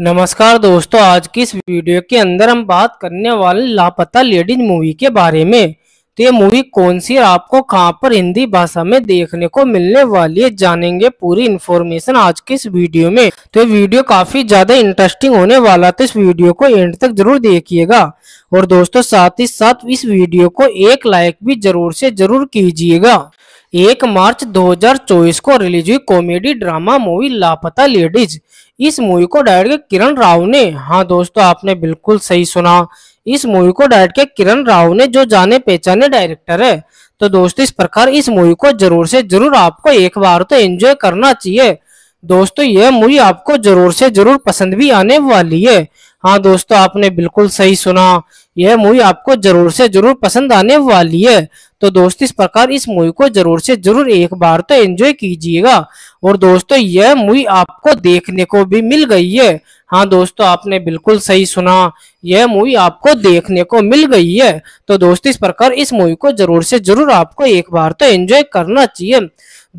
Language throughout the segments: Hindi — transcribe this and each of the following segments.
नमस्कार दोस्तों आज की इस वीडियो के अंदर हम बात करने वाले लापता लेडीज मूवी के बारे में तो ये मूवी कौन सी है आपको कहाँ पर हिंदी भाषा में देखने को मिलने वाली है जानेंगे पूरी इन्फॉर्मेशन आज की इस वीडियो में तो ये वीडियो काफी ज्यादा इंटरेस्टिंग होने वाला तो इस वीडियो को एंड तक जरूर देखिएगा और दोस्तों साथ ही साथ इस वीडियो को एक लाइक भी जरूर से जरूर कीजिएगा एक मार्च दो को रिलीज हुई comedy drama movie Laapataa ladies इस मूवी को डायरेक्ट के किरण राव ने हाँ दोस्तों आपने बिल्कुल सही सुना इस मूवी को डायरेक्ट के किरण राव ने जो जाने पहचाने डायरेक्टर है तो दोस्तों इस प्रकार इस मूवी को जरूर से जरूर आपको एक बार तो एंजॉय करना चाहिए दोस्तों यह मूवी आपको जरूर से जरूर पसंद भी आने वाली है हाँ दोस्तों आपने बिल्कुल सही सुना यह मूवी आपको जरूर से जरूर पसंद आने वाली है तो दोस्त इस प्रकार इस मूवी को जरूर से जरूर एक बार तो एंजॉय कीजिएगा और दोस्तों यह मूवी आपको देखने को भी मिल गई है हाँ दोस्तों आपने बिल्कुल सही सुना यह मूवी आपको देखने को मिल गई है तो दोस्तों इस प्रकार इस मूवी को जरूर से जरूर आपको एक बार तो एंजॉय करना चाहिए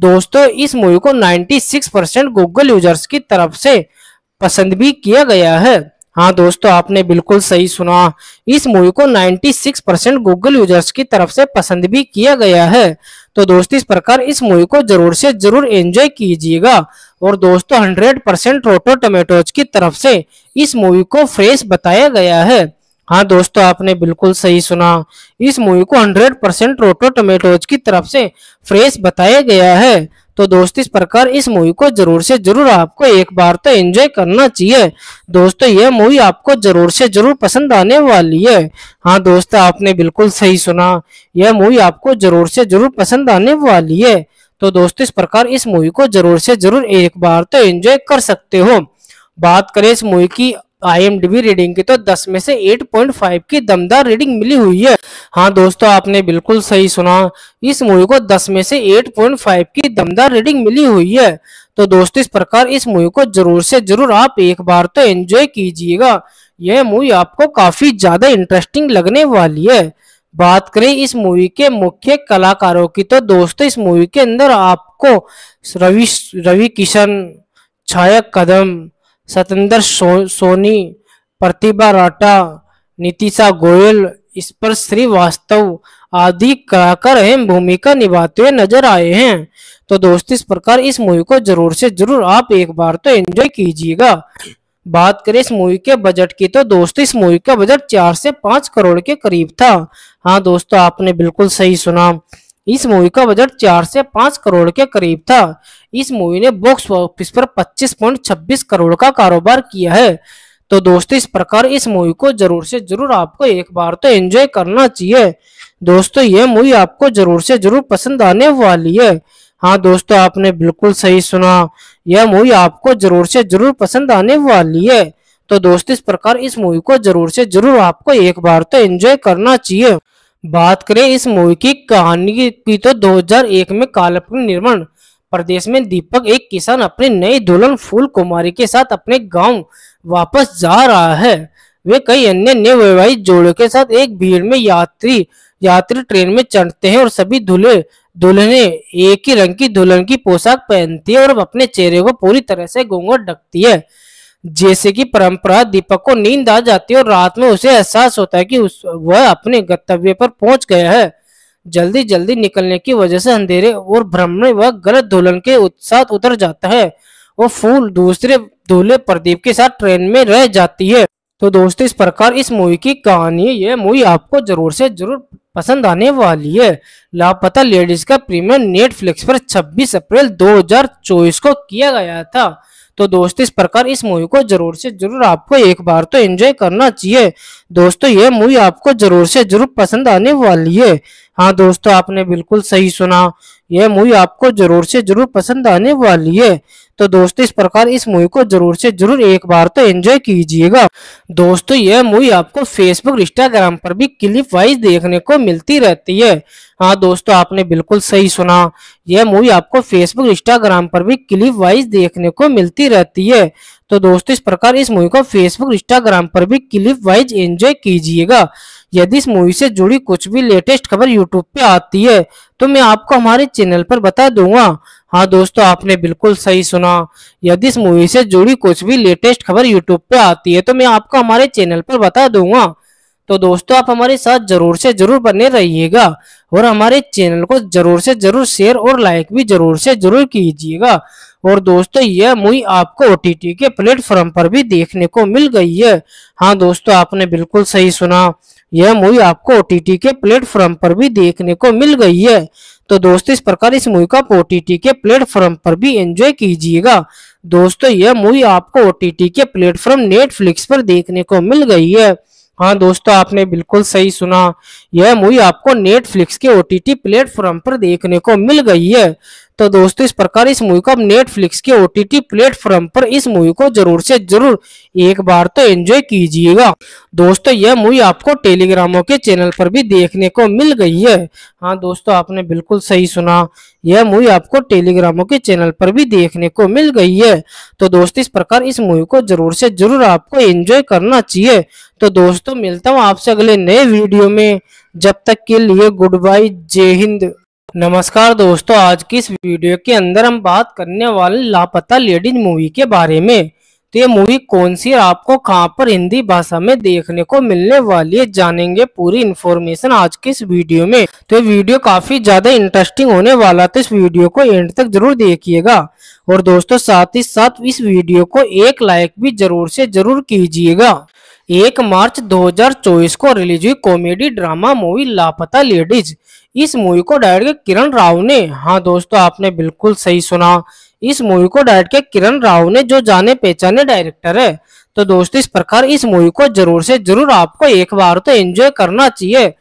दोस्तों इस मूवी को सिक्स परसेंट गूगल यूजर्स की तरफ से पसंद भी किया गया है हाँ दोस्तों आपने बिल्कुल सही सुना इस मूवी को 96 परसेंट गूगल यूजर्स की तरफ से पसंद भी किया गया है तो दोस्त इस प्रकार इस मूवी को जरूर से जरूर एंजॉय कीजिएगा और दोस्तों 100 परसेंट रोटो टमेटोज की तरफ से इस मूवी को फ्रेश बताया गया है हाँ दोस्तों आपने बिल्कुल सही सुना इस मूवी को हंड्रेड परसेंट रोटो टोमेटोज की तरफ से फ्रेश बताया गया है तो दोस्त इस प्रकार इस मूवी को जरूर से जरूर आपको एक बार तो एंजॉय करना चाहिए दोस्तों तो यह मूवी आपको जरूर से जरूर पसंद आने वाली है हाँ दोस्त आपने बिल्कुल सही सुना यह मूवी आपको जरूर से जरूर पसंद आने वाली है तो दोस्तों इस प्रकार इस मूवी को जरूर से जरूर एक बार तो एंजॉय कर सकते हो बात करें इस मूवी की आईएमडीबी रीडिंग की तो 10 में से 8.5 की दमदार रीडिंग मिली हुई है हाँ दोस्तों आपने बिल्कुल सही सुना इस मूवी को 10 में से 8.5 की दमदार रीडिंग मिली हुई है तो दोस्तों इस प्रकार इस मूवी को जरूर से जरूर आप एक बार तो एंजॉय कीजिएगा यह मूवी आपको काफी ज्यादा इंटरेस्टिंग लगने वाली है बात करें इस मूवी के मुख्य कलाकारों की तो दोस्तों इस मूवी के अंदर आपको रवि रवि किशन छाया कदम सतेंद्र सो, सोनी प्रतिभा राटा नीतिशा गोयल इस पर श्रीवास्तव आदि कलाकार अहम भूमिका निभाते हुए नजर आए हैं तो दोस्त इस प्रकार इस मूवी को जरूर से जरूर आप एक बार तो एंजॉय कीजिएगा बात करें इस मूवी के बजट की तो दोस्तों इस मूवी का बजट चार से पांच करोड़ के करीब था हाँ दोस्तों आपने बिल्कुल सही सुना इस मूवी का बजट चार से पांच करोड़ के करीब था इस मूवी ने बॉक्स ऑफिस पर 25.26 करोड़ का कारोबार किया है तो दोस्तों इस प्रकार इस मूवी को जरूर से जरूर आपको एक बार तो एंजॉय करना चाहिए दोस्तों ये मूवी आपको जरूर से जरूर पसंद आने वाली है हाँ दोस्तों आपने बिल्कुल सही सुना यह मूवी आपको जरूर से जरूर पसंद आने वाली है तो दोस्तों इस प्रकार इस मूवी को जरूर से जरूर आपको एक बार तो एंजॉय करना चाहिए बात करें इस मूवी की कहानी की तो 2001 में कालपनिक निर्माण प्रदेश में दीपक एक किसान अपने नए दुल्हन फूल कुमारी के साथ अपने गांव वापस जा रहा है वे कई अन्य नए वैवाहिक जोड़ों के साथ एक भीड़ में यात्री यात्री ट्रेन में चढ़ते हैं और सभी दूल्हे दुल्हने एक ही रंग की दुल्हन की पोशाक पहनती है और अपने चेहरे को पूरी तरह से घूंघट ढकती है जैसे कि परंपरा दीपक को नींद आ जाती है और रात में उसे एहसास होता है कि वह अपने गंतव्य पर पहुंच गया है जल्दी जल्दी निकलने की वजह से अंधेरे और भ्रम में वह गलत दुल्हन के साथ उतर जाता है वो फूल दूसरे दूल्हे प्रदीप के साथ ट्रेन में रह जाती है तो दोस्तों इस प्रकार इस मूवी की कहानी यह मूवी आपको जरूर से जरूर पसंद आने वाली है लापता लेडीज का प्रीमियम नेटफ्लिक्स पर 26 अप्रैल 2024 को किया गया था तो दोस्त इस प्रकार इस मूवी को जरूर से जरूर आपको एक बार तो एंजॉय करना चाहिए दोस्तों ये मूवी आपको जरूर से जरूर पसंद आने वाली है हाँ दोस्तों आपने बिल्कुल सही सुना यह मूवी आपको जरूर से जरूर पसंद आने वाली है तो दोस्तों इस प्रकार इस मूवी को जरूर से जरूर एक बार तो एंजॉय कीजिएगा दोस्तों यह मूवी आपको फेसबुक इंस्टाग्राम पर भी क्लिप वाइज देखने को मिलती रहती है हाँ दोस्तों आपने बिल्कुल सही सुना यह मूवी आपको फेसबुक इंस्टाग्राम पर भी क्लिप वाइज देखने को मिलती रहती है तो दोस्तों इस प्रकार इस मूवी को फेसबुक इंस्टाग्राम पर भी क्लिप वाइज एंजॉय कीजिएगा यदि इस मूवी से जुड़ी कुछ भी लेटेस्ट खबर यूट्यूब पे आती है तो मैं आपको हमारे चैनल पर बता दूंगा हाँ दोस्तों आपने बिल्कुल सही सुना यदि इस मूवी से जुड़ी कुछ भी लेटेस्ट खबर यूट्यूब पे आती है तो मैं आपको हमारे चैनल पर बता दूंगा तो दोस्तों आप हमारे साथ जरूर से जरूर बने रहिएगा और हमारे चैनल को जरूर से जरूर शेयर और लाइक भी जरूर से जरूर कीजिएगा और दोस्तों यह मूवी आपको ओ के प्लेटफॉर्म पर भी देखने को मिल गई है हाँ दोस्तों आपने बिल्कुल सही सुना यह मूवी आपको ओ के प्लेटफॉर्म पर भी देखने को मिल गई है तो दोस्तों इस प्रकार इस मूवी को ओटीटी के प्लेटफॉर्म पर भी एंजॉय कीजिएगा दोस्तों यह मूवी आपको ओ के प्लेटफॉर्म नेटफ्लिक्स पर देखने को मिल गई है हाँ दोस्तों आपने बिल्कुल सही सुना यह मूवी आपको नेटफ्लिक्स के ओ प्लेटफॉर्म पर देखने को मिल गई है तो दोस्तों इस प्रकार इस मूवी को आप नेटफ्लिक्स के ओ टी प्लेटफॉर्म पर इस मूवी को जरूर से जरूर एक बार तो एंजॉय कीजिएगा दोस्तों यह मूवी आपको टेलीग्रामों के चैनल पर भी देखने को मिल गई है हाँ दोस्तों आपने बिल्कुल सही सुना यह मूवी आपको टेलीग्रामों के चैनल पर भी देखने को मिल गई है तो दोस्तों इस प्रकार इस मूवी को जरूर से जरूर आपको एंजॉय करना चाहिए तो दोस्तों मिलता हूँ आपसे अगले नए वीडियो में जब तक के लिए गुड बाय जय हिंद नमस्कार दोस्तों आज की इस वीडियो के अंदर हम बात करने वाले लापता लेडीज मूवी के बारे में तो ये मूवी कौन सी है आपको कहां पर हिंदी भाषा में देखने को मिलने वाली है जानेंगे पूरी इन्फॉर्मेशन आज की इस वीडियो में तो ये वीडियो काफी ज्यादा इंटरेस्टिंग होने वाला तो इस वीडियो को एंड तक जरूर देखिएगा और दोस्तों साथ ही साथ इस वीडियो को एक लाइक भी जरूर से जरूर कीजिएगा एक मार्च 2024 को रिलीज हुई comedy drama movie Laapataa ladies इस मूवी को डायरेक्ट किया किरण राव ने हाँ दोस्तों आपने बिल्कुल सही सुना इस मूवी को डायरेक्ट किया किरण राव ने जो जाने पहचाने डायरेक्टर है तो दोस्तों इस प्रकार इस मूवी को जरूर से जरूर आपको एक बार तो एंजॉय करना चाहिए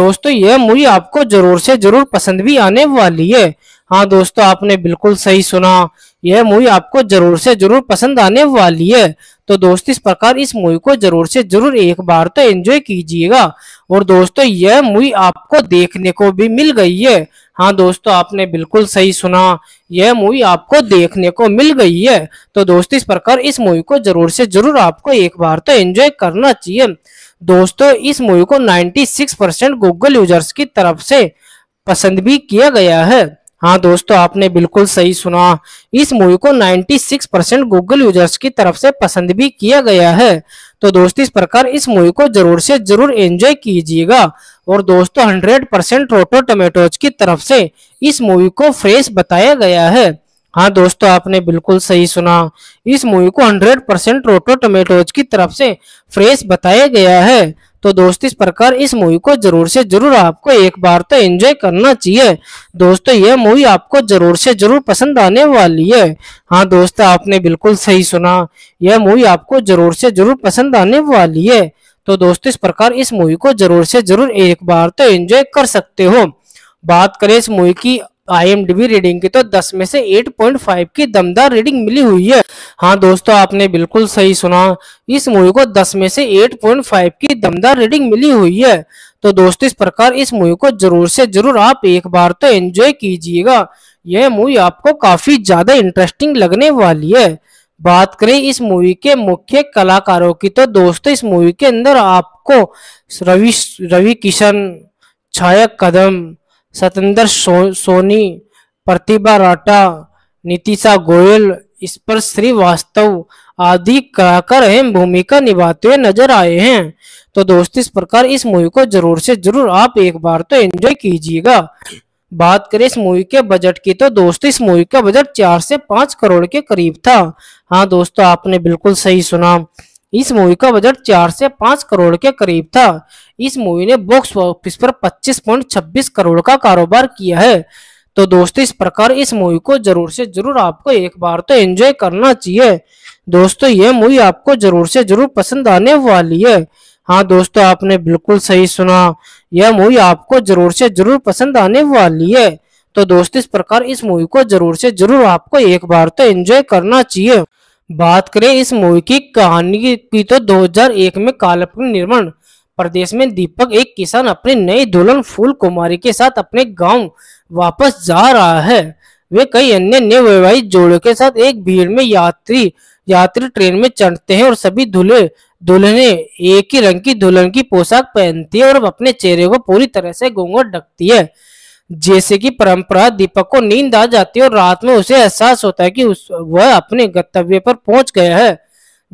दोस्तों यह मूवी आपको जरूर से जरूर पसंद भी आने वाली है हाँ दोस्तों आपने बिल्कुल सही सुना यह मूवी आपको जरूर से जरूर पसंद आने वाली है तो दोस्त इस प्रकार इस मूवी को जरूर से जरूर एक बार तो एंजॉय कीजिएगा और दोस्तों यह मूवी आपको देखने को भी मिल गई है हाँ दोस्तों आपने बिल्कुल सही सुना यह मूवी आपको देखने को मिल गई है तो दोस्तों इस प्रकार इस मूवी को जरूर से जरूर आपको एक बार तो एंजॉय करना चाहिए दोस्तों इस मूवी को 96 परसेंट गूगल यूजर्स की तरफ से पसंद भी किया गया है हाँ दोस्तों आपने बिल्कुल सही सुना इस मूवी को 96 परसेंट गूगल यूजर्स की तरफ से पसंद भी किया गया है तो दोस्तों इस प्रकार इस मूवी को जरूर से जरूर एंजॉय कीजिएगा और दोस्तों 100 परसेंट रोटो टमेटोज की तरफ से इस मूवी को फ्रेश बताया गया है हाँ दोस्तों आपने बिल्कुल सही सुना इस मूवी को हंड्रेड परसेंट रोटो टमेटोज की तरफ से फ्रेश बताया गया है तो दोस्तों इस प्रकार इस मूवी को जरूर से जरूर आपको एक बार तो एंजॉय करना चाहिए दोस्तों यह मूवी आपको जरूर से जरूर पसंद आने वाली है हाँ दोस्त आपने बिल्कुल सही सुना यह मूवी आपको जरूर से जरूर पसंद आने वाली है तो दोस्तों इस प्रकार इस मूवी को जरूर से जरूर एक बार तो एंजॉय कर सकते हो बात करें इस मूवी की आईएमडीबी रीडिंग की तो 10 में से 8.5 की दमदार रीडिंग मिली हुई है हाँ दोस्तों आपने बिल्कुल सही सुना इस मूवी को 10 में से 8.5 की दमदार रीडिंग मिली हुई है तो दोस्तों इस प्रकार इस मूवी को जरूर से जरूर आप एक बार तो एंजॉय कीजिएगा यह मूवी आपको काफी ज्यादा इंटरेस्टिंग लगने वाली है बात करें इस मूवी के मुख्य कलाकारों की तो दोस्तों इस मूवी के अंदर आपको रवि रवि किशन छाया कदम सतेंद्र सो, सोनी प्रतिभा राटा नीतिशा गोयल इस पर श्रीवास्तव आदि कलाकार अहम भूमिका निभाते हुए नजर आए हैं तो दोस्त इस प्रकार इस मूवी को जरूर से जरूर आप एक बार तो एंजॉय कीजिएगा बात करें इस मूवी के बजट की तो दोस्तों इस मूवी का बजट चार से पांच करोड़ के करीब था हाँ दोस्तों आपने बिल्कुल सही सुना इस मूवी का बजट चार से पांच करोड़ के करीब था इस मूवी ने बॉक्स ऑफिस पर 25.26 करोड़ का कारोबार किया है तो दोस्तों इस प्रकार इस मूवी को जरूर से जरूर आपको एक बार तो एंजॉय करना चाहिए दोस्तों ये मूवी आपको जरूर से जरूर पसंद आने वाली है हाँ दोस्तों आपने बिल्कुल सही सुना यह मूवी आपको जरूर से जरूर पसंद आने वाली है तो दोस्तों इस प्रकार इस मूवी को जरूर से जरूर आपको एक बार तो एंजॉय करना चाहिए बात करें इस मूवी की कहानी की तो 2001 में काल्पनिक निर्माण प्रदेश में दीपक एक किसान अपने नई दुल्हन फूल कुमारी के साथ अपने गांव वापस जा रहा है वे कई अन्य वैवाहिक जोड़ों के साथ एक भीड़ में यात्री यात्री ट्रेन में चढ़ते हैं और सभी दूल्हे दुल्हने एक ही रंग की दुल्हन की पोशाक पहनती है और अपने चेहरे को पूरी तरह से घूंघट ढकती है जैसे कि परंपरा दीपक को नींद आ जाती है और रात में उसे एहसास होता है कि उस वह अपने गंतव्य पर पहुंच गया है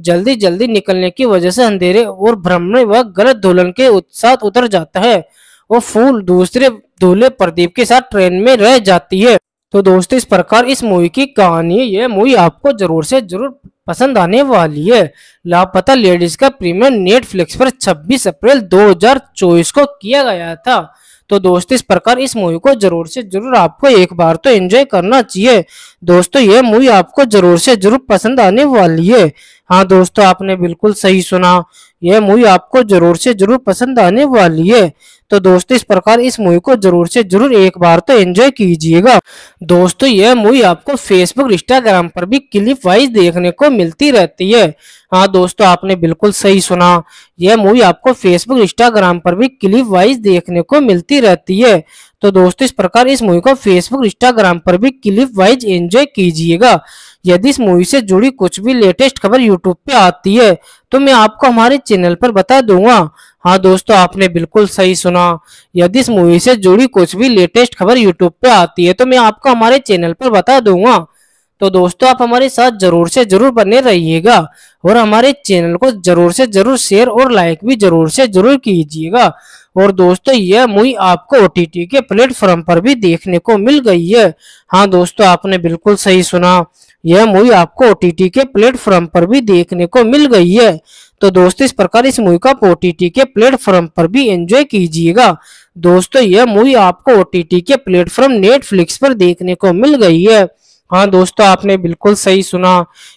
जल्दी जल्दी निकलने की वजह से अंधेरे और भ्रम में वह गलत दुल्हन के साथ उतर जाता है वो फूल दूसरे दूल्हे प्रदीप के साथ ट्रेन में रह जाती है तो दोस्तों इस प्रकार इस मूवी की कहानी यह मूवी आपको जरूर से जरूर पसंद आने वाली है लापता लेडीज का प्रीमियर नेटफ्लिक्स पर 26 अप्रैल 2024 को किया गया था तो दोस्त इस प्रकार इस मूवी को जरूर से जरूर आपको एक बार तो एंजॉय करना चाहिए दोस्तों तो ये मूवी आपको जरूर से जरूर पसंद आने वाली है हाँ दोस्तों आपने बिल्कुल सही सुना यह मूवी आपको जरूर से जरूर पसंद आने वाली है तो दोस्तों इस प्रकार इस मूवी को जरूर से जरूर एक बार तो एंजॉय कीजिएगा दोस्तों यह मूवी आपको फेसबुक इंस्टाग्राम पर भी क्लिप वाइज देखने को मिलती रहती है हाँ दोस्तों आपने बिल्कुल सही सुना यह मूवी आपको फेसबुक इंस्टाग्राम पर भी क्लिप वाइज देखने को मिलती रहती है तो दोस्तों इस प्रकार इस मूवी को फेसबुक इंस्टाग्राम पर भी क्लिप वाइज एंजॉय कीजिएगा यदि इस मूवी से जुड़ी कुछ भी लेटेस्ट खबर यूट्यूब पे आती है तो मैं आपको हमारे चैनल पर बता दूंगा हाँ दोस्तों आपने बिल्कुल सही सुना यदि इस मूवी से जुड़ी कुछ भी लेटेस्ट खबर यूट्यूब पे आती है तो मैं आपको हमारे चैनल पर बता दूंगा तो दोस्तों आप हमारे साथ जरूर से जरूर बने रहिएगा और हमारे चैनल को जरूर से जरूर शेयर और लाइक भी जरूर से जरूर कीजिएगा और दोस्तों यह मूवी आपको ओ के प्लेटफॉर्म पर भी देखने को मिल गई है हाँ दोस्तों आपने बिल्कुल सही सुना यह मूवी आपको ओ के प्लेटफॉर्म पर भी देखने को मिल गई है तो दोस्तों इस प्रकार इस मूवी को आप ओ के प्लेटफॉर्म पर भी एंजॉय कीजिएगा दोस्तों यह मूवी आपको ओ के प्लेटफॉर्म नेटफ्लिक्स पर देखने को मिल गई है हाँ दोस्तों आपने बिल्कुल सही सुना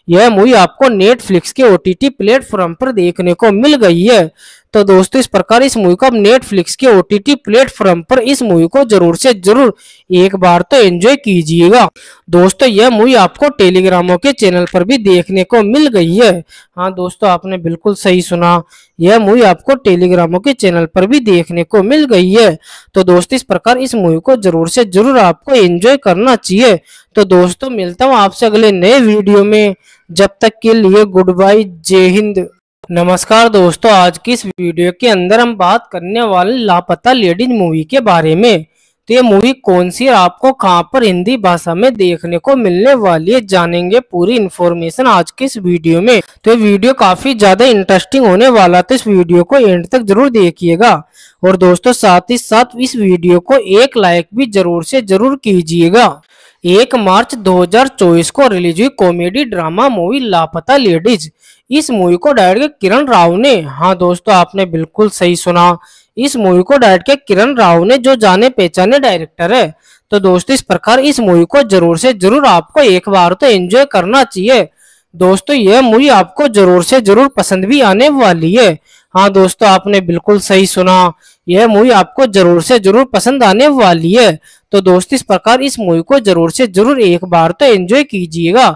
यह मूवी आपको नेटफ्लिक्स के ओ प्लेटफॉर्म पर देखने को मिल गई है तो दोस्तों इस प्रकार इस मूवी को आप नेटफ्लिक्स के ओ प्लेटफॉर्म पर इस मूवी को जरूर से जरूर एक बार तो एंजॉय कीजिएगा दोस्तों यह मूवी आपको टेलीग्रामों के चैनल पर भी देखने को मिल गई है हाँ दोस्तों आपने बिल्कुल सही सुना यह मूवी आपको टेलीग्रामों के चैनल पर भी देखने को मिल गई है तो दोस्तों इस प्रकार इस मूवी को जरूर से जरूर आपको एंजॉय करना चाहिए तो दोस्तों मिलता हूँ आपसे अगले नए वीडियो में जब तक के लिए गुड बाय जय हिंद नमस्कार दोस्तों आज की इस वीडियो के अंदर हम बात करने वाले लापता लेडीज मूवी के बारे में तो ये मूवी कौन सी है आपको कहाँ पर हिंदी भाषा में देखने को मिलने वाली है जानेंगे पूरी इन्फॉर्मेशन आज के इस वीडियो में तो ये वीडियो काफी ज्यादा इंटरेस्टिंग होने वाला तो इस वीडियो को एंड तक जरूर देखिएगा और दोस्तों साथ ही साथ इस वीडियो को एक लाइक भी जरूर से जरूर कीजिएगा एक मार्च दो को रिलीज हुई comedy drama movie Laapataa ladies इस मूवी को डायरेक्ट के किरण राव ने हाँ दोस्तों आपने बिल्कुल सही सुना इस मूवी को डायरेक्ट किया किरण राव ने जो जाने पहचाने डायरेक्टर है तो दोस्तों इस प्रकार इस मूवी को जरूर से जरूर आपको एक बार तो एंजॉय करना चाहिए दोस्तों यह मूवी आपको जरूर से जरूर पसंद भी आने वाली है हाँ दोस्तों आपने बिल्कुल सही सुना यह मूवी आपको जरूर से जरूर पसंद आने वाली है तो दोस्त इस प्रकार इस मूवी को जरूर से जरूर एक बार तो एंजॉय कीजिएगा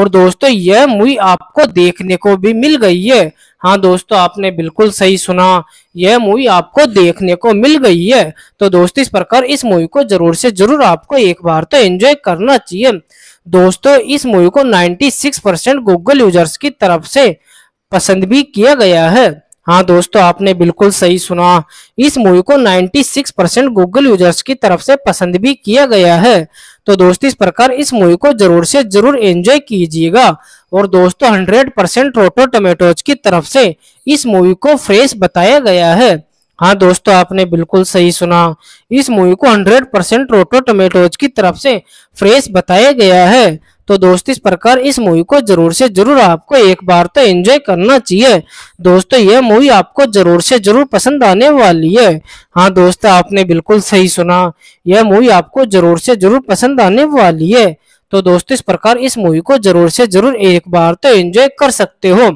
और दोस्तों यह मूवी आपको देखने को भी मिल गई है हाँ दोस्तों आपने बिल्कुल सही सुना यह मूवी आपको देखने को मिल गई है तो दोस्तों इस प्रकार इस मूवी को जरूर से जरूर आपको एक बार तो एंजॉय करना चाहिए दोस्तों इस मूवी को 96 परसेंट गूगल यूजर्स की तरफ से पसंद भी किया गया है हाँ दोस्तों आपने बिल्कुल सही सुना इस मूवी को 96 परसेंट गूगल यूजर्स की तरफ से पसंद भी किया गया है तो दोस्तों इस प्रकार इस मूवी को जरूर से जरूर एंजॉय कीजिएगा और दोस्तों 100 परसेंट रोटो टमेटोज की तरफ से इस मूवी को फ्रेश बताया गया है हाँ दोस्तों आपने बिल्कुल सही सुना इस मूवी को हंड्रेड परसेंट रोटो टोमेटोज की तरफ से फ्रेश बताया गया है तो दोस्त इस प्रकार इस मूवी को जरूर से जरूर आपको एक बार तो एंजॉय करना चाहिए दोस्तों तो यह मूवी आपको जरूर से जरूर पसंद आने वाली है हाँ दोस्त आपने बिल्कुल सही सुना यह मूवी आपको जरूर से जरूर पसंद आने वाली है तो दोस्तों इस प्रकार इस मूवी को जरूर से जरूर एक बार तो एंजॉय कर सकते हो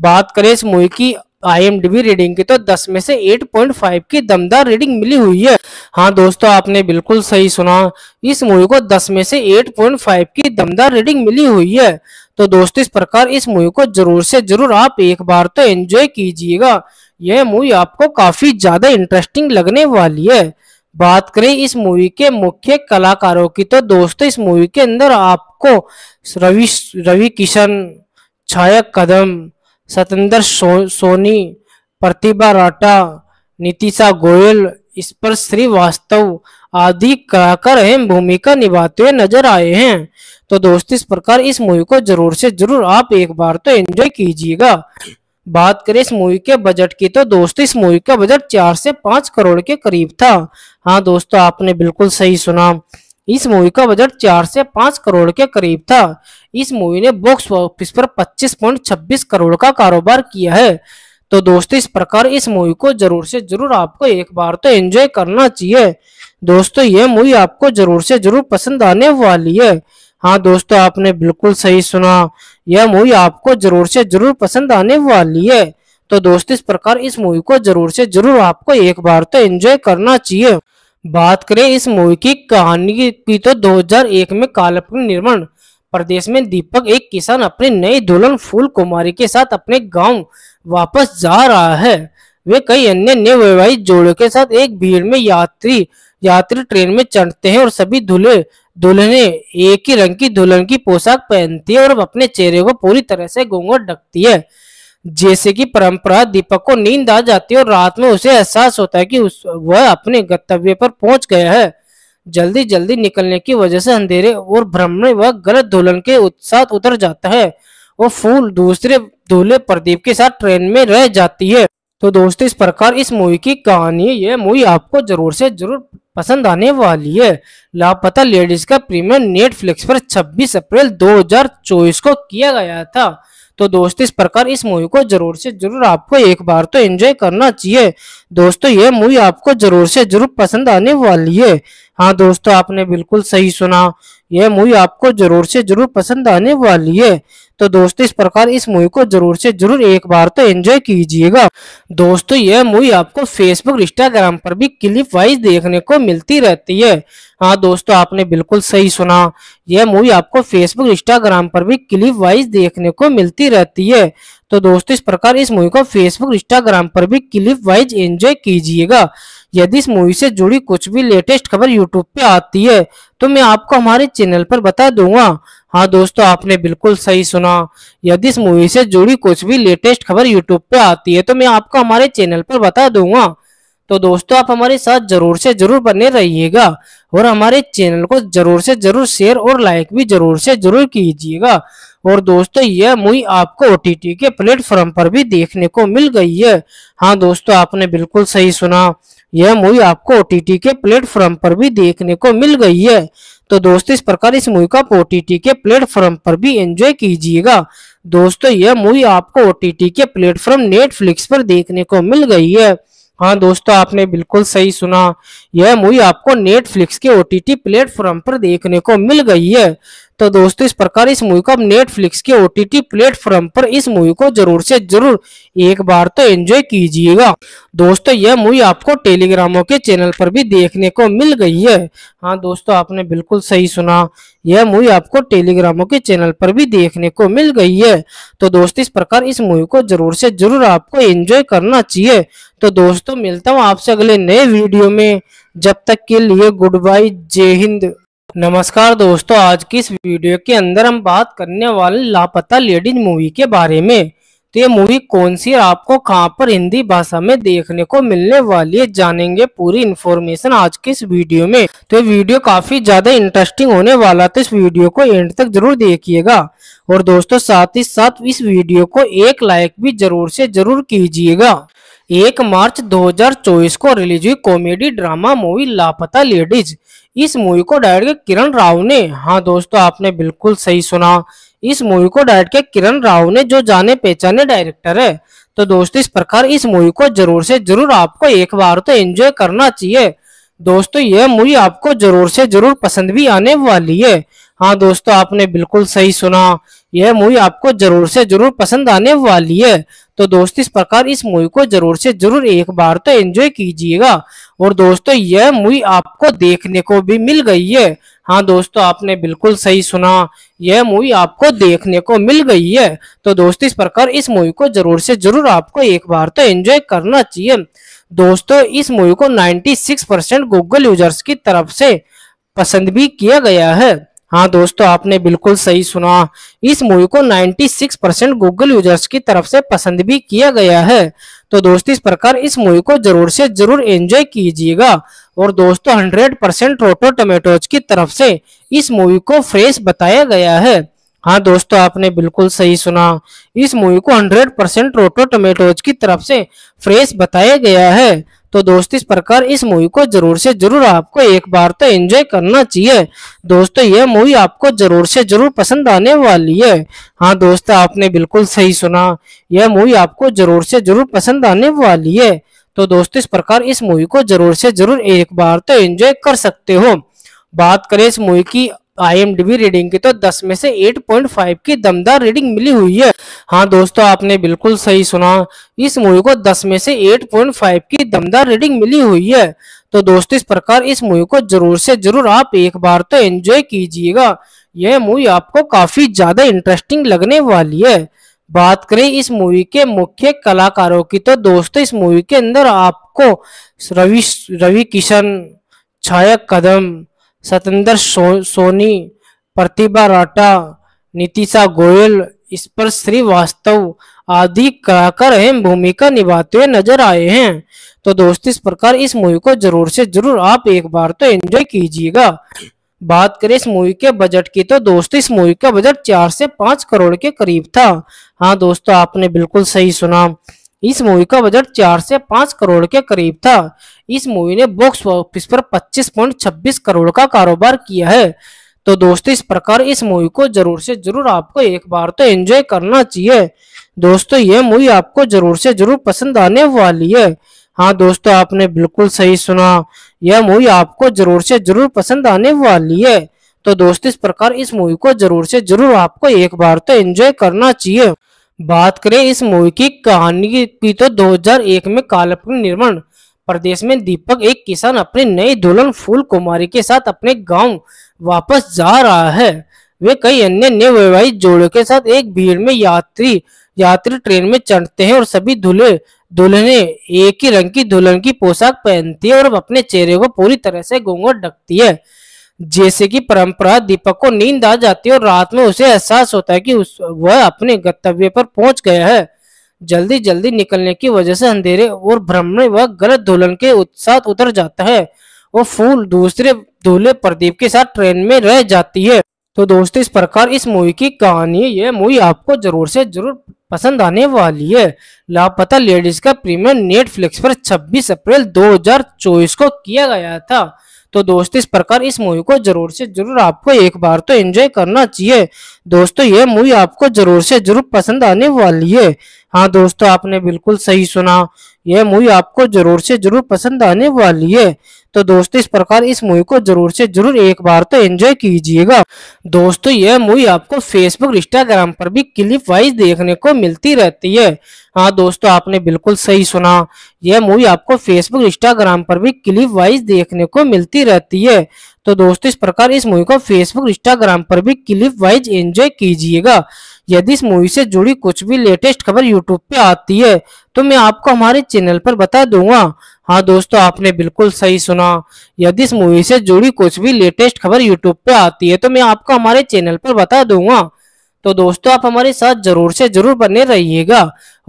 बात करें इस मूवी की आईएमडीबी रीडिंग की तो 10 में से 8.5 की दमदार रीडिंग मिली हुई है हाँ दोस्तों आपने बिल्कुल सही सुना इस मूवी को 10 में से 8.5 की दमदार रीडिंग मिली हुई है तो दोस्तों इस प्रकार इस मूवी को जरूर से जरूर आप एक बार तो एंजॉय कीजिएगा यह मूवी आपको काफी ज्यादा इंटरेस्टिंग लगने वाली है बात करें इस मूवी के मुख्य कलाकारों की तो दोस्तों इस मूवी के अंदर आपको रवि रवि किशन छाया कदम सतेंद्र सो, सोनी प्रतिभा राटा नीतिशा गोयल इस पर श्रीवास्तव आदि कलाकार अहम भूमिका निभाते हुए नजर आए हैं तो दोस्त इस प्रकार इस मूवी को जरूर से जरूर आप एक बार तो एंजॉय कीजिएगा बात करें इस मूवी के बजट की तो दोस्तों इस मूवी का बजट चार से पांच करोड़ के करीब था हाँ दोस्तों आपने बिल्कुल सही सुना इस मूवी का बजट चार से पांच करोड़ के करीब था इस मूवी ने बॉक्स ऑफिस पर 25.26 करोड़ का कारोबार किया है तो दोस्तों इस प्रकार इस मूवी को जरूर से जरूर आपको एक बार तो एंजॉय करना चाहिए दोस्तों ये मूवी आपको जरूर से जरूर पसंद आने वाली है हाँ दोस्तों आपने बिल्कुल सही सुना यह मूवी आपको जरूर से जरूर पसंद आने वाली है तो दोस्तों इस प्रकार इस मूवी को जरूर से जरूर आपको एक बार तो एंजॉय करना चाहिए बात करें इस मूवी की कहानी की तो 2001 में कालपुर निर्माण प्रदेश में दीपक एक किसान अपने नए दुल्हन फूल कुमारी के साथ अपने गांव वापस जा रहा है वे कई अन्य नए वैवाहिक जोड़ों के साथ एक भीड़ में यात्री यात्री ट्रेन में चढ़ते हैं और सभी दूल्हे दुल्हने एक ही रंग की दुल्हन की पोशाक पहनती है और अपने चेहरे को पूरी तरह से घूंघट ढकती है जैसे कि परंपरा दीपक को नींद आ जाती है और रात में उसे एहसास होता है कि उस वह अपने गंतव्य पर पहुंच गया है जल्दी जल्दी निकलने की वजह से अंधेरे और भ्रम में वह गलत दुल्हन के साथ उतर जाता है वो फूल दूसरे धूल्हे प्रदीप के साथ ट्रेन में रह जाती है तो दोस्तों इस प्रकार इस मूवी की कहानी यह मूवी आपको जरूर से जरूर पसंद आने वाली है लापता लेडीज का प्रीमियम नेटफ्लिक्स पर 26 अप्रैल 2024 को किया गया था तो दोस्त इस प्रकार इस मूवी को जरूर से जरूर आपको एक बार तो एंजॉय करना चाहिए दोस्तों ये मूवी आपको जरूर से जरूर पसंद आने वाली है हाँ दोस्तों आपने बिल्कुल सही सुना यह मूवी आपको जरूर से जरूर पसंद आने वाली है तो दोस्तों इस प्रकार इस मूवी को जरूर से जरूर एक बार तो एंजॉय कीजिएगा दोस्तों यह मूवी आपको फेसबुक इंस्टाग्राम पर भी क्लिप वाइज देखने को मिलती रहती है हाँ दोस्तों आपने बिल्कुल सही सुना यह मूवी आपको फेसबुक इंस्टाग्राम पर भी क्लिप वाइज देखने को मिलती रहती है तो दोस्तों इस प्रकार इस मूवी को फेसबुक इंस्टाग्राम पर भी क्लिप वाइज एंजॉय कीजिएगा यदि इस मूवी से जुड़ी कुछ भी लेटेस्ट खबर यूट्यूब पे आती है तो मैं आपको हमारे चैनल पर बता दूंगा हाँ दोस्तों आपने बिल्कुल सही सुना यदि इस मूवी से जुड़ी कुछ भी लेटेस्ट खबर यूट्यूब पे आती है तो मैं आपको हमारे चैनल पर बता दूंगा तो दोस्तों आप हमारे साथ जरूर से जरूर बने रहिएगा और हमारे चैनल को जरूर से जरूर शेयर और लाइक भी जरूर से जरूर कीजिएगा और दोस्तों यह मूवी आपको ओ के प्लेटफॉर्म पर भी देखने को मिल गई है हाँ दोस्तों आपने बिल्कुल सही सुना यह मूवी आपको ओ के प्लेटफॉर्म पर भी देखने को मिल गई है तो दोस्तों इस प्रकार इस मूवी को ओटीटी के प्लेटफॉर्म पर भी एंजॉय कीजिएगा दोस्तों यह मूवी आपको ओ के प्लेटफॉर्म नेटफ्लिक्स पर देखने को मिल गई है हाँ दोस्तों आपने बिल्कुल सही सुना यह मूवी आपको नेटफ्लिक्स के ओ प्लेटफॉर्म पर देखने को मिल गई है तो दोस्तों इस प्रकार इस मूवी को आप नेटफ्लिक्स के ओ टी प्लेटफॉर्म पर इस मूवी को जरूर से जरूर एक बार तो एंजॉय कीजिएगा दोस्तों यह मूवी आपको टेलीग्रामों के चैनल पर भी देखने को मिल गई है हाँ दोस्तों आपने बिल्कुल सही सुना यह मूवी आपको टेलीग्रामों के चैनल पर भी देखने को मिल गई है तो दोस्तों इस प्रकार इस मूवी को जरूर से जरूर आपको एंजॉय करना चाहिए तो दोस्तों मिलता हूँ आपसे अगले नए वीडियो में जब तक के लिए गुड बाय जय हिंद नमस्कार दोस्तों आज की इस वीडियो के अंदर हम बात करने वाले लापता लेडीज मूवी के बारे में तो ये मूवी कौन सी है आपको कहां पर हिंदी भाषा में देखने को मिलने वाली है जानेंगे पूरी इन्फॉर्मेशन आज की इस वीडियो में तो ये वीडियो काफी ज्यादा इंटरेस्टिंग होने वाला तो इस वीडियो को एंड तक जरूर देखिएगा और दोस्तों साथ ही साथ इस वीडियो को एक लाइक भी जरूर से जरूर कीजिएगा एक मार्च 2024 को रिलीज हुई comedy drama movie Laapataa ladies इस मूवी को डायरेक्ट किया किरण राव ने हाँ दोस्तों आपने बिल्कुल सही सुना इस मूवी को डायरेक्ट किया किरण राव ने जो जाने पहचाने डायरेक्टर है तो दोस्तों इस प्रकार इस मूवी को जरूर से जरूर आपको एक बार तो एंजॉय करना चाहिए दोस्तों यह मूवी आपको जरूर से जरूर पसंद भी आने वाली है हाँ दोस्तों आपने बिल्कुल सही सुना यह मूवी आपको जरूर से जरूर पसंद आने वाली है तो दोस्त इस प्रकार इस मूवी को जरूर से जरूर एक बार तो एंजॉय कीजिएगा और दोस्तों यह मूवी आपको देखने को भी मिल गई है हाँ दोस्तों आपने बिल्कुल सही सुना यह मूवी आपको देखने को मिल गई है तो दोस्तों इस प्रकार इस मूवी को जरूर से जरूर आपको एक बार तो एंजॉय करना चाहिए दोस्तों इस मूवी को 96 परसेंट गूगल यूजर्स की तरफ से पसंद भी किया गया है हाँ दोस्तों आपने बिल्कुल सही सुना इस मूवी को 96 परसेंट गूगल यूजर्स की तरफ से पसंद भी किया गया है तो दोस्तों इस प्रकार इस मूवी को जरूर से जरूर एंजॉय कीजिएगा और दोस्तों 100 परसेंट रोटो टमेटोज की तरफ से इस मूवी को फ्रेश बताया गया है हाँ दोस्तों आपने बिल्कुल सही सुना इस मूवी को 100 परसेंट रोटो टमेटोज की तरफ से फ्रेश बताया गया है तो दोस्तों इस प्रकार इस मूवी को जरूर से जरूर आपको एक बार तो एंजॉय करना चाहिए दोस्तों यह मूवी आपको जरूर से जरूर पसंद आने वाली है हाँ दोस्त आपने बिल्कुल सही सुना यह मूवी आपको जरूर से जरूर पसंद आने वाली है तो दोस्तों इस प्रकार इस मूवी को जरूर से जरूर एक बार तो एंजॉय कर सकते हो बात करें इस मूवी की आईएमडीबी रीडिंग की तो 10 में से 8.5 की दमदार रीडिंग मिली हुई है हाँ दोस्तों आपने बिल्कुल सही सुना इस मूवी को 10 में से 8.5 की दमदार रीडिंग मिली हुई है तो दोस्तों इस प्रकार इस मूवी को जरूर से जरूर आप एक बार तो एंजॉय कीजिएगा यह मूवी आपको काफी ज्यादा इंटरेस्टिंग लगने वाली है बात करें इस मूवी के मुख्य कलाकारों की तो दोस्तों इस मूवी के अंदर आपको रवि रवि किशन छाया कदम सतेंद्र सो, सोनी प्रतिभा राटा नीतिशा गोयल इस पर श्रीवास्तव आदि कलाकार अहम भूमिका निभाते हुए नजर आए हैं तो दोस्त इस प्रकार इस मूवी को जरूर से जरूर आप एक बार तो एंजॉय कीजिएगा बात करें इस मूवी के बजट की तो दोस्तों इस मूवी का बजट चार से पांच करोड़ के करीब था हाँ दोस्तों आपने बिल्कुल सही सुना इस मूवी का बजट चार से पांच करोड़ के करीब था इस मूवी ने बॉक्स ऑफिस पर 25.26 करोड़ का कारोबार किया है तो दोस्तों इस प्रकार इस मूवी को जरूर से जरूर आपको एक बार तो एंजॉय करना चाहिए दोस्तों ये मूवी आपको जरूर से जरूर पसंद आने वाली है हाँ दोस्तों आपने बिल्कुल सही सुना यह मूवी आपको जरूर से जरूर पसंद आने वाली है तो दोस्तों इस प्रकार इस मूवी को जरूर से जरूर आपको एक बार तो एंजॉय करना चाहिए बात करें इस मूवी की कहानी की तो 2001 में काल्पनिक निर्माण प्रदेश में दीपक एक किसान अपने नई दुल्हन फूल कुमारी के साथ अपने गांव वापस जा रहा है वे कई अन्य वैवाहिक जोड़ों के साथ एक भीड़ में यात्री यात्री ट्रेन में चढ़ते हैं और सभी दूल्हे दुल्हने एक ही रंग की दुल्हन की पोशाक पहनती है और अपने चेहरे को पूरी तरह से घूंघट ढकती है जैसे कि परंपरा दीपक को नींद आ जाती है और रात में उसे एहसास होता है कि उस वह अपने गंतव्य पर पहुंच गया है जल्दी जल्दी निकलने की वजह से अंधेरे और भ्रम में वह गलत दुल्हन के साथ उतर जाता है वो फूल दूसरे धूल्हे प्रदीप के साथ ट्रेन में रह जाती है तो दोस्तों इस प्रकार इस मूवी की कहानी यह मूवी आपको जरूर से जरूर पसंद आने वाली है लापता लेडीज का प्रीमियर नेटफ्लिक्स पर 26 अप्रैल 2024 को किया गया था तो दोस्त इस प्रकार इस मूवी को जरूर से जरूर आपको एक बार तो एंजॉय करना चाहिए दोस्तों तो ये मूवी आपको जरूर से जरूर पसंद आने वाली है हाँ दोस्तों आपने बिल्कुल सही सुना यह मूवी आपको जरूर से जरूर पसंद आने वाली है तो दोस्तों इस प्रकार इस मूवी को जरूर से जरूर एक बार तो एंजॉय कीजिएगा दोस्तों यह मूवी आपको फेसबुक इंस्टाग्राम पर भी क्लिप वाइज देखने को मिलती रहती है हाँ दोस्तों आपने बिल्कुल सही सुना यह मूवी आपको फेसबुक इंस्टाग्राम पर भी क्लिप वाइज देखने को मिलती रहती है तो दोस्तों इस प्रकार इस मूवी को फेसबुक इंस्टाग्राम पर भी क्लिप वाइज एंजॉय कीजिएगा यदि इस मूवी से जुड़ी कुछ भी लेटेस्ट खबर यूट्यूब पे आती है तो मैं आपको हमारे चैनल पर बता दूंगा हाँ दोस्तों आपने बिल्कुल सही सुना यदि इस मूवी से जुड़ी कुछ भी लेटेस्ट खबर यूट्यूब पे आती है तो मैं आपको हमारे चैनल पर बता दूंगा तो दोस्तों आप हमारे साथ जरूर से जरूर बने रहिएगा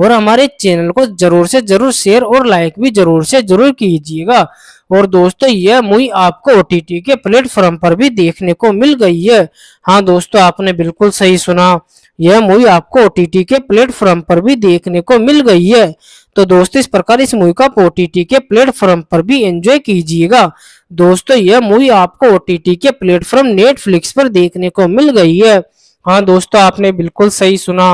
और हमारे चैनल को जरूर से जरूर शेयर और लाइक भी जरूर से जरूर कीजिएगा और दोस्तों यह मूवी आपको ओ के प्लेटफॉर्म पर भी देखने को मिल गई है हाँ दोस्तों आपने बिल्कुल सही सुना यह मूवी आपको ओ के प्लेटफॉर्म पर भी देखने को मिल गई है तो दोस्तों इस प्रकार इस मूवी को ओ के प्लेटफॉर्म पर भी एंजॉय कीजिएगा दोस्तों यह मूवी आपको ओ के प्लेटफॉर्म नेटफ्लिक्स पर देखने को मिल गई है हाँ दोस्तों आपने बिल्कुल सही सुना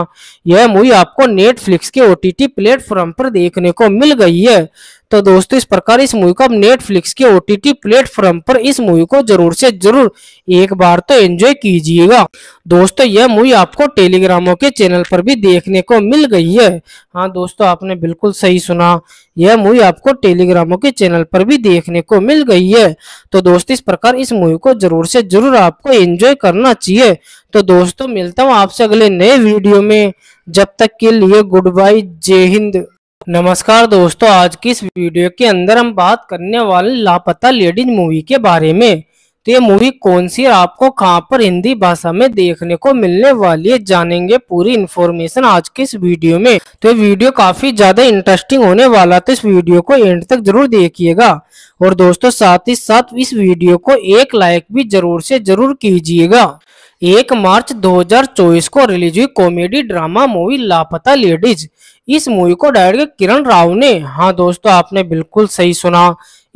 यह मूवी आपको नेटफ्लिक्स के ओ प्लेटफॉर्म पर देखने को मिल गई है तो दोस्तों इस प्रकार इस मूवी को आप नेटफ्लिक्स के ओटीटी प्लेटफॉर्म पर इस मूवी को जरूर से जरूर एक बार तो एंजॉय कीजिएगा दोस्तों यह मूवी आपको टेलीग्रामों के चैनल पर भी देखने को मिल गई है हाँ दोस्तों आपने बिल्कुल सही सुना यह मूवी आपको टेलीग्रामों के चैनल पर भी देखने को मिल गई है तो दोस्तों इस प्रकार इस मूवी को जरूर से जरूर आपको एंजॉय करना चाहिए तो दोस्तों मिलता हूँ आपसे अगले नए वीडियो में जब तक के लिए गुड बाय जय हिंद नमस्कार दोस्तों आज की इस वीडियो के अंदर हम बात करने वाले लापता लेडीज मूवी के बारे में तो ये मूवी कौन सी है आपको कहाँ पर हिंदी भाषा में देखने को मिलने वाली है जानेंगे पूरी इन्फॉर्मेशन आज की इस वीडियो में तो ये वीडियो काफी ज्यादा इंटरेस्टिंग होने वाला तो इस वीडियो को एंड तक जरूर देखिएगा और दोस्तों साथ ही साथ इस वीडियो को एक लाइक भी जरूर से जरूर कीजिएगा एक मार्च 2024 को रिलीज हुई comedy drama movie Laapataa ladies इस मूवी को डायरेक्ट के किरण राव ने हाँ दोस्तों आपने बिल्कुल सही सुना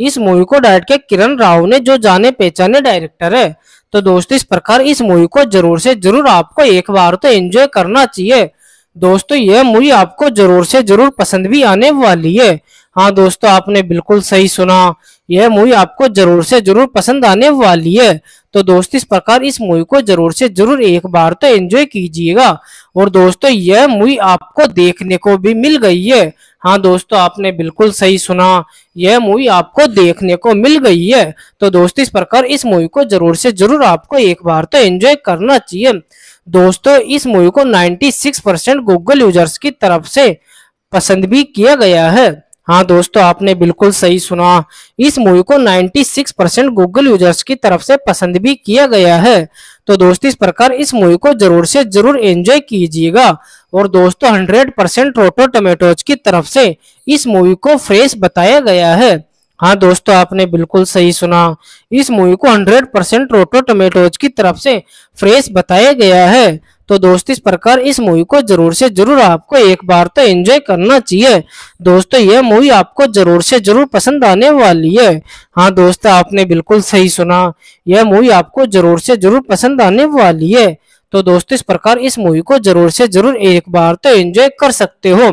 इस मूवी को डायरेक्ट के किरण राव ने जो जाने पहचाने डायरेक्टर है तो दोस्तों इस प्रकार इस मूवी को जरूर से जरूर आपको एक बार तो एंजॉय करना चाहिए दोस्तों यह मूवी आपको जरूर से जरूर पसंद भी आने वाली है हाँ दोस्तों आपने बिल्कुल सही सुना यह मूवी आपको जरूर से जरूर पसंद आने वाली है तो दोस्त इस प्रकार इस मूवी को जरूर से जरूर एक बार तो एंजॉय कीजिएगा और दोस्तों यह मूवी आपको देखने को भी मिल गई है हाँ दोस्तों आपने बिल्कुल सही सुना यह मूवी आपको देखने को मिल गई है तो दोस्त इस प्रकार इस मूवी को जरूर से जरूर आपको एक बार तो एंजॉय करना चाहिए दोस्तों इस मूवी को 96 परसेंट गूगल यूजर्स की तरफ से पसंद भी किया गया है हाँ दोस्तों आपने बिल्कुल सही सुना इस मूवी को 96 परसेंट गूगल यूजर्स की तरफ से पसंद भी किया गया है तो दोस्तों इस प्रकार इस मूवी को जरूर से जरूर एंजॉय कीजिएगा और दोस्तों 100 परसेंट रोटो टमेटोज की तरफ से इस मूवी को फ्रेश बताया गया है हाँ दोस्तों आपने बिल्कुल सही सुना इस मूवी को हंड्रेड परसेंट रोटो टोमेटोज की तरफ से फ्रेश बताया गया है तो दोस्त इस प्रकार इस मूवी को जरूर से जरूर आपको एक बार तो एंजॉय करना चाहिए दोस्तों तो यह मूवी आपको जरूर से जरूर पसंद आने वाली है हाँ दोस्त आपने बिल्कुल सही सुना यह मूवी आपको जरूर से जरूर पसंद आने वाली है तो दोस्तों इस प्रकार इस मूवी को जरूर से जरूर एक बार तो एंजॉय कर सकते हो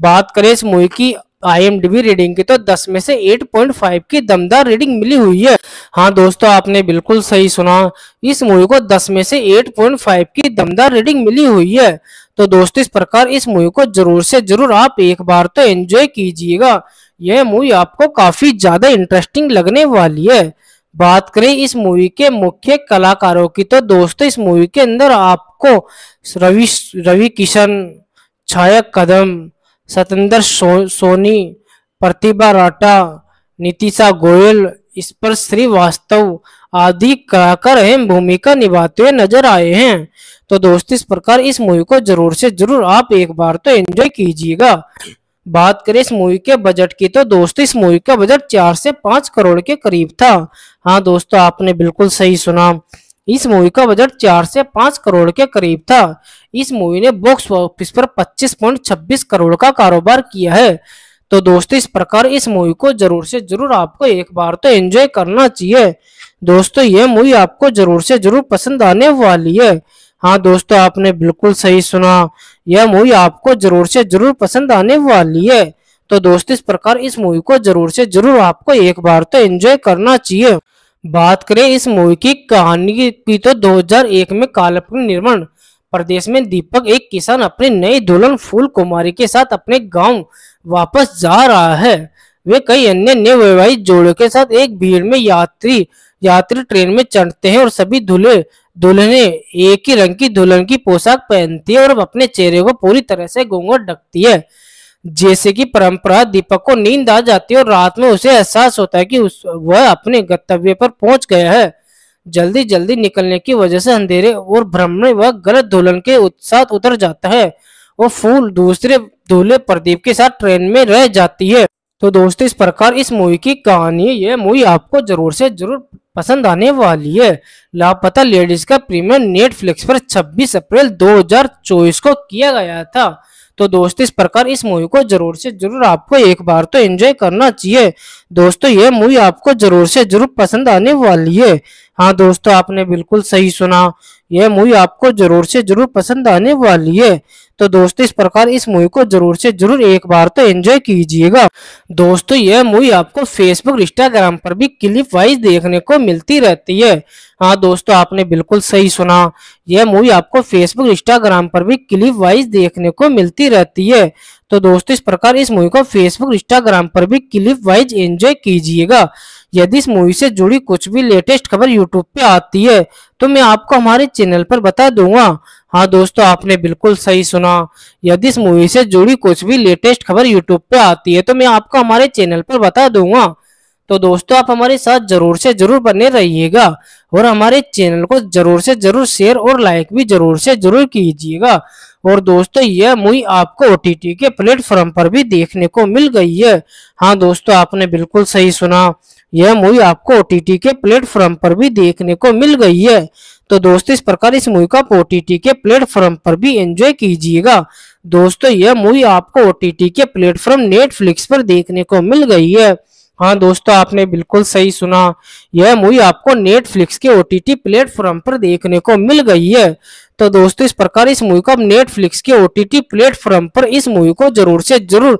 बात करें इस मूवी की आईएमडीबी रीडिंग की तो 10 में से 8.5 की दमदार रीडिंग मिली हुई है हाँ दोस्तों आपने बिल्कुल सही सुना इस मूवी को 10 में से 8.5 की दमदार रीडिंग मिली हुई है तो दोस्तों इस प्रकार इस मूवी को जरूर से जरूर आप एक बार तो एंजॉय कीजिएगा यह मूवी आपको काफी ज्यादा इंटरेस्टिंग लगने वाली है बात करें इस मूवी के मुख्य कलाकारों की तो दोस्तों इस मूवी के अंदर आपको रवि रवि किशन छाया कदम सतेंद्र सो, सोनी प्रतिभा राटा नीतिशा गोयल इस पर श्रीवास्तव आदि कराकर अहम भूमिका निभाते हुए नजर आए हैं तो दोस्त इस प्रकार इस मूवी को जरूर से जरूर आप एक बार तो एंजॉय कीजिएगा बात करें इस मूवी के बजट की तो दोस्तों इस मूवी का बजट चार से पांच करोड़ के करीब था हाँ दोस्तों आपने बिल्कुल सही सुना इस मूवी का बजट चार से पांच करोड़ के करीब था इस मूवी ने बॉक्स ऑफिस पर 25.26 करोड़ का कारोबार किया है तो दोस्तों इस प्रकार इस मूवी को जरूर से जरूर आपको एक बार तो एंजॉय करना चाहिए दोस्तों ये मूवी आपको जरूर से जरूर पसंद आने वाली है हाँ दोस्तों आपने बिल्कुल सही सुना यह मूवी आपको जरूर से जरूर पसंद आने वाली है तो दोस्तों इस प्रकार इस मूवी को जरूर से जरूर आपको एक बार तो एंजॉय करना चाहिए बात करें इस मूवी की कहानी की तो 2001 में कालपुर निर्माण प्रदेश में दीपक एक किसान अपने नए दुल्हन फूल कुमारी के साथ अपने गांव वापस जा रहा है वे कई अन्य नए वैवाहिक जोड़ों के साथ एक भीड़ में यात्री यात्री ट्रेन में चढ़ते हैं और सभी दूल्हे दुल्हने एक ही रंग की दुल्हन की पोशाक पहनती है और अपने चेहरे को पूरी तरह से घूंघट ढकती है जैसे कि परंपरा दीपक को नींद आ जाती है और रात में उसे एहसास होता है कि उस वह अपने गंतव्य पर पहुंच गया है जल्दी जल्दी निकलने की वजह से अंधेरे और भ्रम में वह गलत दुल्हन के साथ उतर जाता है वो फूल दूसरे धूल्हे प्रदीप के साथ ट्रेन में रह जाती है तो दोस्तों इस प्रकार इस मूवी की कहानी यह मूवी आपको जरूर से जरूर पसंद आने वाली है लापता लेडीज का प्रीमियम नेटफ्लिक्स पर 26 अप्रैल 2024 को किया गया था तो दोस्त इस प्रकार इस मूवी को जरूर से जरूर आपको एक बार तो एंजॉय करना चाहिए दोस्तों ये मूवी आपको जरूर से जरूर पसंद आने वाली है हाँ दोस्तों आपने बिल्कुल सही सुना यह मूवी आपको जरूर से जरूर पसंद आने वाली है तो दोस्तों इस प्रकार इस मूवी को जरूर से जरूर एक बार तो एंजॉय कीजिएगा दोस्तों यह मूवी आपको फेसबुक इंस्टाग्राम पर भी क्लिप वाइज देखने को मिलती रहती है हाँ दोस्तों आपने बिल्कुल सही सुना यह मूवी आपको फेसबुक इंस्टाग्राम पर भी क्लिप वाइज देखने को मिलती रहती है तो दोस्तों इस प्रकार इस मूवी को फेसबुक इंस्टाग्राम पर भी क्लिप वाइज एंजॉय कीजिएगा यदि इस मूवी से जुड़ी कुछ भी लेटेस्ट खबर यूट्यूब पे आती है तो मैं आपको हमारे चैनल पर बता दूंगा हाँ दोस्तों आपने बिल्कुल सही सुना यदि इस मूवी से जुड़ी कुछ भी लेटेस्ट खबर यूट्यूब पे आती है तो मैं आपको हमारे चैनल पर बता दूंगा तो दोस्तों आप हमारे साथ जरूर से जरूर बने रहिएगा और हमारे चैनल को जरूर से जरूर शेयर और लाइक भी जरूर से जरूर कीजिएगा और दोस्तों यह मूवी आपको ओ के प्लेटफॉर्म पर भी देखने को मिल गई है हाँ दोस्तों आपने बिल्कुल सही सुना यह मूवी आपको ओ के प्लेटफॉर्म पर भी देखने को मिल गई है तो दोस्तों इस प्रकार इस मूवी का ओटीटी के प्लेटफॉर्म पर भी एंजॉय कीजिएगा दोस्तों यह मूवी आपको ओटीटी के प्लेटफॉर्म नेटफ्लिक्स पर देखने को मिल गई है हाँ दोस्तों आपने बिल्कुल सही सुना यह मूवी आपको नेटफ्लिक्स के ओ टी प्लेटफॉर्म पर देखने को मिल गई है तो दोस्तों इस प्रकार इस मूवी को आप नेटफ्लिक्स के ओ टी प्लेटफॉर्म पर इस मूवी को जरूर से जरूर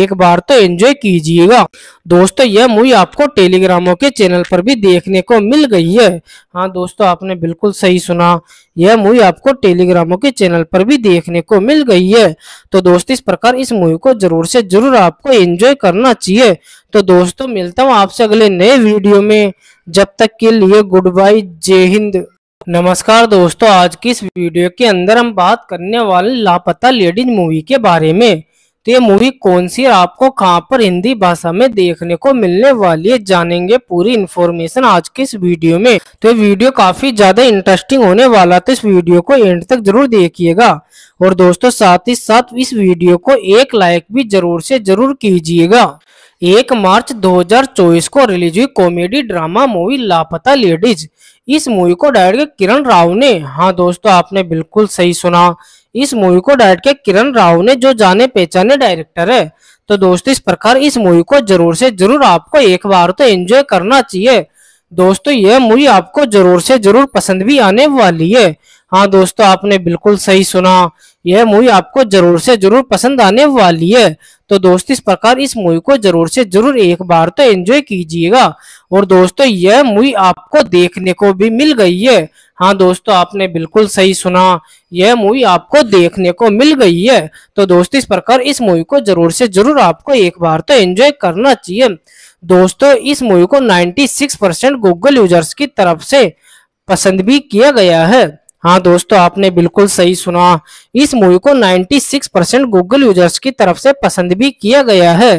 एक बार तो एंजॉय कीजिएगा दोस्तों यह मूवी आपको टेलीग्रामों के चैनल पर भी देखने को मिल गई है हाँ दोस्तों आपने बिल्कुल सही सुना यह मूवी आपको टेलीग्रामों के चैनल पर भी देखने को मिल गई है तो दोस्तों इस प्रकार इस मूवी को जरूर से जरूर आपको एंजॉय करना चाहिए तो दोस्तों मिलता हूँ आपसे अगले नए वीडियो में जब तक के लिए गुड बाय जय हिंद नमस्कार दोस्तों आज की इस वीडियो के अंदर हम बात करने वाले लापता लेडीज मूवी के बारे में तो ये मूवी कौन सी है आपको कहाँ पर हिंदी भाषा में देखने को मिलने वाली है जानेंगे पूरी इन्फॉर्मेशन आज के इस वीडियो में तो ये वीडियो काफी ज्यादा इंटरेस्टिंग होने वाला तो इस वीडियो को एंड तक जरूर देखिएगा और दोस्तों साथ ही साथ इस वीडियो को एक लाइक भी जरूर से जरूर कीजिएगा एक मार्च 2024 को रिलीज हुई comedy drama movie Laapataa ladies इस मूवी को डायरेक्ट किरण राव ने हाँ दोस्तों आपने बिल्कुल सही सुना इस मूवी को डायरेक्ट किरण राव ने जो जाने पहचाने डायरेक्टर है तो दोस्तों इस प्रकार इस मूवी को जरूर से जरूर आपको एक बार तो एंजॉय करना चाहिए दोस्तों यह मूवी आपको जरूर से जरूर पसंद भी आने वाली है हाँ दोस्तों आपने बिल्कुल सही सुना यह मूवी आपको जरूर से जरूर पसंद आने वाली है तो दोस्त इस प्रकार इस मूवी को जरूर से जरूर एक बार तो एंजॉय कीजिएगा और दोस्तों यह मूवी आपको देखने को भी मिल गई है हाँ दोस्तों आपने बिल्कुल सही सुना यह मूवी आपको देखने को मिल गई है तो दोस्तों इस प्रकार इस मूवी को जरूर से जरूर आपको एक बार तो एंजॉय करना चाहिए दोस्तों इस मूवी को 96 परसेंट गूगल यूजर्स की तरफ से पसंद भी किया गया है हाँ दोस्तों आपने बिल्कुल सही सुना इस मूवी को 96 परसेंट गूगल यूजर्स की तरफ से पसंद भी किया गया है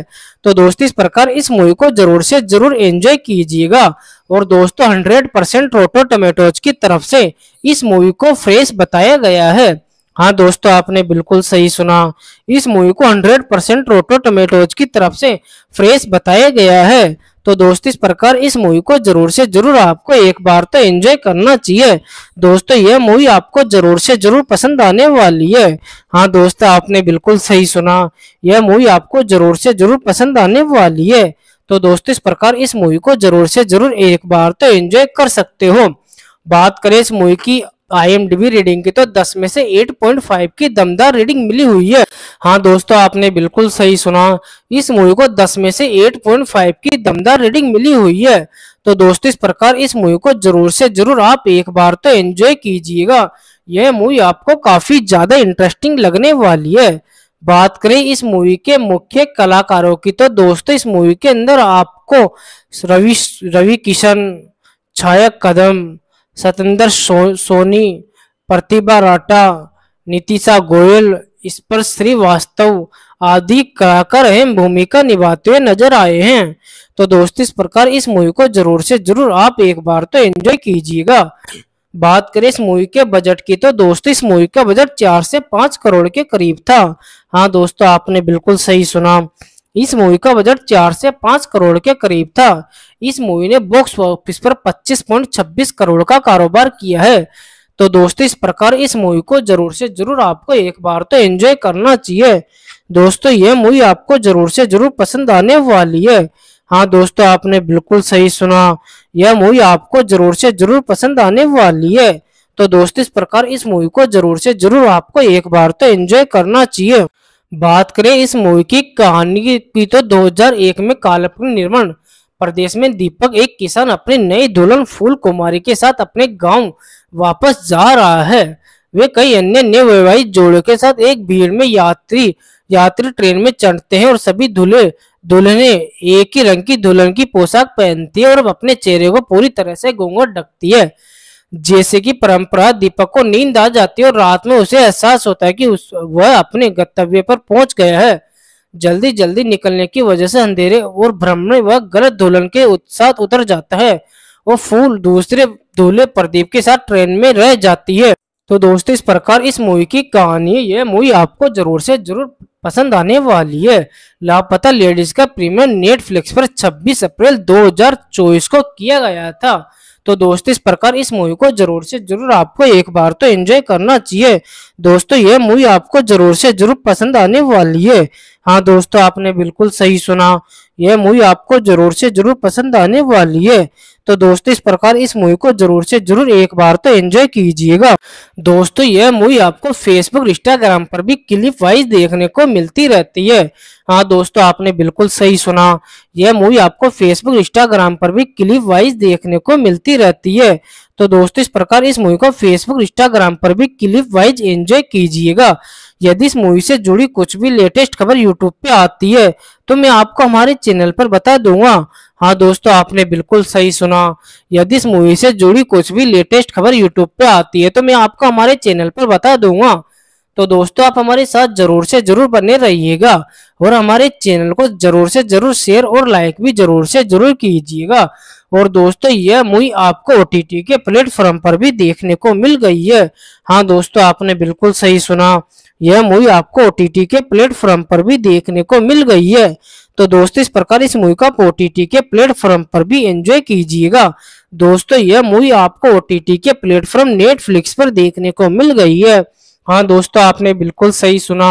तो दोस्तों इस प्रकार इस मूवी को जरूर से जरूर एंजॉय कीजिएगा और दोस्तों 100 परसेंट रोटो टोमेटोज की तरफ से इस मूवी को फ्रेश बताया गया है हाँ दोस्तों आपने बिल्कुल सही सुना इस मूवी को 100 परसेंट रोटो टमेटोज की तरफ से फ्रेश बताया गया है तो दोस्तों इस प्रकार इस मूवी को जरूर से जरूर आपको एक बार तो एंजॉय करना चाहिए दोस्तों यह मूवी आपको जरूर से जरूर पसंद आने वाली है हाँ दोस्त आपने बिल्कुल सही सुना यह मूवी आपको जरूर से जरूर पसंद आने वाली है तो दोस्तों इस प्रकार इस मूवी को जरूर से जरूर एक बार तो एंजॉय कर सकते हो बात करें इस मूवी की आईएमडीबी रीडिंग की तो 10 में से 8.5 की दमदार रीडिंग मिली हुई है हाँ दोस्तों आपने बिल्कुल सही सुना इस मूवी को 10 में से 8.5 की दमदार रीडिंग मिली हुई है तो दोस्तों इस प्रकार इस मूवी को जरूर से जरूर आप एक बार तो एंजॉय कीजिएगा यह मूवी आपको काफी ज्यादा इंटरेस्टिंग लगने वाली है बात करें इस मूवी के मुख्य कलाकारों की तो दोस्तों इस मूवी के अंदर आपको रवि रवि किशन छाया कदम सतेंद्र सो, सोनी प्रतिभा राटा नीतिशा गोयल इस पर श्रीवास्तव आदि कलाकार अहम भूमिका निभाते हुए नजर आए हैं तो दोस्त इस प्रकार इस मूवी को जरूर से जरूर आप एक बार तो एंजॉय कीजिएगा बात करें इस मूवी के बजट की तो दोस्तों इस मूवी का बजट चार से पांच करोड़ के करीब था हाँ दोस्तों आपने बिल्कुल सही सुना इस मूवी का बजट चार से पांच करोड़ के करीब था इस मूवी ने बॉक्स ऑफिस पर 25.26 करोड़ का कारोबार किया है तो दोस्तों इस प्रकार इस मूवी को जरूर से जरूर आपको एक बार तो एंजॉय करना चाहिए दोस्तों ये मूवी आपको जरूर से जरूर पसंद आने वाली है हाँ दोस्तों आपने बिल्कुल सही सुना यह मूवी आपको जरूर से जरूर पसंद आने वाली है तो दोस्तों इस प्रकार इस मूवी को जरूर से जरूर आपको एक बार तो एंजॉय करना चाहिए बात करें इस मूवी की कहानी की तो 2001 में काल्पनिक निर्माण प्रदेश में दीपक एक किसान अपने नई दुल्हन फूल कुमारी के साथ अपने गांव वापस जा रहा है वे कई अन्य वैवाहिक जोड़ों के साथ एक भीड़ में यात्री यात्री ट्रेन में चढ़ते हैं और सभी दूल्हे दुल्हने एक ही रंग की दुल्हन की पोशाक पहनती है और अपने चेहरे को पूरी तरह से घूंघट ढकती है जैसे कि परंपरा दीपक को नींद आ जाती है और रात में उसे एहसास होता है कि उस वह अपने गंतव्य पर पहुंच गया है जल्दी जल्दी निकलने की वजह से अंधेरे और भ्रम में वह गलत दुल्हन के साथ उतर जाता है वो फूल दूसरे धूल्हे प्रदीप के साथ ट्रेन में रह जाती है तो दोस्तों इस प्रकार इस मूवी की कहानी यह मूवी आपको जरूर से जरूर पसंद आने वाली है लापता लेडीज का प्रीमियर नेटफ्लिक्स पर 26 अप्रैल 2024 को किया गया था तो दोस्त इस प्रकार इस मूवी को जरूर से जरूर आपको एक बार तो एंजॉय करना चाहिए दोस्तों ये मूवी आपको जरूर से जरूर पसंद आने वाली है हाँ दोस्तों आपने बिल्कुल सही सुना यह मूवी आपको जरूर से जरूर पसंद आने वाली है तो दोस्तों इस प्रकार इस मूवी को जरूर से जरूर एक बार तो एंजॉय कीजिएगा दोस्तों यह मूवी आपको फेसबुक इंस्टाग्राम पर भी क्लिप वाइज देखने को मिलती रहती है हाँ दोस्तों आपने बिल्कुल सही सुना यह मूवी आपको फेसबुक इंस्टाग्राम पर भी क्लिप वाइज देखने को मिलती रहती है तो दोस्तों इस प्रकार इस मूवी को फेसबुक इंस्टाग्राम पर भी क्लिप वाइज एंजॉय कीजिएगा यदि इस मूवी से जुड़ी कुछ भी लेटेस्ट खबर यूट्यूब पे आती है तो मैं आपको हमारे चैनल पर बता दूंगा हाँ दोस्तों आपने बिल्कुल सही सुना यदि इस मूवी से जुड़ी कुछ भी लेटेस्ट खबर यूट्यूब पे आती है तो मैं आपको हमारे चैनल पर बता दूंगा तो दोस्तों आप हमारे साथ जरूर से जरूर बने रहिएगा और हमारे चैनल को जरूर से जरूर शेयर और लाइक भी जरूर से जरूर कीजिएगा और दोस्तों यह मूवी आपको ओ के प्लेटफॉर्म पर भी देखने को मिल गई है हाँ दोस्तों आपने बिल्कुल सही सुना यह मूवी आपको ओ के प्लेटफॉर्म पर भी देखने को मिल गई है तो दोस्तों इस प्रकार इस मूवी का ओ के प्लेटफॉर्म पर भी एंजॉय कीजिएगा दोस्तों यह मूवी आपको ओ के प्लेटफॉर्म नेटफ्लिक्स पर देखने को मिल गई है हाँ दोस्तों आपने बिल्कुल सही सुना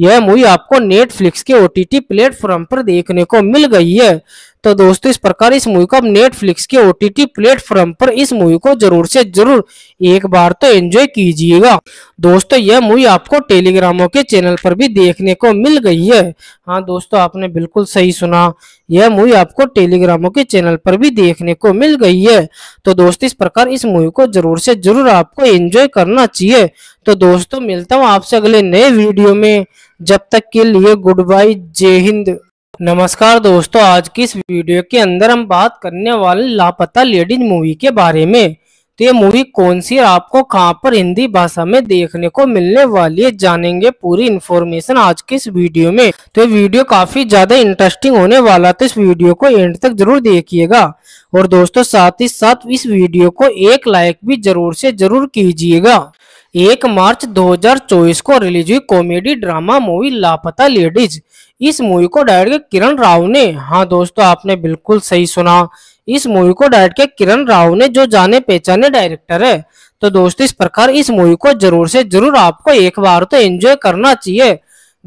यह मूवी आपको नेटफ्लिक्स के ओ टी प्लेटफॉर्म पर देखने को मिल गई है तो दोस्तों इस प्रकार इस मूवी को आप नेटफ्लिक्स के ओटीटी प्लेटफॉर्म पर इस मूवी को जरूर से जरूर एक बार तो एंजॉय कीजिएगा दोस्तों यह मूवी आपको टेलीग्रामों के चैनल पर भी देखने को मिल गई है हाँ दोस्तों आपने बिल्कुल सही सुना यह मूवी आपको टेलीग्रामों के चैनल पर भी देखने को मिल गई है तो दोस्तों इस प्रकार इस मूवी को जरूर से जरूर आपको एंजॉय करना चाहिए तो दोस्तों मिलता हूँ आपसे अगले नए वीडियो में जब तक के लिए गुड बाय जय हिंद नमस्कार दोस्तों आज की इस वीडियो के अंदर हम बात करने वाले लापता लेडीज मूवी के बारे में तो ये मूवी कौन सी है आपको कहाँ पर हिंदी भाषा में देखने को मिलने वाली है जानेंगे पूरी इन्फॉर्मेशन आज की इस वीडियो में तो ये वीडियो काफी ज्यादा इंटरेस्टिंग होने वाला तो इस वीडियो को एंड तक जरूर देखिएगा और दोस्तों साथ ही साथ इस वीडियो को एक लाइक भी जरूर से जरूर कीजिएगा एक मार्च 2024 को रिलीज हुई comedy drama movie Laapataa ladies इस मूवी को डायरेक्ट किरण राव ने हाँ दोस्तों आपने बिल्कुल सही सुना इस मूवी को डायरेक्ट के किरण राव ने जो जाने पहचाने डायरेक्टर है तो दोस्तों इस प्रकार इस मूवी को जरूर से जरूर आपको एक बार तो एंजॉय करना चाहिए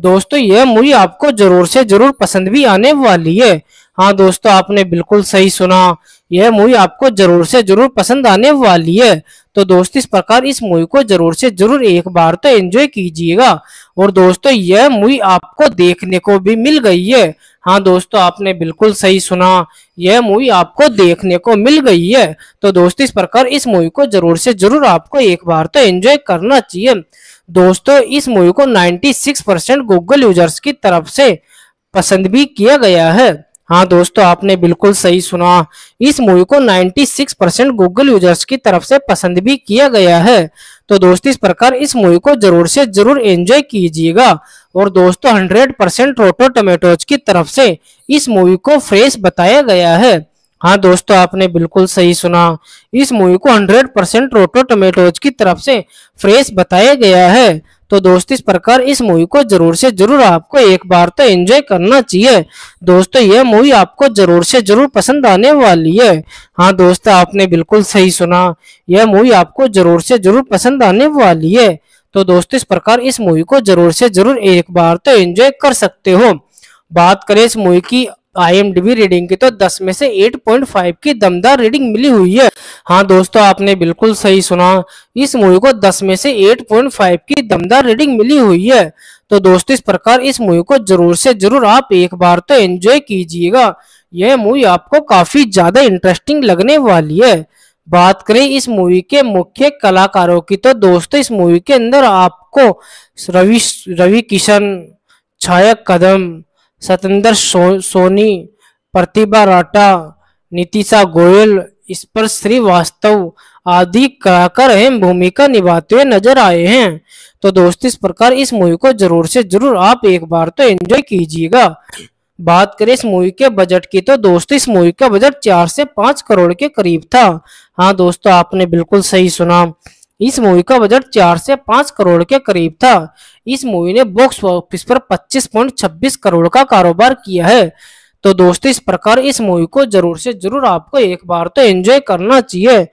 दोस्तों यह मूवी आपको जरूर से जरूर पसंद भी आने वाली है हाँ दोस्तों आपने बिल्कुल सही सुना यह मूवी आपको जरूर से जरूर पसंद आने वाली है तो दोस्त इस प्रकार इस मूवी को जरूर से जरूर एक बार तो एंजॉय कीजिएगा और दोस्तों यह मूवी आपको देखने को भी मिल गई है हाँ दोस्तों आपने बिल्कुल सही सुना यह मूवी आपको देखने को मिल गई है तो दोस्तों इस प्रकार इस मूवी को जरूर से जरूर आपको एक बार तो एंजॉय करना चाहिए दोस्तों इस मूवी को 96 परसेंट गूगल यूजर्स की तरफ से पसंद भी किया गया है हाँ दोस्तों आपने बिल्कुल सही सुना इस मूवी को 96 परसेंट गूगल यूजर्स की तरफ से पसंद भी किया गया है तो दोस्त इस प्रकार इस मूवी को जरूर से जरूर एंजॉय कीजिएगा और दोस्तों 100 परसेंट रोटो टोमेटोज की तरफ से इस मूवी को फ्रेश बताया गया है हाँ दोस्तों आपने बिल्कुल सही सुना इस मूवी को हंड्रेड परसेंट रोटो टमेटोज की तरफ से फ्रेश बताया गया है तो दोस्त इस प्रकार इस मूवी को जरूर से जरूर आपको एक बार तो एंजॉय करना चाहिए दोस्तों तो यह मूवी आपको जरूर से जरूर पसंद आने वाली है हाँ दोस्त आपने बिल्कुल सही सुना यह मूवी आपको जरूर से जरूर पसंद आने वाली है तो दोस्तों इस प्रकार इस मूवी को जरूर से जरूर एक बार तो एंजॉय कर सकते हो बात करें इस मूवी की आईएमडीबी रीडिंग की तो 10 में से 8.5 की दमदार रीडिंग मिली हुई है हाँ दोस्तों आपने बिल्कुल सही सुना इस मूवी को 10 में से 8.5 की दमदार रीडिंग मिली हुई है तो दोस्तों इस प्रकार इस मूवी को जरूर से जरूर आप एक बार तो एंजॉय कीजिएगा यह मूवी आपको काफी ज्यादा इंटरेस्टिंग लगने वाली है बात करें इस मूवी के मुख्य कलाकारों की तो दोस्तों इस मूवी के अंदर आपको रवि रवि किशन छाया कदम सतेंद्र सो, सोनी प्रतिभा राटा नीतिशा गोयल इस पर श्रीवास्तव आदि कराकर अहम भूमिका निभाते हुए नजर आए हैं तो दोस्त इस प्रकार इस मूवी को जरूर से जरूर आप एक बार तो एंजॉय कीजिएगा बात करें इस मूवी के बजट की तो दोस्तों इस मूवी का बजट चार से पांच करोड़ के करीब था हाँ दोस्तों आपने बिल्कुल सही सुना इस मूवी का बजट चार से पांच करोड़ के करीब था इस मूवी ने बॉक्स ऑफिस पर 25.26 करोड़ का कारोबार किया है तो दोस्तों इस प्रकार इस मूवी को जरूर से जरूर आपको एक बार तो एंजॉय करना चाहिए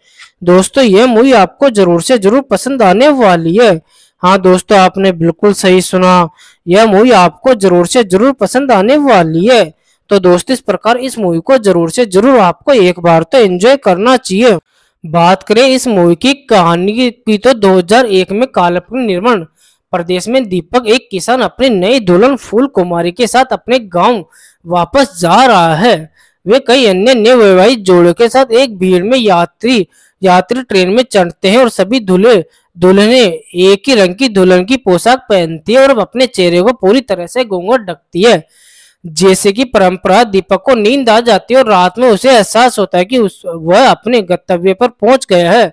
दोस्तों ये मूवी आपको जरूर से जरूर पसंद आने वाली है हाँ दोस्तों आपने बिल्कुल सही सुना यह मूवी आपको जरूर से जरूर पसंद आने वाली है तो दोस्तों इस प्रकार इस मूवी को जरूर से जरूर आपको एक बार तो एंजॉय करना चाहिए बात करें इस मूवी की कहानी की तो 2001 में काल्पनिक निर्माण प्रदेश में दीपक एक किसान अपने नई दुल्हन फूल कुमारी के साथ अपने गांव वापस जा रहा है वे कई अन्य नए वैवाहिक जोड़ों के साथ एक भीड़ में यात्री यात्री ट्रेन में चढ़ते हैं और सभी दूल्हे दुल्हने एक ही रंग की दुल्हन की पोशाक पहनती है और अपने चेहरे को पूरी तरह से घूंघट ढकती है जैसे कि परंपरा दीपक को नींद आ जाती है और रात में उसे एहसास होता है कि उस वह अपने गंतव्य पर पहुंच गया है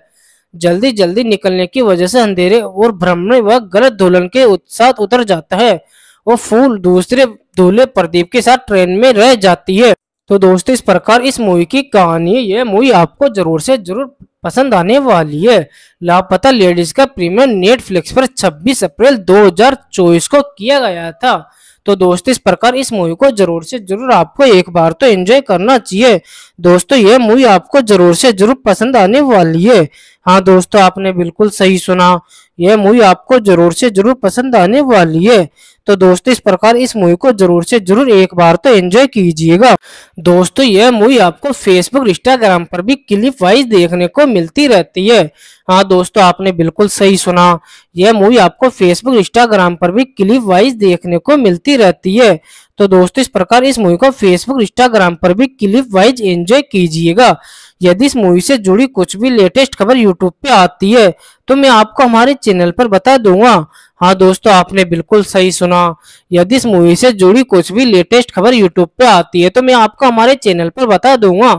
जल्दी जल्दी निकलने की वजह से अंधेरे और भ्रम में वह गलत दुल्हन के साथ उतर जाता है वो फूल दूसरे धूल्हे प्रदीप के साथ ट्रेन में रह जाती है तो दोस्तों इस प्रकार इस मूवी की कहानी यह मूवी आपको जरूर से जरूर पसंद आने वाली है लापता लेडीज का प्रीमियम नेटफ्लिक्स पर 26 अप्रैल 2024 को किया गया था तो दोस्त इस प्रकार इस मूवी को जरूर से जरूर आपको एक बार तो एंजॉय करना चाहिए दोस्तों ये मूवी आपको जरूर से जरूर पसंद आने वाली है हाँ दोस्तों आपने बिल्कुल सही सुना यह मूवी आपको जरूर से जरूर पसंद आने वाली है तो दोस्तों इस प्रकार इस मूवी को जरूर से जरूर एक बार तो एंजॉय कीजिएगा दोस्तों यह मूवी आपको फेसबुक इंस्टाग्राम पर भी क्लिप वाइज देखने को मिलती रहती है हाँ दोस्तों आपने बिल्कुल सही सुना यह मूवी आपको फेसबुक इंस्टाग्राम पर भी क्लिप वाइज देखने को मिलती रहती है तो दोस्तों इस प्रकार इस मूवी को फेसबुक इंस्टाग्राम पर भी क्लिप वाइज एंजॉय कीजिएगा यदि इस मूवी से जुड़ी कुछ भी लेटेस्ट खबर यूट्यूब पे आती है तो मैं आपको हमारे चैनल पर बता दूंगा हाँ दोस्तों आपने बिल्कुल सही सुना यदि इस मूवी से जुड़ी कुछ भी लेटेस्ट खबर यूट्यूब पे आती है तो मैं आपको हमारे चैनल पर बता दूंगा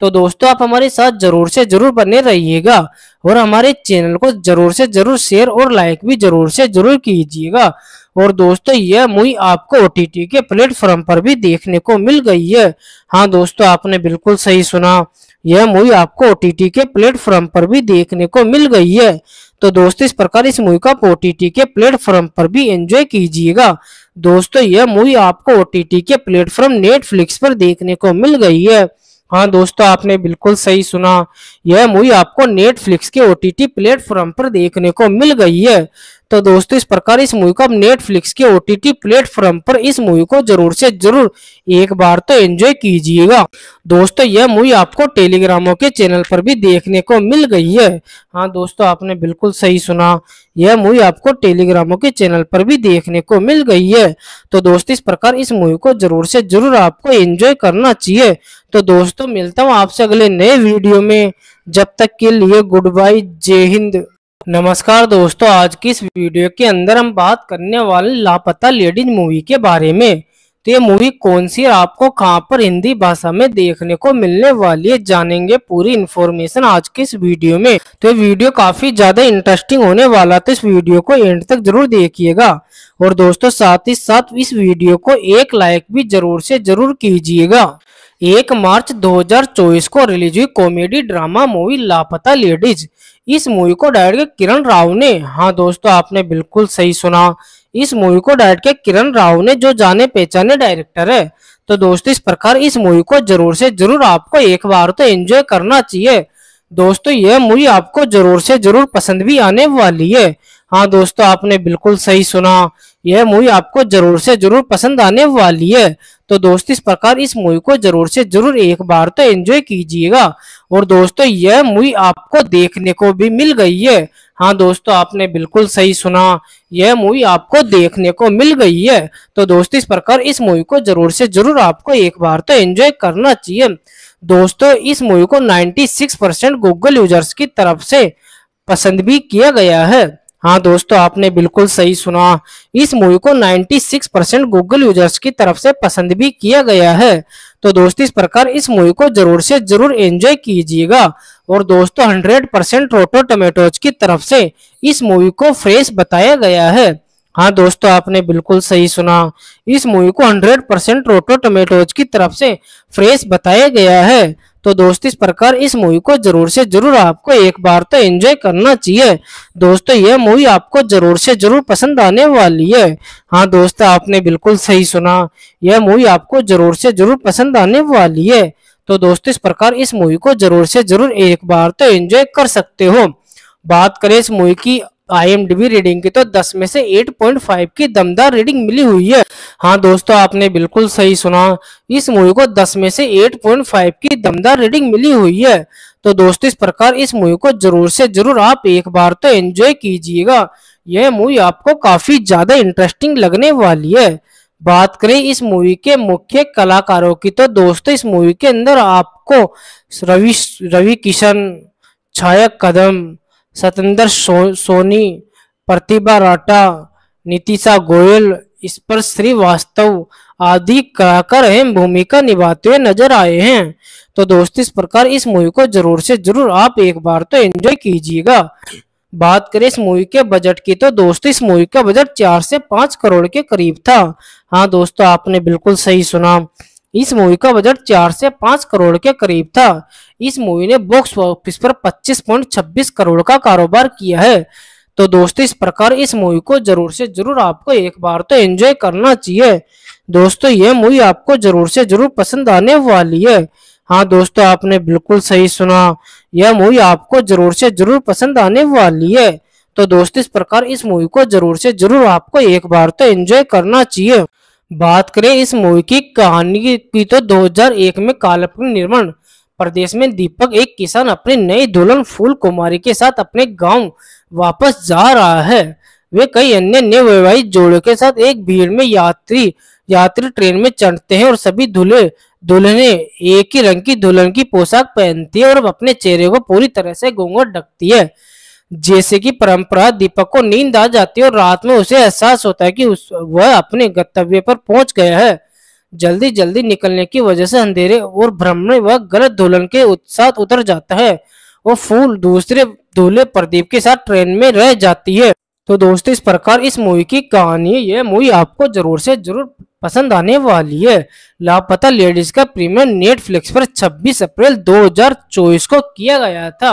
तो दोस्तों आप हमारे साथ जरूर से जरूर बने रहिएगा और हमारे चैनल को जरूर से जरूर शेयर और लाइक भी जरूर से जरूर कीजिएगा और दोस्तों यह मूवी आपको ओ के प्लेटफॉर्म पर भी देखने को मिल गई है हाँ दोस्तों आपने बिल्कुल सही सुना यह मूवी आपको ओ के प्लेटफॉर्म पर भी देखने को मिल गई है तो दोस्तों इस प्रकार इस मूवी को ओटीटी के प्लेटफॉर्म पर भी एंजॉय कीजिएगा दोस्तों यह मूवी आपको ओ के प्लेटफॉर्म नेटफ्लिक्स पर देखने को मिल गई है हाँ दोस्तों आपने बिल्कुल सही सुना यह मूवी आपको नेटफ्लिक्स के ओ प्लेटफॉर्म पर देखने को मिल गई है तो दोस्तों इस प्रकार इस मूवी को आप नेटफ्लिक्स के ओ टी प्लेटफॉर्म पर इस मूवी को जरूर से जरूर एक बार तो एंजॉय कीजिएगा दोस्तों यह मूवी आपको टेलीग्रामों के चैनल पर भी देखने को मिल गई है हाँ दोस्तों आपने बिल्कुल सही सुना यह मूवी आपको टेलीग्रामों के चैनल पर भी देखने को मिल गई है तो दोस्तों इस प्रकार इस मूवी को जरूर से जरूर आपको एंजॉय करना चाहिए तो दोस्तों मिलता हूँ आपसे अगले नए वीडियो में जब तक के लिए गुड बाय जय हिंद नमस्कार दोस्तों आज की इस वीडियो के अंदर हम बात करने वाले लापता लेडीज मूवी के बारे में तो ये मूवी कौन सी है आपको कहाँ पर हिंदी भाषा में देखने को मिलने वाली है जानेंगे पूरी इन्फॉर्मेशन आज के इस वीडियो में तो ये वीडियो काफी ज्यादा इंटरेस्टिंग होने वाला तो इस वीडियो को एंड तक जरूर देखिएगा और दोस्तों साथ ही साथ इस वीडियो को एक लाइक भी जरूर से जरूर कीजिएगा एक मार्च 2024 को रिलीज हुई comedy drama movie Laapataa ladies इस मूवी को डायरेक्ट किरण राव ने हाँ दोस्तों आपने बिल्कुल सही सुना इस मूवी को डायरेक्ट किरण राव ने जो जाने पहचाने डायरेक्टर है तो दोस्तों इस प्रकार इस मूवी को जरूर से जरूर आपको एक बार तो एंजॉय करना चाहिए दोस्तों यह मूवी आपको जरूर से जरूर पसंद भी आने वाली है हाँ दोस्तों आपने बिल्कुल सही सुना यह मूवी आपको जरूर से जरूर पसंद आने वाली है तो दोस्त इस प्रकार इस मूवी को जरूर से जरूर एक बार तो एंजॉय कीजिएगा और दोस्तों यह मूवी आपको देखने को भी मिल गई है हाँ दोस्तों आपने बिल्कुल सही सुना यह मूवी आपको देखने को मिल गई है तो दोस्तों इस प्रकार इस मूवी को जरूर से जरूर आपको एक बार तो एंजॉय करना चाहिए दोस्तों इस मूवी को 96 परसेंट गूगल यूजर्स की तरफ से पसंद भी किया गया है हाँ दोस्तों आपने बिल्कुल सही सुना इस मूवी को 96 परसेंट गूगल यूजर्स की तरफ से पसंद भी किया गया है तो दोस्तों इस प्रकार इस मूवी को जरूर से जरूर एंजॉय कीजिएगा और दोस्तों 100 परसेंट रोटो टोमेटोज की तरफ से इस मूवी को फ्रेश बताया गया है हाँ दोस्तों आपने बिल्कुल सही सुना इस मूवी को 100 परसेंट रोटो टमेटोज की तरफ से फ्रेश बताया गया है तो दोस्तों इस प्रकार इस मूवी को जरूर से जरूर आपको एक बार तो एंजॉय करना चाहिए दोस्तों ये मूवी आपको जरूर से जरूर पसंद आने वाली है हाँ दोस्त आपने बिल्कुल सही सुना यह मूवी आपको जरूर से जरूर पसंद आने वाली है तो दोस्तों इस प्रकार इस मूवी को जरूर से जरूर एक बार तो एंजॉय कर सकते हो बात करें इस मूवी की आईएमडीबी रीडिंग की तो 10 में से 8.5 की दमदार रीडिंग मिली हुई है हाँ दोस्तों आपने बिल्कुल सही सुना इस मूवी को 10 में से 8.5 की दमदार रीडिंग मिली हुई है तो दोस्तों इस प्रकार इस मूवी को जरूर से जरूर आप एक बार तो एंजॉय कीजिएगा यह मूवी आपको काफी ज्यादा इंटरेस्टिंग लगने वाली है बात करें इस मूवी के मुख्य कलाकारों की तो दोस्तों इस मूवी के अंदर आपको रवि रवि किशन छाया कदम सतेंद्र सो, सोनी प्रतिभा राटा नीतिशा गोयल इस पर श्रीवास्तव आदि कलाकार अहम भूमिका निभाते हुए नजर आए हैं तो दोस्तों इस प्रकार इस मूवी को जरूर से जरूर आप एक बार तो एंजॉय कीजिएगा बात करें इस मूवी के बजट की तो दोस्तों इस मूवी का बजट चार से पांच करोड़ के करीब था हाँ दोस्तों आपने बिल्कुल सही सुना इस मूवी का बजट चार से पांच करोड़ के करीब था इस मूवी ने बॉक्स ऑफिस पर 25.26 करोड़ का कारोबार किया है तो दोस्तों इस प्रकार इस मूवी को जरूर से जरूर आपको एक बार तो एंजॉय करना चाहिए दोस्तों ये मूवी आपको जरूर से जरूर पसंद आने वाली है हाँ दोस्तों आपने बिल्कुल सही सुना यह मूवी आपको जरूर से जरूर पसंद आने वाली है तो दोस्तों इस प्रकार इस मूवी को जरूर से जरूर आपको एक बार तो एंजॉय करना चाहिए बात करें इस मूवी की कहानी की तो 2001 में काल्पनिक निर्माण प्रदेश में दीपक एक किसान अपने नई दुल्हन फूल कुमारी के साथ अपने गांव वापस जा रहा है वे कई अन्य वैवाहिक जोड़ों के साथ एक भीड़ में यात्री यात्री ट्रेन में चढ़ते हैं और सभी दूल्हे दुल्हने एक ही रंग की दुल्हन की पोशाक पहनती है और अपने चेहरे को पूरी तरह से घूंघट ढकती है जैसे कि परंपरा दीपक को नींद आ जाती है और रात में उसे एहसास होता है कि उस वह अपने गंतव्य पर पहुंच गया है जल्दी जल्दी निकलने की वजह से अंधेरे और भ्रमण व गलत दुल्हन के साथ उतर जाता है वो फूल दूसरे दूल्हे प्रदीप के साथ ट्रेन में रह जाती है तो दोस्तों इस प्रकार इस मूवी की कहानी यह मूवी आपको जरूर से जरूर पसंद आने वाली है लापता लेडीज का प्रीमियर नेटफ्लिक्स पर 26 अप्रैल 2024 को किया गया था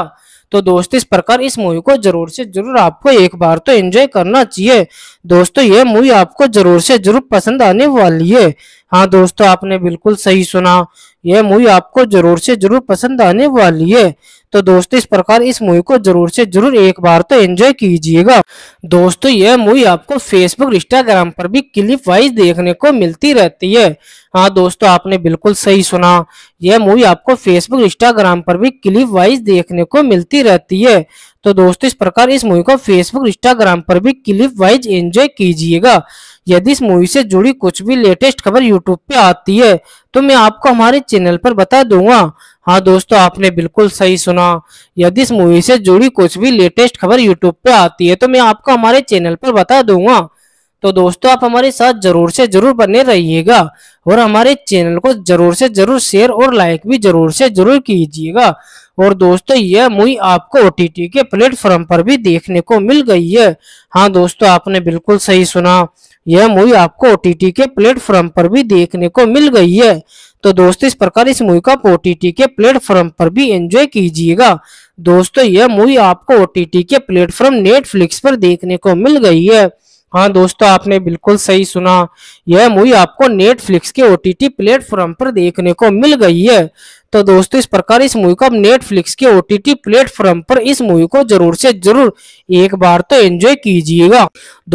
तो दोस्त इस प्रकार इस मूवी को जरूर से जरूर आपको एक बार तो एंजॉय करना चाहिए दोस्तों ये मूवी आपको जरूर से जरूर पसंद आने वाली है हाँ दोस्तों आपने बिल्कुल सही सुना यह मूवी आपको जरूर से जरूर पसंद आने वाली है तो दोस्तों इस प्रकार इस मूवी को जरूर से जरूर एक बार तो एंजॉय कीजिएगा दोस्तों यह मूवी आपको फेसबुक इंस्टाग्राम पर भी क्लिप वाइज देखने को मिलती रहती है हाँ दोस्तों आपने बिल्कुल सही सुना यह मूवी आपको फेसबुक इंस्टाग्राम पर भी क्लिप वाइज देखने को मिलती रहती है तो दोस्तों इस प्रकार इस मूवी को फेसबुक इंस्टाग्राम पर भी क्लिप वाइज एंजॉय कीजिएगा यदि इस मूवी से जुड़ी कुछ भी लेटेस्ट खबर यूट्यूब पे आती है तो मैं आपको हमारे चैनल पर बता दूंगा हाँ दोस्तों आपने बिल्कुल सही सुना यदि इस मूवी से जुड़ी कुछ भी लेटेस्ट खबर यूट्यूब पे आती है तो मैं आपको हमारे चैनल पर बता दूंगा तो दोस्तों आप हमारे साथ जरूर से जरूर बने रहिएगा और हमारे चैनल को जरूर से जरूर शेयर और लाइक भी जरूर से जरूर कीजिएगा और दोस्तों यह मूवी आपको ओ के प्लेटफॉर्म पर भी देखने को मिल गई है हाँ दोस्तों आपने बिल्कुल सही सुना यह मूवी आपको ओ के प्लेटफॉर्म पर भी देखने को मिल गई है तो दोस्तों इस प्रकार इस मूवी का आप ओ के प्लेटफॉर्म पर भी एंजॉय कीजिएगा दोस्तों यह मूवी आपको ओ के प्लेटफॉर्म नेटफ्लिक्स पर देखने को मिल गई है हाँ दोस्तों आपने बिल्कुल सही सुना यह मूवी आपको नेटफ्लिक्स के ओ टी प्लेटफॉर्म पर देखने को मिल गई है तो दोस्तों इस प्रकार इस मूवी को आप नेटफ्लिक्स के ओटीटी प्लेटफॉर्म पर इस मूवी को जरूर से जरूर एक बार तो एंजॉय कीजिएगा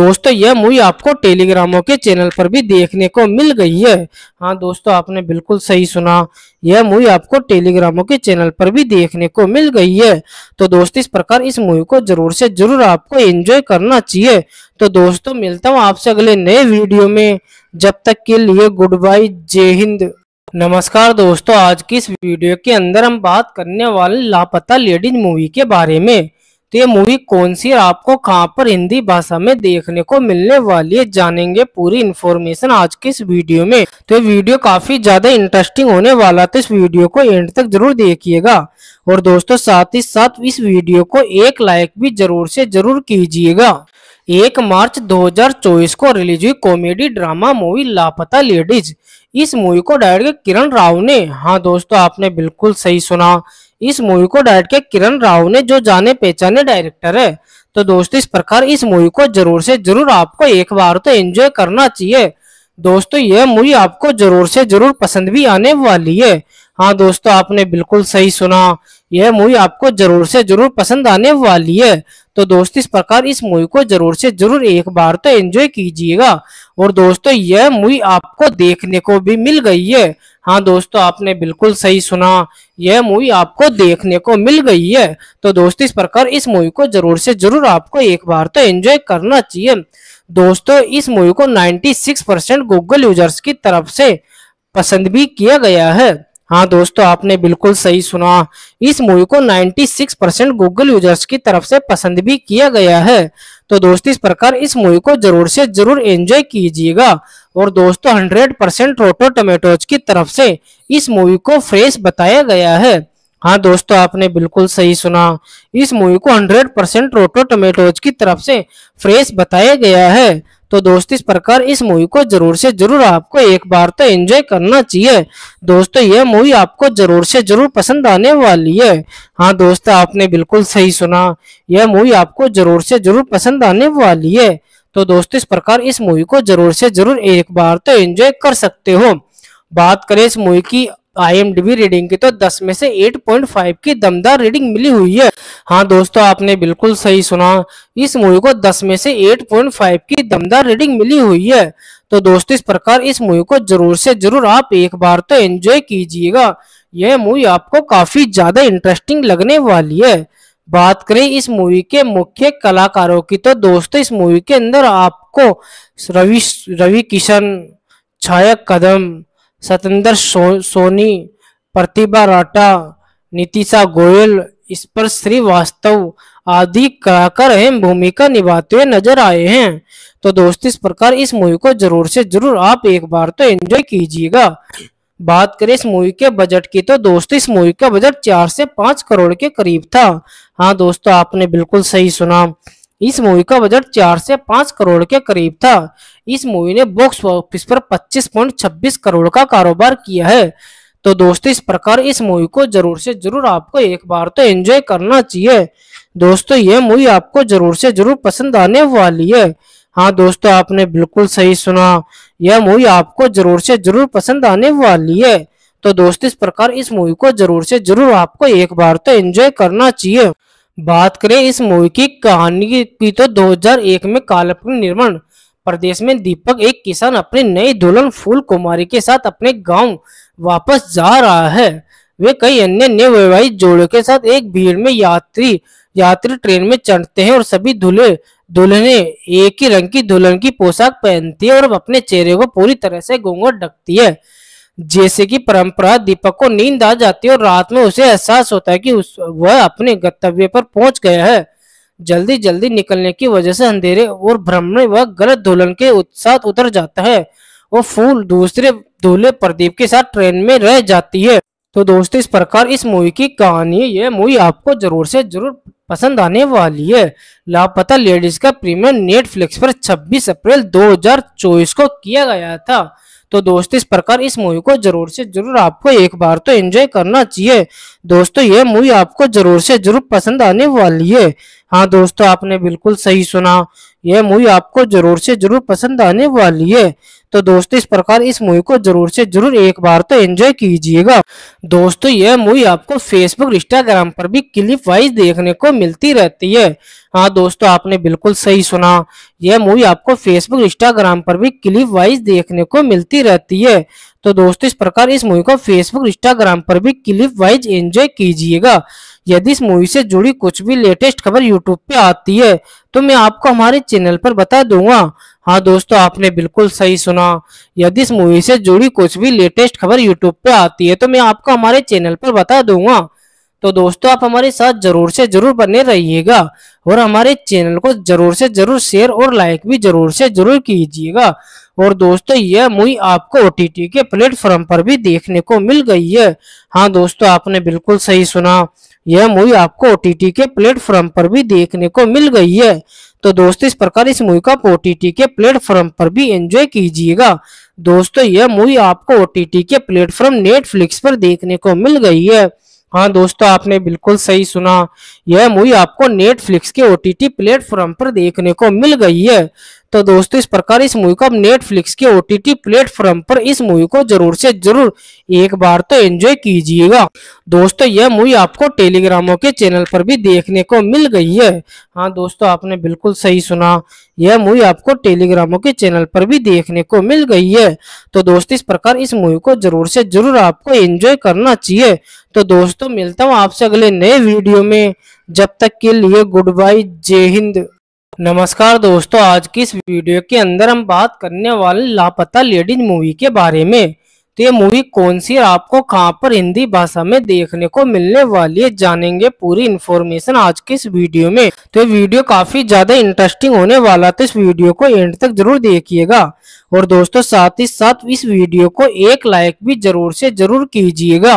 दोस्तों यह मूवी आपको टेलीग्रामों के चैनल पर भी देखने को मिल गई है हाँ दोस्तों आपने बिल्कुल सही सुना यह मूवी आपको टेलीग्रामों के चैनल पर भी देखने को मिल गई है तो दोस्तों इस प्रकार इस मूवी को जरूर से जरूर आपको एंजॉय करना चाहिए तो दोस्तों मिलता हूँ आपसे अगले नए वीडियो में जब तक के लिए गुड बाय जय हिंद नमस्कार दोस्तों आज की इस वीडियो के अंदर हम बात करने वाले लापता लेडीज मूवी के बारे में तो ये मूवी कौन सी है आपको कहां पर हिंदी भाषा में देखने को मिलने वाली है जानेंगे पूरी इन्फॉर्मेशन आज की इस वीडियो में तो ये वीडियो काफी ज्यादा इंटरेस्टिंग होने वाला तो इस वीडियो को एंड तक जरूर देखिएगा और दोस्तों साथ ही साथ इस वीडियो को एक लाइक भी जरूर से जरूर कीजिएगा एक मार्च 2024 को रिलीज हुई comedy drama movie Laapataa ladies इस मूवी को डायरेक्ट किया किरण राव ने हाँ दोस्तों आपने बिल्कुल सही सुना इस मूवी को डायरेक्ट किया किरण राव ने जो जाने पहचाने डायरेक्टर है तो दोस्तों इस प्रकार इस मूवी को जरूर से जरूर आपको एक बार तो एंजॉय करना चाहिए दोस्तों यह मूवी आपको जरूर से जरूर पसंद भी आने वाली है हाँ दोस्तों आपने बिल्कुल सही सुना यह मूवी आपको जरूर से जरूर पसंद आने वाली है तो दोस्त इस प्रकार इस मूवी को जरूर से जरूर एक बार तो एंजॉय कीजिएगा और दोस्तों यह मूवी आपको देखने को भी मिल गई है हाँ दोस्तों आपने बिल्कुल सही सुना यह मूवी आपको देखने को मिल गई है तो दोस्तों इस प्रकार इस मूवी को जरूर से जरूर आपको एक बार तो एंजॉय करना चाहिए दोस्तों इस मूवी को 96 परसेंट गूगल यूजर्स की तरफ से पसंद भी किया गया है हाँ दोस्तों आपने बिल्कुल सही सुना इस मूवी को 96 परसेंट गूगल यूजर्स की तरफ से पसंद भी किया गया है तो दोस्तों इस प्रकार इस मूवी को जरूर से जरूर एंजॉय कीजिएगा और दोस्तों 100 परसेंट रोटो टोमेटोज की तरफ से इस मूवी को फ्रेश बताया गया है हाँ दोस्तों आपने बिल्कुल सही सुना इस मूवी को हंड्रेड परसेंट रोटो टमेटोज की तरफ से फ्रेश बताया गया है तो दोस्त इस प्रकार इस मूवी को जरूर से जरूर आपको एक बार तो एंजॉय करना चाहिए दोस्तों तो यह मूवी आपको जरूर से जरूर पसंद आने वाली है हाँ दोस्त आपने बिल्कुल सही सुना यह मूवी आपको जरूर से जरूर पसंद आने वाली है तो दोस्तों इस प्रकार इस मूवी को जरूर से जरूर एक बार तो एंजॉय कर सकते हो बात करें इस मूवी की आईएमडीबी रीडिंग की तो 10 में से 8.5 की दमदार रीडिंग मिली हुई है हाँ दोस्तों आपने बिल्कुल सही सुना इस मूवी को 10 में से 8.5 की दमदार रीडिंग मिली हुई है तो दोस्तों इस प्रकार इस मूवी को जरूर से जरूर आप एक बार तो एंजॉय कीजिएगा यह मूवी आपको काफी ज्यादा इंटरेस्टिंग लगने वाली है बात करें इस मूवी के मुख्य कलाकारों की तो दोस्तों इस मूवी के अंदर आपको रवि रवि किशन छाया कदम सतेंद्र सो, सोनी प्रतिभा राटा नीतिशा गोयल इस पर श्रीवास्तव आदि कलाकार अहम भूमिका निभाते हुए नजर आए हैं तो दोस्त इस प्रकार इस मूवी को जरूर से जरूर आप एक बार तो एंजॉय कीजिएगा बात करें इस मूवी के बजट की तो दोस्तों इस मूवी का बजट चार से पांच करोड़ के करीब था हाँ दोस्तों आपने बिल्कुल सही सुना इस मूवी का बजट चार से पांच करोड़ के करीब था इस मूवी ने बॉक्स ऑफिस पर 25.26 करोड़ का कारोबार किया है तो दोस्तों इस प्रकार इस मूवी को जरूर से जरूर आपको एक बार तो एंजॉय करना चाहिए दोस्तों ये मूवी आपको जरूर से जरूर पसंद आने वाली है हाँ दोस्तों आपने बिल्कुल सही सुना यह मूवी आपको जरूर से जरूर पसंद आने वाली है तो दोस्तों इस प्रकार इस मूवी को जरूर से जरूर आपको एक बार तो एंजॉय करना चाहिए बात करें इस मूवी की कहानी की तो 2001 में काल्पनिक निर्माण प्रदेश में दीपक एक किसान अपने नए दुल्हन फूल कुमारी के साथ अपने गांव वापस जा रहा है वे कई अन्य नए वैवाहिक जोड़ों के साथ एक भीड़ में यात्री यात्री ट्रेन में चढ़ते हैं और सभी दूल्हे दुल्हने एक ही रंग की दुल्हन की पोशाक पहनती है और अपने चेहरे को पूरी तरह से घूंघट ढकती है जैसे कि परंपरा दीपक को नींद आ जाती है और रात में उसे एहसास होता है कि वह अपने गंतव्य पर पहुंच गया है जल्दी जल्दी निकलने की वजह से अंधेरे और भ्रमण व गलत धोलन के साथ उतर जाता है वो फूल दूसरे धूल्हे प्रदीप के साथ ट्रेन में रह जाती है तो दोस्तों इस प्रकार इस मूवी की कहानी यह मूवी आपको जरूर से जरूर पसंद आने वाली है लापता लेडीज का प्रीमियम नेटफ्लिक्स पर 26 अप्रैल 2024 को किया गया था तो दोस्त इस प्रकार इस मूवी को जरूर से जरूर आपको एक बार तो एंजॉय करना चाहिए दोस्तों ये मूवी आपको जरूर से जरूर पसंद आने वाली है हाँ दोस्तों आपने बिल्कुल सही सुना यह मूवी आपको जरूर से जरूर पसंद आने वाली है तो दोस्तों इस प्रकार इस मूवी को जरूर से जरूर एक बार तो एंजॉय कीजिएगा दोस्तों यह मूवी आपको फेसबुक इंस्टाग्राम पर भी क्लिप वाइज देखने को मिलती रहती है हाँ दोस्तों आपने बिल्कुल सही सुना यह मूवी आपको फेसबुक इंस्टाग्राम पर भी क्लिप वाइज देखने को मिलती रहती है तो दोस्तों इस प्रकार इस मूवी को फेसबुक इंस्टाग्राम पर भी क्लिप वाइज एंजॉय कीजिएगा यदि इस मूवी से जुड़ी कुछ भी लेटेस्ट खबर यूट्यूब पे आती है तो मैं आपको हमारे चैनल पर बता दूंगा हाँ दोस्तों आपने बिल्कुल सही सुना यदि इस मूवी से जुड़ी कुछ भी लेटेस्ट खबर यूट्यूब पे आती है तो मैं आपको हमारे चैनल पर बता दूंगा तो दोस्तों आप हमारे साथ जरूर से जरूर बने रहिएगा और हमारे चैनल को जरूर से जरूर शेयर और लाइक भी जरूर से जरूर कीजिएगा और दोस्तों यह मूवी आपको ओ के प्लेटफॉर्म पर भी देखने को मिल गई है हाँ दोस्तों आपने बिल्कुल सही सुना यह मूवी आपको ओ के प्लेटफॉर्म पर भी देखने को मिल गई है तो दोस्तों इस प्रकार इस मूवी को ओटीटी के प्लेटफॉर्म पर भी एंजॉय कीजिएगा दोस्तों यह मूवी आपको ओ के प्लेटफॉर्म नेटफ्लिक्स पर देखने को मिल गई है हाँ दोस्तों आपने बिल्कुल सही सुना यह मूवी आपको नेटफ्लिक्स के ओ प्लेटफॉर्म पर देखने को मिल गई है तो दोस्तों इस प्रकार इस मूवी को आप नेटफ्लिक्स के ओ टी प्लेटफॉर्म पर इस मूवी को जरूर से जरूर एक बार तो एंजॉय कीजिएगा दोस्तों यह मूवी आपको टेलीग्रामों के चैनल पर भी देखने को मिल गई है हाँ दोस्तों आपने बिल्कुल सही सुना यह मूवी आपको टेलीग्रामों के चैनल पर भी देखने को मिल गई है तो दोस्तों इस प्रकार इस मूवी को जरूर से जरूर आपको एंजॉय करना चाहिए तो दोस्तों मिलता हूँ आपसे अगले नए वीडियो में जब तक के लिए गुड बाय जय हिंद नमस्कार दोस्तों आज की इस वीडियो के अंदर हम बात करने वाले लापता लेडीज मूवी के बारे में तो ये मूवी कौन सी है आपको कहाँ पर हिंदी भाषा में देखने को मिलने वाली है जानेंगे पूरी इन्फॉर्मेशन आज के इस वीडियो में तो ये वीडियो काफी ज्यादा इंटरेस्टिंग होने वाला तो इस वीडियो को एंड तक जरूर देखिएगा और दोस्तों साथ ही साथ इस वीडियो को एक लाइक भी जरूर से जरूर कीजिएगा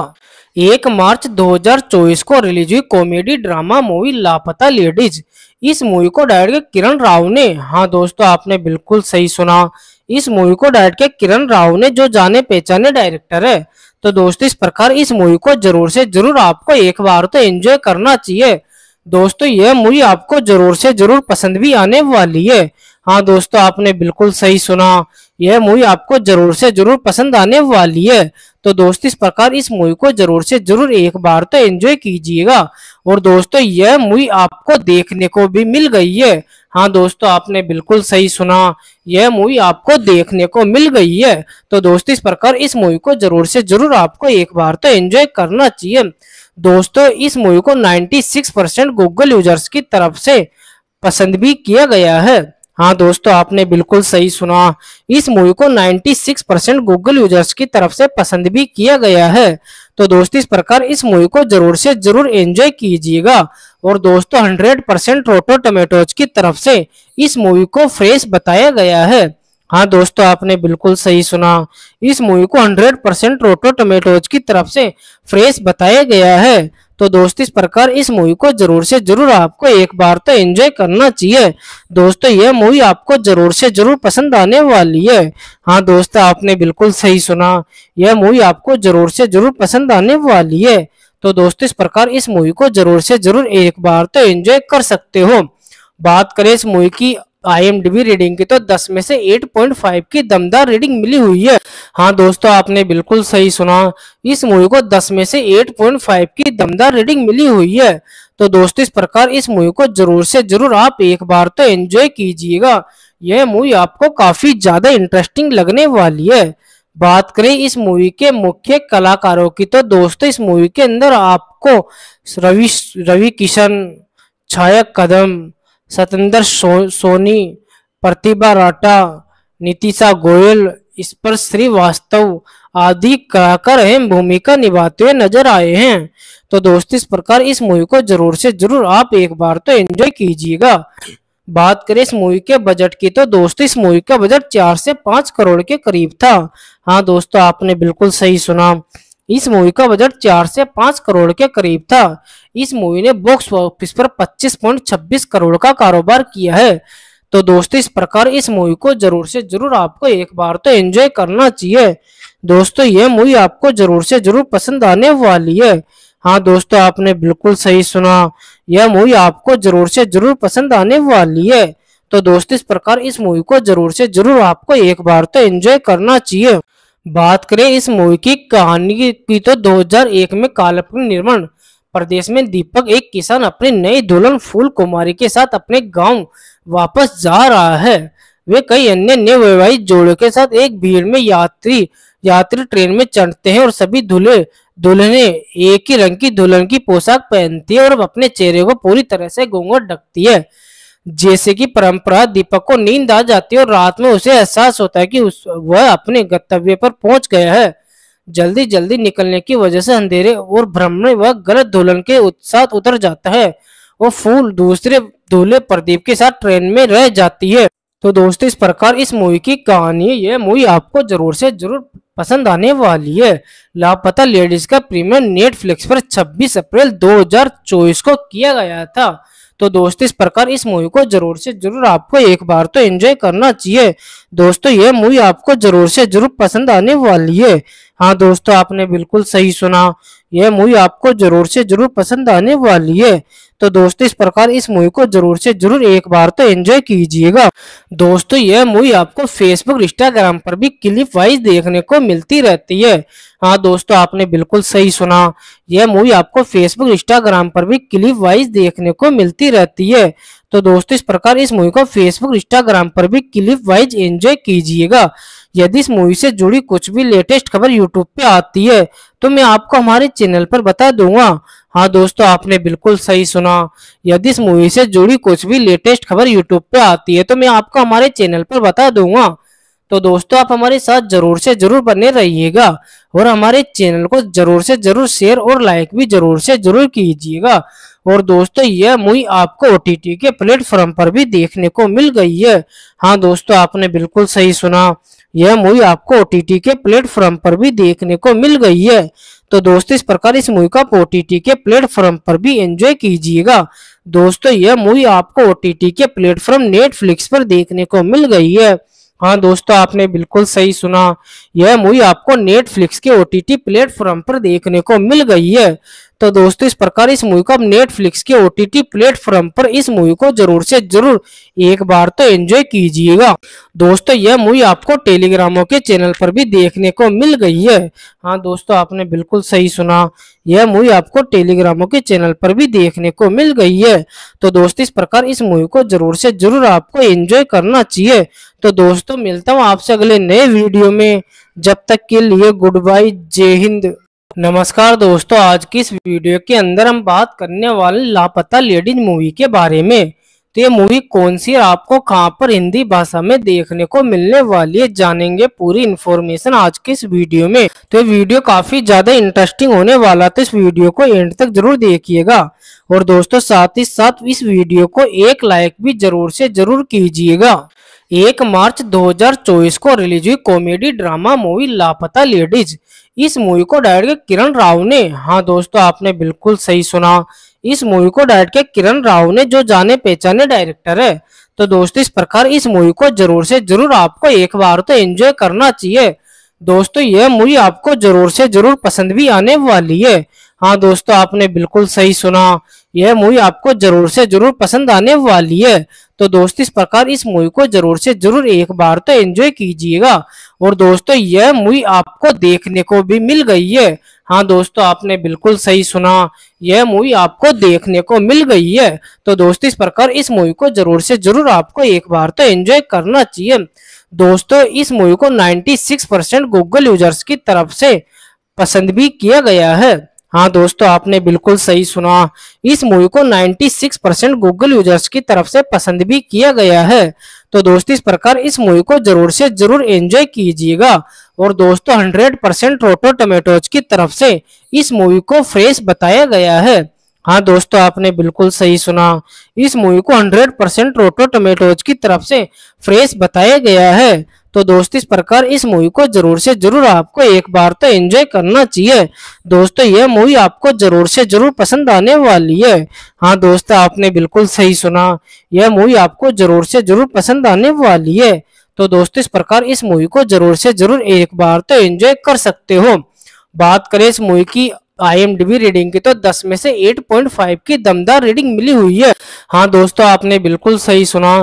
एक मार्च 2024 को रिलीज हुई comedy drama movie Laapataa ladies इस मूवी को डायरेक्ट किरण राव ने हाँ दोस्तों आपने बिल्कुल सही सुना इस मूवी को डायरेक्ट किया किरण राव ने जो जाने पहचाने डायरेक्टर है तो दोस्तों इस प्रकार इस मूवी को जरूर से जरूर आपको एक बार तो एंजॉय करना चाहिए दोस्तों यह मूवी आपको जरूर से जरूर पसंद भी आने वाली है हाँ दोस्तों आपने बिल्कुल सही सुना यह मूवी आपको जरूर से जरूर पसंद आने वाली है तो दोस्त इस प्रकार इस मूवी को जरूर से जरूर एक बार तो एंजॉय कीजिएगा और दोस्तों यह मूवी आपको देखने को भी मिल गई है हाँ दोस्तों आपने बिल्कुल सही सुना यह मूवी आपको देखने को मिल गई है तो दोस्तों इस प्रकार इस मूवी को जरूर से जरूर आपको एक बार तो एंजॉय करना चाहिए दोस्तों इस मूवी को 96 परसेंट गूगल यूजर्स की तरफ से पसंद भी किया गया है हाँ दोस्तों आपने बिल्कुल सही सुना इस मूवी को 96 परसेंट गूगल यूजर्स की तरफ से पसंद भी किया गया है तो दोस्तों इस प्रकार इस मूवी को जरूर से जरूर एंजॉय कीजिएगा और दोस्तों 100 परसेंट रोटो टमेटोज की तरफ से इस मूवी को फ्रेश बताया गया है हाँ दोस्तों आपने बिल्कुल सही सुना इस मूवी को हंड्रेड परसेंट रोटो टोमेटोज की तरफ से फ्रेश बताया गया है तो दोस्तों इस प्रकार इस मूवी को जरूर से जरूर आपको एक बार तो एंजॉय करना चाहिए दोस्तों यह मूवी आपको जरूर से जरूर पसंद आने वाली है हाँ दोस्त आपने बिल्कुल सही सुना यह मूवी आपको जरूर से जरूर पसंद आने वाली है तो दोस्तों इस प्रकार इस मूवी को जरूर से जरूर एक बार तो एंजॉय कर सकते हो बात करें इस मूवी की आईएमडीबी रीडिंग की तो 10 में से 8.5 की दमदार रीडिंग मिली हुई है हाँ दोस्तों आपने बिल्कुल सही सुना इस मूवी को 10 में से 8.5 की दमदार रीडिंग मिली हुई है तो दोस्तों इस प्रकार इस मूवी को जरूर से जरूर आप एक बार तो एंजॉय कीजिएगा यह मूवी आपको काफी ज्यादा इंटरेस्टिंग लगने वाली है बात करें इस मूवी के मुख्य कलाकारों की तो दोस्तों इस मूवी के अंदर आपको रवि रवि किशन छाया कदम सतेंद्र सो, सोनी प्रतिभा राटा नीतिशा गोयल इस पर श्रीवास्तव आदि कलाकार अहम भूमिका निभाते हुए नजर आए हैं तो दोस्तों इस प्रकार इस मूवी को जरूर से जरूर आप एक बार तो एंजॉय कीजिएगा बात करें इस मूवी के बजट की तो दोस्तों इस मूवी का बजट चार से पांच करोड़ के करीब था हाँ दोस्तों आपने बिल्कुल सही सुना इस मूवी का बजट चार से पांच करोड़ के करीब था इस मूवी ने बॉक्स ऑफिस पर 25.26 करोड़ का कारोबार किया है तो दोस्तों इस प्रकार इस मूवी को जरूर से जरूर आपको एक बार तो एंजॉय करना चाहिए दोस्तों ये मूवी आपको जरूर से जरूर पसंद आने वाली है हाँ दोस्तों आपने बिल्कुल सही सुना यह मूवी आपको जरूर से जरूर पसंद आने वाली है तो दोस्तों इस प्रकार इस मूवी को जरूर से जरूर आपको एक बार तो एंजॉय करना चाहिए बात करें इस मूवी की कहानी की तो 2001 में काल्पनिक निर्माण प्रदेश में दीपक एक किसान अपने नए दुल्हन फूल कुमारी के साथ अपने गांव वापस जा रहा है वे कई अन्य वैवाहिक जोड़ों के साथ एक भीड़ में यात्री यात्री ट्रेन में चढ़ते हैं और सभी दूल्हे दुल्हने एक ही रंग की दुल्हन की पोशाक पहनती है और अपने चेहरे को पूरी तरह से घूंघट ढकती है जैसे कि परंपरा दीपक को नींद आ जाती है और रात में उसे एहसास होता है कि उस वह अपने गंतव्य पर पहुंच गया है जल्दी जल्दी निकलने की वजह से अंधेरे और भ्रमण व गलत दुल्हन के साथ उतर जाता है वो फूल दूसरे दूल्हे प्रदीप के साथ ट्रेन में रह जाती है तो दोस्तों इस प्रकार इस मूवी की कहानी यह मूवी आपको जरूर से जरूर पसंद आने वाली है लापता लेडीज का प्रीमियर नेटफ्लिक्स पर 26 अप्रैल 2024 को किया गया था तो दोस्तों इस प्रकार इस मूवी को जरूर से जरूर आपको एक बार तो एंजॉय करना चाहिए दोस्तों ये मूवी आपको जरूर से जरूर पसंद आने वाली है हाँ दोस्तों आपने बिल्कुल सही सुना यह मूवी आपको जरूर से जरूर पसंद आने वाली है तो दोस्तों इस प्रकार इस मूवी को जरूर से जरूर एक बार तो एंजॉय कीजिएगा दोस्तों यह मूवी आपको फेसबुक इंस्टाग्राम पर भी क्लिप वाइज देखने को मिलती रहती है हाँ दोस्तों आपने बिल्कुल सही सुना यह मूवी आपको फेसबुक इंस्टाग्राम पर भी क्लिप वाइज देखने को मिलती रहती है तो दोस्तों इस प्रकार इस मूवी को फेसबुक इंस्टाग्राम पर भी क्लिप वाइज एंजॉय कीजिएगा यदि इस मूवी से जुड़ी कुछ भी लेटेस्ट खबर यूट्यूब पे आती है तो मैं आपको हमारे चैनल पर बता दूंगा हाँ दोस्तों आपने बिल्कुल सही सुना यदि इस मूवी से जुड़ी कुछ भी लेटेस्ट खबर यूट्यूब पे आती है तो मैं आपको हमारे चैनल पर बता दूंगा तो दोस्तों आप हमारे साथ जरूर से जरूर बने रहिएगा और हमारे चैनल को जरूर से जरूर शेयर और लाइक भी जरूर से जरूर कीजिएगा और दोस्तों यह मूवी आपको ओ के प्लेटफॉर्म पर भी देखने को मिल गई है हाँ दोस्तों आपने बिल्कुल सही सुना यह मूवी आपको ओ के प्लेटफॉर्म पर भी देखने को मिल गई है तो दोस्तों इस प्रकार इस मूवी का आप ओ के प्लेटफॉर्म पर भी एंजॉय कीजिएगा दोस्तों यह मूवी आपको ओ के प्लेटफॉर्म नेटफ्लिक्स पर देखने को मिल गई है हाँ दोस्तों आपने बिल्कुल सही सुना यह मूवी आपको नेटफ्लिक्स के ओ टी प्लेटफॉर्म पर देखने को मिल गई है तो दोस्तों इस प्रकार इस मूवी को आप नेटफ्लिक्स के ओटीटी प्लेटफॉर्म पर इस मूवी को जरूर से जरूर एक बार तो एंजॉय कीजिएगा दोस्तों यह मूवी आपको टेलीग्रामो के चैनल पर भी देखने को मिल गई है हाँ दोस्तों आपने बिल्कुल सही सुना यह मूवी आपको टेलीग्रामो के चैनल पर भी देखने को मिल गई है तो दोस्तों इस प्रकार इस मूवी को जरूर से जरूर आपको एंजॉय करना चाहिए तो दोस्तों मिलता हूँ आपसे अगले नए वीडियो में जब तक के लिए गुड बाय जय हिंद नमस्कार दोस्तों आज की इस वीडियो के अंदर हम बात करने वाले लापता लेडीज मूवी के बारे में तो ये मूवी कौन सी है आपको कहां पर हिंदी भाषा में देखने को मिलने वाली है जानेंगे पूरी इन्फॉर्मेशन आज की इस वीडियो में तो ये वीडियो काफी ज्यादा इंटरेस्टिंग होने वाला तो इस वीडियो को एंड तक जरूर देखिएगा और दोस्तों साथ ही साथ इस वीडियो को एक लाइक भी जरूर से जरूर कीजिएगा एक मार्च 2024 को रिलीज हुई comedy drama movie Laapataa ladies इस मूवी को डायरेक्ट किया किरण राव ने हाँ दोस्तों आपने बिल्कुल सही सुना इस मूवी को डायरेक्ट किया किरण राव ने जो जाने पहचाने डायरेक्टर है तो दोस्तों इस प्रकार इस मूवी को जरूर से जरूर आपको एक बार तो एंजॉय करना चाहिए दोस्तों यह मूवी आपको जरूर से जरूर पसंद भी आने वाली है हाँ दोस्तों आपने बिल्कुल सही सुना यह मूवी आपको जरूर से जरूर पसंद आने वाली है तो दोस्त इस प्रकार इस मूवी को जरूर से जरूर एक बार तो एंजॉय कीजिएगा और दोस्तों यह मूवी आपको देखने को भी मिल गई है हाँ दोस्तों आपने बिल्कुल सही सुना यह मूवी आपको देखने को मिल गई है तो दोस्तों इस प्रकार इस मूवी को जरूर से जरूर आपको एक बार तो एंजॉय करना चाहिए दोस्तों इस मूवी को 96 परसेंट गूगल यूजर्स की तरफ से पसंद भी किया गया है हाँ दोस्तों आपने बिल्कुल सही सुना इस मूवी को 96 परसेंट गूगल यूजर्स की तरफ से पसंद भी किया गया है तो दोस्तों इस प्रकार इस मूवी को जरूर से जरूर एंजॉय कीजिएगा और दोस्तों 100 परसेंट रोटो टोमेटोज की तरफ से इस मूवी को फ्रेश बताया गया है हाँ दोस्तों आपने बिल्कुल सही सुना इस मूवी को हंड्रेड परसेंट रोटो टमेटोज की तरफ से फ्रेश बताया गया है तो दोस्त इस प्रकार इस मूवी को जरूर से जरूर आपको एक बार तो एंजॉय करना चाहिए दोस्तों तो यह मूवी आपको जरूर से जरूर पसंद आने वाली है हाँ दोस्त आपने बिल्कुल सही सुना यह मूवी आपको जरूर से जरूर पसंद आने वाली है तो दोस्तों इस प्रकार इस मूवी को जरूर से जरूर एक बार तो एंजॉय कर सकते हो बात करें इस मूवी की आईएमडीबी रीडिंग की तो 10 में से 8.5 की दमदार रीडिंग मिली हुई है हाँ दोस्तों आपने बिल्कुल सही सुना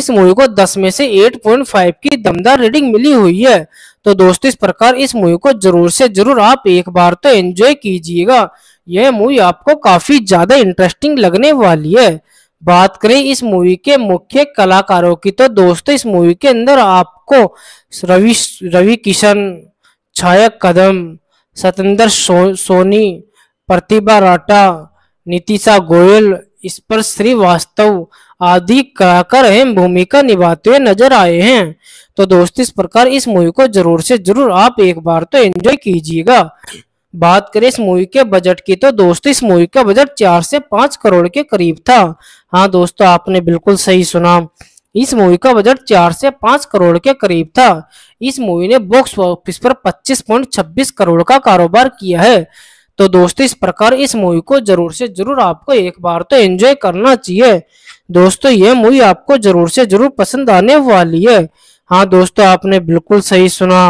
इस मूवी को 10 में से 8.5 की दमदार रीडिंग मिली हुई है तो दोस्तों इस प्रकार इस मूवी को जरूर से जरूर आप एक बार तो एंजॉय कीजिएगा यह मूवी आपको काफी ज्यादा इंटरेस्टिंग लगने वाली है बात करें इस मूवी के मुख्य कलाकारों की तो दोस्तों इस मूवी के अंदर आपको रवि रवि किशन छाया कदम सतेंद्र सो, सोनी प्रतिभा राटा नीतिशा गोयल इस पर श्रीवास्तव आदि कराकर अहम भूमिका निभाते हुए नजर आए हैं तो दोस्त इस प्रकार इस मूवी को जरूर से जरूर आप एक बार तो एंजॉय कीजिएगा बात करें इस मूवी के बजट की तो दोस्तों इस मूवी का बजट चार से पांच करोड़ के करीब था हाँ दोस्तों आपने बिल्कुल सही सुना इस मूवी का बजट चार से पांच करोड़ के करीब था इस मूवी ने बॉक्स ऑफिस पर 25.26 करोड़ का कारोबार किया है तो दोस्तों इस प्रकार इस मूवी को जरूर से जरूर आपको एक बार तो एंजॉय करना चाहिए दोस्तों ये मूवी आपको जरूर से जरूर पसंद आने वाली है हाँ दोस्तों आपने बिल्कुल सही सुना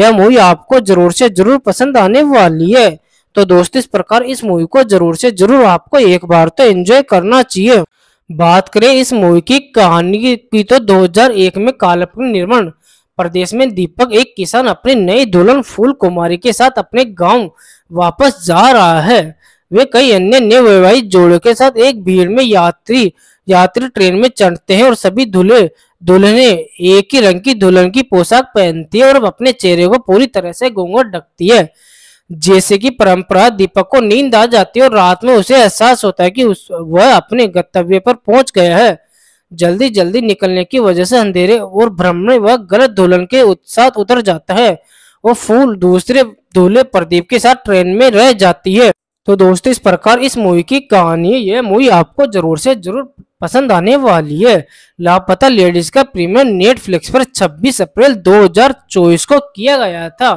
यह मूवी आपको जरूर से जरूर पसंद आने वाली है तो दोस्तों इस प्रकार इस मूवी को जरूर से जरूर आपको एक बार तो एंजॉय करना चाहिए बात करें इस मूवी की कहानी की तो 2001 में काल्पनिक निर्माण प्रदेश में दीपक एक किसान अपने नए दुल्हन फूल कुमारी के साथ अपने गांव वापस जा रहा है वे कई अन्य नए वैवाहिक जोड़ों के साथ एक भीड़ में यात्री यात्री ट्रेन में चढ़ते हैं और सभी दूल्हे दुल्हने एक ही रंग की दुल्हन की पोशाक पहनती है और अपने चेहरे को पूरी तरह से घूंघट ढकती है जैसे कि परंपरा दीपक को नींद आ जाती है और रात में उसे एहसास होता है कि उस वह अपने गंतव्य पर पहुंच गया है जल्दी जल्दी निकलने की वजह से अंधेरे और भ्रम में वह गलत दुल्हन के साथ उतर जाता है वो फूल दूसरे दूल्हे प्रदीप के साथ ट्रेन में रह जाती है तो दोस्तों इस प्रकार इस मूवी की कहानी यह मूवी आपको जरूर से जरूर पसंद आने वाली है लापता लेडीज का प्रीमियम नेटफ्लिक्स पर 26 अप्रैल 2024 को किया गया था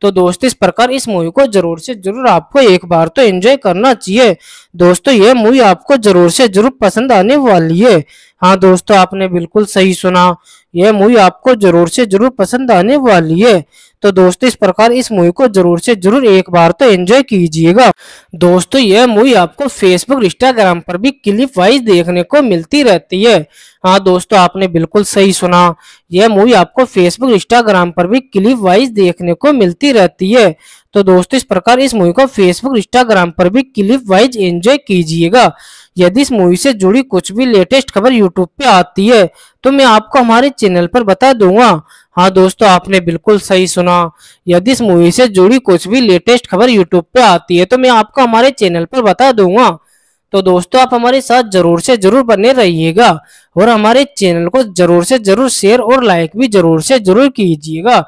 तो दोस्त इस प्रकार इस मूवी को जरूर से जरूर आपको एक बार तो एंजॉय करना चाहिए दोस्तों ये मूवी आपको जरूर से जरूर पसंद आने वाली है हाँ दोस्तों आपने बिल्कुल सही सुना यह मूवी आपको जरूर से जरूर पसंद आने वाली है तो दोस्तों इस प्रकार इस मूवी को जरूर से जरूर एक बार तो एंजॉय कीजिएगा दोस्तों यह मूवी आपको फेसबुक इंस्टाग्राम पर भी क्लिप वाइज देखने को मिलती रहती है हाँ दोस्तों आपने बिल्कुल सही सुना यह मूवी आपको फेसबुक इंस्टाग्राम पर भी क्लिप वाइज देखने को मिलती रहती है तो दोस्तों इस प्रकार इस मूवी को फेसबुक इंस्टाग्राम पर भी क्लिप वाइज एंजॉय कीजिएगा यदि इस मूवी से जुड़ी कुछ भी लेटेस्ट खबर यूट्यूब पे आती है तो मैं आपको हमारे चैनल पर बता दूंगा हाँ दोस्तों आपने बिल्कुल सही सुना यदि इस मूवी से जुड़ी कुछ भी लेटेस्ट खबर यूट्यूब पे आती है तो मैं आपको हमारे चैनल पर बता दूंगा तो दोस्तों आप हमारे साथ जरूर से जरूर बने रहिएगा और हमारे चैनल को जरूर से जरूर शेयर और लाइक भी जरूर से जरूर कीजिएगा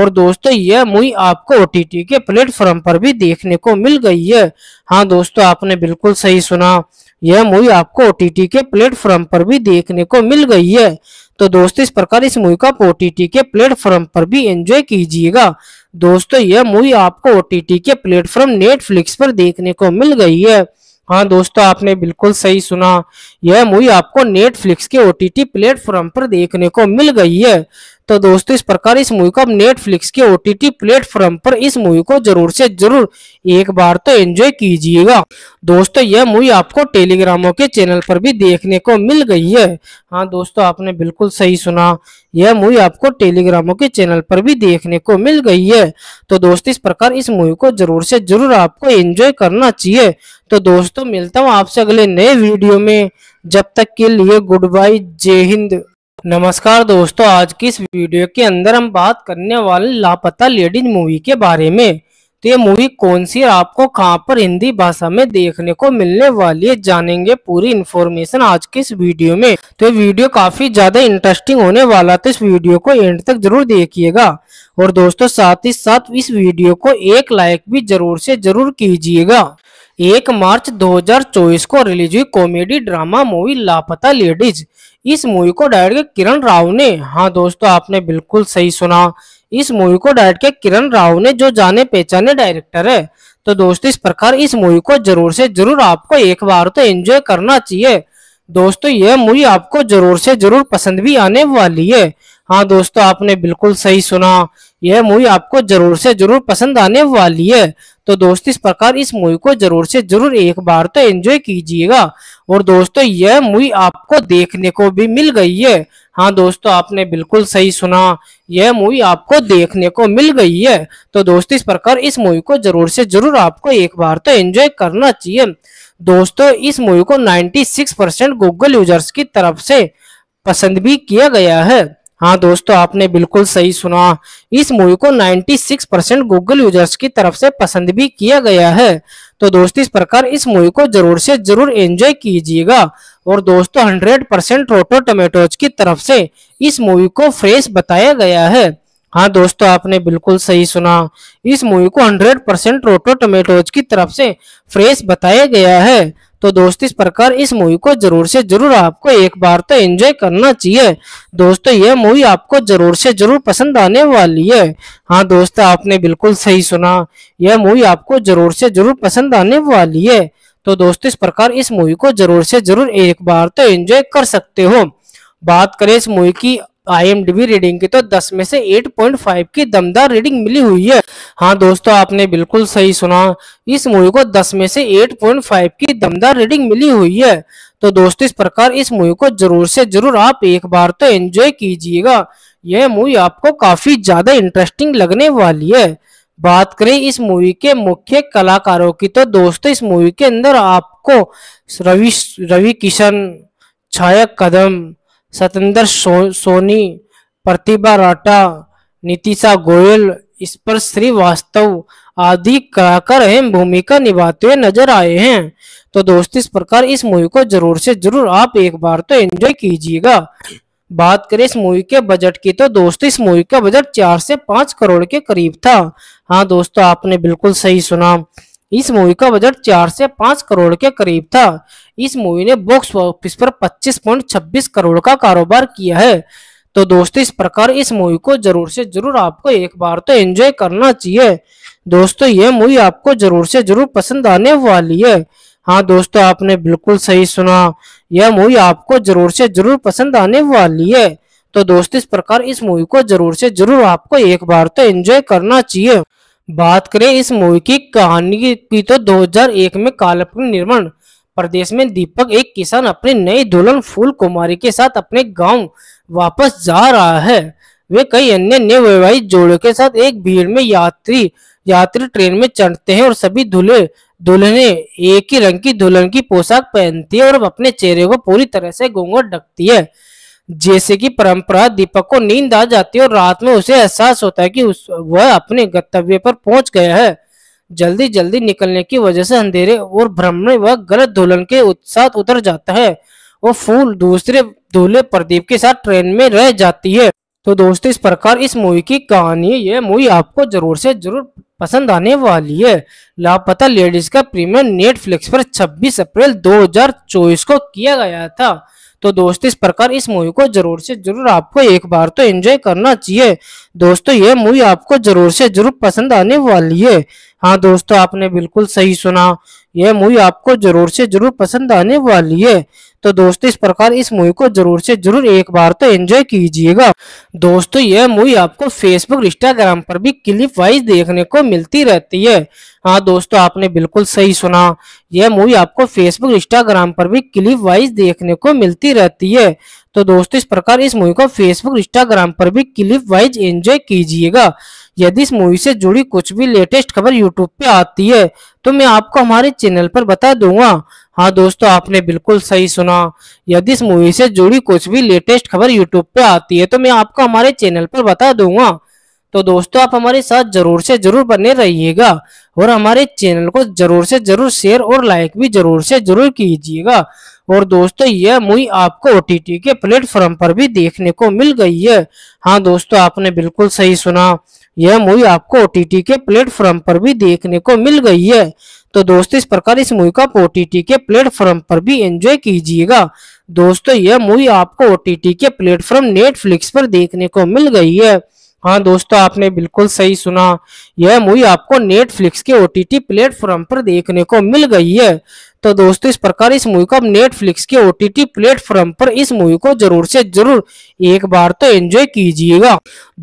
और दोस्तों यह मूवी आपको ओ के प्लेटफॉर्म पर भी देखने को मिल गई है हाँ दोस्तों आपने बिल्कुल सही सुना यह मूवी आपको ओ के प्लेटफॉर्म पर भी देखने को मिल गई है तो दोस्तों इस प्रकार इस मूवी का ओटीटी के प्लेटफॉर्म पर भी एंजॉय कीजिएगा दोस्तों यह मूवी आपको ओ के प्लेटफॉर्म नेटफ्लिक्स पर देखने को मिल गई है हाँ दोस्तों आपने बिल्कुल सही सुना यह मूवी आपको नेटफ्लिक्स के ओ प्लेटफॉर्म पर देखने को मिल गई है तो दोस्तों इस प्रकार इस मूवी को आप नेटफ्लिक्स के ओ टी प्लेटफॉर्म पर इस मूवी को जरूर से जरूर एक बार तो एंजॉय कीजिएगा दोस्तों यह मूवी आपको टेलीग्रामों के चैनल पर भी देखने को मिल गई है हाँ दोस्तों आपने बिल्कुल सही सुना यह मूवी आपको टेलीग्रामों के चैनल पर भी देखने को मिल गई है तो दोस्तों इस प्रकार इस मूवी को जरूर से जरूर आपको एंजॉय करना चाहिए तो दोस्तों मिलता हूँ आपसे अगले नए वीडियो में जब तक के लिए गुड बाय जय हिंद नमस्कार दोस्तों आज की इस वीडियो के अंदर हम बात करने वाले लापता लेडीज मूवी के बारे में तो ये मूवी कौन सी है आपको कहां पर हिंदी भाषा में देखने को मिलने वाली है जानेंगे पूरी इन्फॉर्मेशन आज के इस वीडियो में तो ये वीडियो काफी ज्यादा इंटरेस्टिंग होने वाला तो इस वीडियो को एंड तक जरूर देखिएगा और दोस्तों साथ ही साथ इस वीडियो को एक लाइक भी जरूर से जरूर कीजिएगा एक मार्च 2024 को रिलीज हुई comedy drama movie Laapataa ladies इस मूवी को डायरेक्ट किया किरण राव ने हाँ दोस्तों आपने बिल्कुल सही सुना इस मूवी को डायरेक्ट किया किरण राव ने जो जाने पहचाने डायरेक्टर है तो दोस्तों इस प्रकार इस मूवी को जरूर से जरूर आपको एक बार तो एंजॉय करना चाहिए दोस्तों यह मूवी आपको जरूर से जरूर पसंद भी आने वाली है हाँ दोस्तों आपने बिल्कुल सही सुना यह मूवी आपको जरूर से जरूर पसंद आने वाली है तो दोस्त इस प्रकार इस मूवी को जरूर से जरूर एक बार तो एंजॉय कीजिएगा और दोस्तों यह मूवी आपको देखने को भी मिल गई है हाँ दोस्तों आपने बिल्कुल सही सुना यह मूवी आपको देखने को मिल गई है तो दोस्तों इस प्रकार इस मूवी को जरूर से जरूर आपको एक बार तो एंजॉय करना चाहिए दोस्तों इस मूवी को 96 परसेंट गूगल यूजर्स की तरफ से पसंद भी किया गया है हाँ दोस्तों आपने बिल्कुल सही सुना इस मूवी को 96 परसेंट गूगल यूजर्स की तरफ से पसंद भी किया गया है तो दोस्तों इस प्रकार इस मूवी को जरूर से जरूर एंजॉय कीजिएगा और दोस्तों 100 परसेंट रोटो टोमेटोज की तरफ से इस मूवी को फ्रेश बताया गया है हाँ दोस्तों आपने बिल्कुल सही सुना इस मूवी को 100 परसेंट रोटो टमेटोज की तरफ से फ्रेश बताया गया है तो दोस्त इस प्रकार इस मूवी को जरूर से जरूर आपको एक बार तो एंजॉय करना चाहिए दोस्तों ये मूवी आपको जरूर से जरूर पसंद आने वाली है हाँ दोस्त आपने बिल्कुल सही सुना यह मूवी आपको जरूर से जरूर पसंद आने वाली है तो दोस्तों इस प्रकार इस मूवी को जरूर से जरूर एक बार तो एंजॉय कर सकते हो बात करें इस मूवी की आईएमडीबी रीडिंग की तो 10 में से 8.5 की दमदार रीडिंग मिली हुई है हाँ दोस्तों आपने बिल्कुल सही सुना इस मूवी को 10 में से 8.5 की दमदार रीडिंग मिली हुई है तो दोस्तों इस प्रकार इस मूवी को जरूर से जरूर आप एक बार तो एंजॉय कीजिएगा यह मूवी आपको काफी ज्यादा इंटरेस्टिंग लगने वाली है बात करें इस मूवी के मुख्य कलाकारों की तो दोस्तों इस मूवी के अंदर आपको रवि रवि किशन छाया कदम सतेंद्र सो, सोनी प्रतिभा राटा नीतिशा गोयल इस पर श्रीवास्तव आदि कलाकार अहम भूमिका निभाते हुए नजर आए हैं तो दोस्तों इस प्रकार इस मूवी को जरूर से जरूर आप एक बार तो एंजॉय कीजिएगा बात करें इस मूवी के बजट की तो दोस्तों इस मूवी का बजट चार से पांच करोड़ के करीब था हाँ दोस्तों आपने बिल्कुल सही सुना इस मूवी का बजट चार से पांच करोड़ के करीब था इस मूवी ने बॉक्स ऑफिस पर 25.26 करोड़ का कारोबार किया है तो दोस्तों इस प्रकार इस मूवी को जरूर से जरूर आपको एक बार तो एंजॉय करना चाहिए दोस्तों ये मूवी आपको जरूर से जरूर पसंद आने वाली है हाँ दोस्तों आपने बिल्कुल सही सुना यह मूवी आपको जरूर से जरूर पसंद आने वाली है तो दोस्तों इस प्रकार इस मूवी को जरूर से जरूर आपको एक बार तो एंजॉय करना चाहिए बात करें इस मूवी की कहानी की तो 2001 में काल्पनिक निर्माण प्रदेश में दीपक एक किसान अपने नई दुल्हन फूल कुमारी के साथ अपने गांव वापस जा रहा है वे कई अन्य वैवाहिक जोड़ों के साथ एक भीड़ में यात्री यात्री ट्रेन में चढ़ते हैं और सभी दूल्हे दुल्हने एक ही रंग की दुल्हन की पोशाक पहनती है और अपने चेहरे को पूरी तरह से घूंघट ढकती है जैसे कि परंपरा दीपक को नींद आ जाती है और रात में उसे एहसास होता है कि उस वह अपने गंतव्य पर पहुंच गया है जल्दी जल्दी निकलने की वजह से अंधेरे और भ्रमण व गलत दुल्हन के साथ उतर जाता है वो फूल दूसरे दूल्हे प्रदीप के साथ ट्रेन में रह जाती है तो दोस्तों इस प्रकार इस मूवी की कहानी यह मूवी आपको जरूर से जरूर पसंद आने वाली है लापता लेडीज का प्रीमियर नेटफ्लिक्स पर 26 अप्रैल 2024 को किया गया था तो दोस्तों इस प्रकार इस मूवी को जरूर से जरूर आपको एक बार तो एंजॉय करना चाहिए दोस्तों ये मूवी आपको जरूर से जरूर पसंद आने वाली है हाँ दोस्तों आपने बिल्कुल सही सुना यह मूवी आपको जरूर से जरूर पसंद आने वाली है तो दोस्तों इस प्रकार इस मूवी को जरूर से जरूर एक बार तो एंजॉय कीजिएगा दोस्तों यह मूवी आपको फेसबुक इंस्टाग्राम पर भी क्लिप वाइज देखने को मिलती रहती है हाँ दोस्तों आपने बिल्कुल सही सुना यह मूवी आपको फेसबुक इंस्टाग्राम पर भी क्लिप वाइज देखने को मिलती रहती है तो दोस्तों इस प्रकार इस मूवी को फेसबुक इंस्टाग्राम पर भी क्लिप वाइज एंजॉय कीजिएगा यदि इस मूवी से जुड़ी कुछ भी लेटेस्ट खबर यूट्यूब पे आती है तो मैं आपको हमारे चैनल पर बता दूंगा हाँ दोस्तों आपने बिल्कुल सही सुना यदि इस मूवी से जुड़ी कुछ भी लेटेस्ट खबर यूट्यूब पे आती है तो मैं आपको हमारे चैनल पर बता दूंगा तो दोस्तों आप हमारे साथ जरूर से जरूर बने रहिएगा और हमारे चैनल को जरूर से जरूर शेयर और लाइक भी जरूर से जरूर कीजिएगा और दोस्तों यह मूवी आपको ओ के प्लेटफॉर्म पर भी देखने को मिल गई है हाँ दोस्तों आपने बिल्कुल सही सुना यह मूवी आपको ओ के प्लेटफॉर्म पर भी देखने को मिल गई है तो दोस्तों इस प्रकार इस मूवी का आप ओ के प्लेटफॉर्म पर भी एंजॉय कीजिएगा दोस्तों यह मूवी आपको ओ के प्लेटफॉर्म नेटफ्लिक्स पर देखने को मिल गई है हाँ दोस्तों आपने बिल्कुल सही सुना यह मूवी आपको नेटफ्लिक्स के ओ टी प्लेटफॉर्म पर देखने को मिल गई है तो दोस्तों इस प्रकार इस मूवी को आप नेटफ्लिक्स के ओटीटी प्लेटफॉर्म पर इस मूवी को जरूर से जरूर एक बार तो एंजॉय कीजिएगा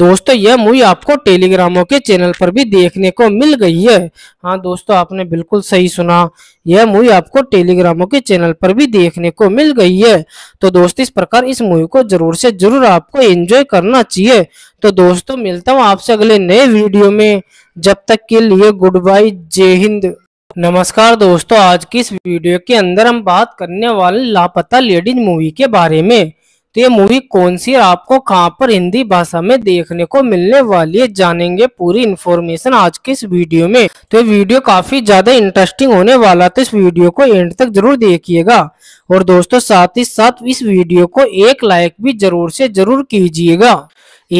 दोस्तों यह मूवी आपको टेलीग्रामों के चैनल पर भी देखने को मिल गई है हाँ दोस्तों आपने बिल्कुल सही सुना यह मूवी आपको टेलीग्रामों के चैनल पर भी देखने को मिल गई है तो दोस्तों इस प्रकार इस मूवी को जरूर से जरूर आपको एंजॉय करना चाहिए तो दोस्तों मिलता हूँ आपसे अगले नए वीडियो में जब तक के लिए गुड बाय जय हिंद नमस्कार दोस्तों आज की इस वीडियो के अंदर हम बात करने वाले लापता लेडीज मूवी के बारे में तो ये मूवी कौन सी है आपको कहाँ पर हिंदी भाषा में देखने को मिलने वाली है जानेंगे पूरी इन्फॉर्मेशन आज की इस वीडियो में तो ये वीडियो काफी ज्यादा इंटरेस्टिंग होने वाला तो इस वीडियो को एंड तक जरूर देखिएगा और दोस्तों साथ ही साथ इस वीडियो को एक लाइक भी जरूर से जरूर कीजिएगा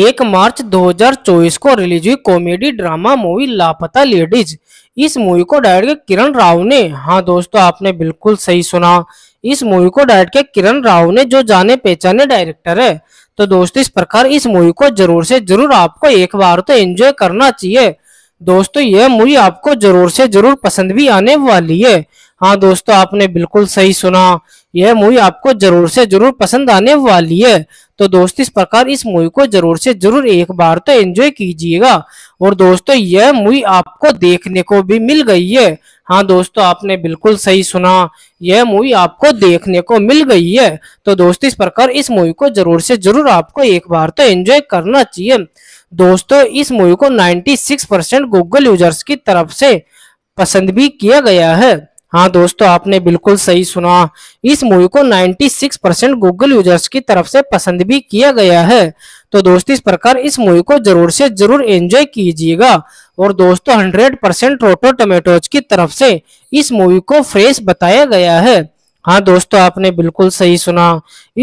एक मार्च दो को रिलीज हुई comedy drama movie Laapataa ladies इस मूवी को डायरेक्ट किया किरण राव ने हाँ दोस्तों आपने बिल्कुल सही सुना इस मूवी को डायरेक्ट किया किरण राव ने जो जाने पहचाने डायरेक्टर है तो दोस्तों इस प्रकार इस मूवी को जरूर से जरूर आपको एक बार तो एंजॉय करना चाहिए दोस्तों यह मूवी आपको जरूर से जरूर पसंद भी आने वाली है हाँ दोस्तों आपने बिल्कुल सही सुना यह मूवी आपको जरूर से जरूर पसंद आने वाली है तो दोस्त इस प्रकार इस मूवी को जरूर से जरूर एक बार तो एंजॉय कीजिएगा और दोस्तों यह मूवी आपको देखने को भी मिल गई है हाँ दोस्तों आपने बिल्कुल सही सुना यह मूवी आपको देखने को मिल गई है तो दोस्तों इस प्रकार इस मूवी को जरूर से जरूर आपको एक बार तो एंजॉय करना चाहिए दोस्तों इस मूवी को सिक्स परसेंट गूगल यूजर्स की तरफ से पसंद भी किया गया है हाँ दोस्तों आपने बिल्कुल सही सुना इस मूवी को 96 परसेंट गूगल यूजर्स की तरफ से पसंद भी किया गया है तो दोस्तों इस प्रकार इस मूवी को जरूर से जरूर एंजॉय कीजिएगा और दोस्तों 100 परसेंट रोटो टोमेटोज की तरफ से इस मूवी को फ्रेश बताया गया है हाँ दोस्तों आपने बिल्कुल सही सुना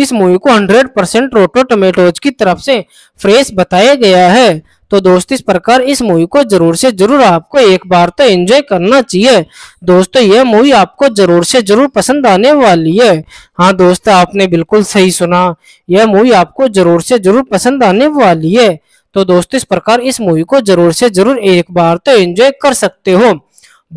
इस मूवी को हंड्रेड परसेंट रोटो टमेटोज की तरफ से फ्रेश बताया गया है तो दोस्त इस प्रकार इस मूवी को जरूर से जरूर आपको एक बार तो एंजॉय करना चाहिए दोस्तों तो यह मूवी आपको जरूर से जरूर पसंद आने वाली है हाँ दोस्त आपने बिल्कुल सही सुना यह मूवी आपको जरूर से जरूर पसंद आने वाली है तो दोस्तों इस प्रकार इस मूवी को जरूर से जरूर एक बार तो एंजॉय कर सकते हो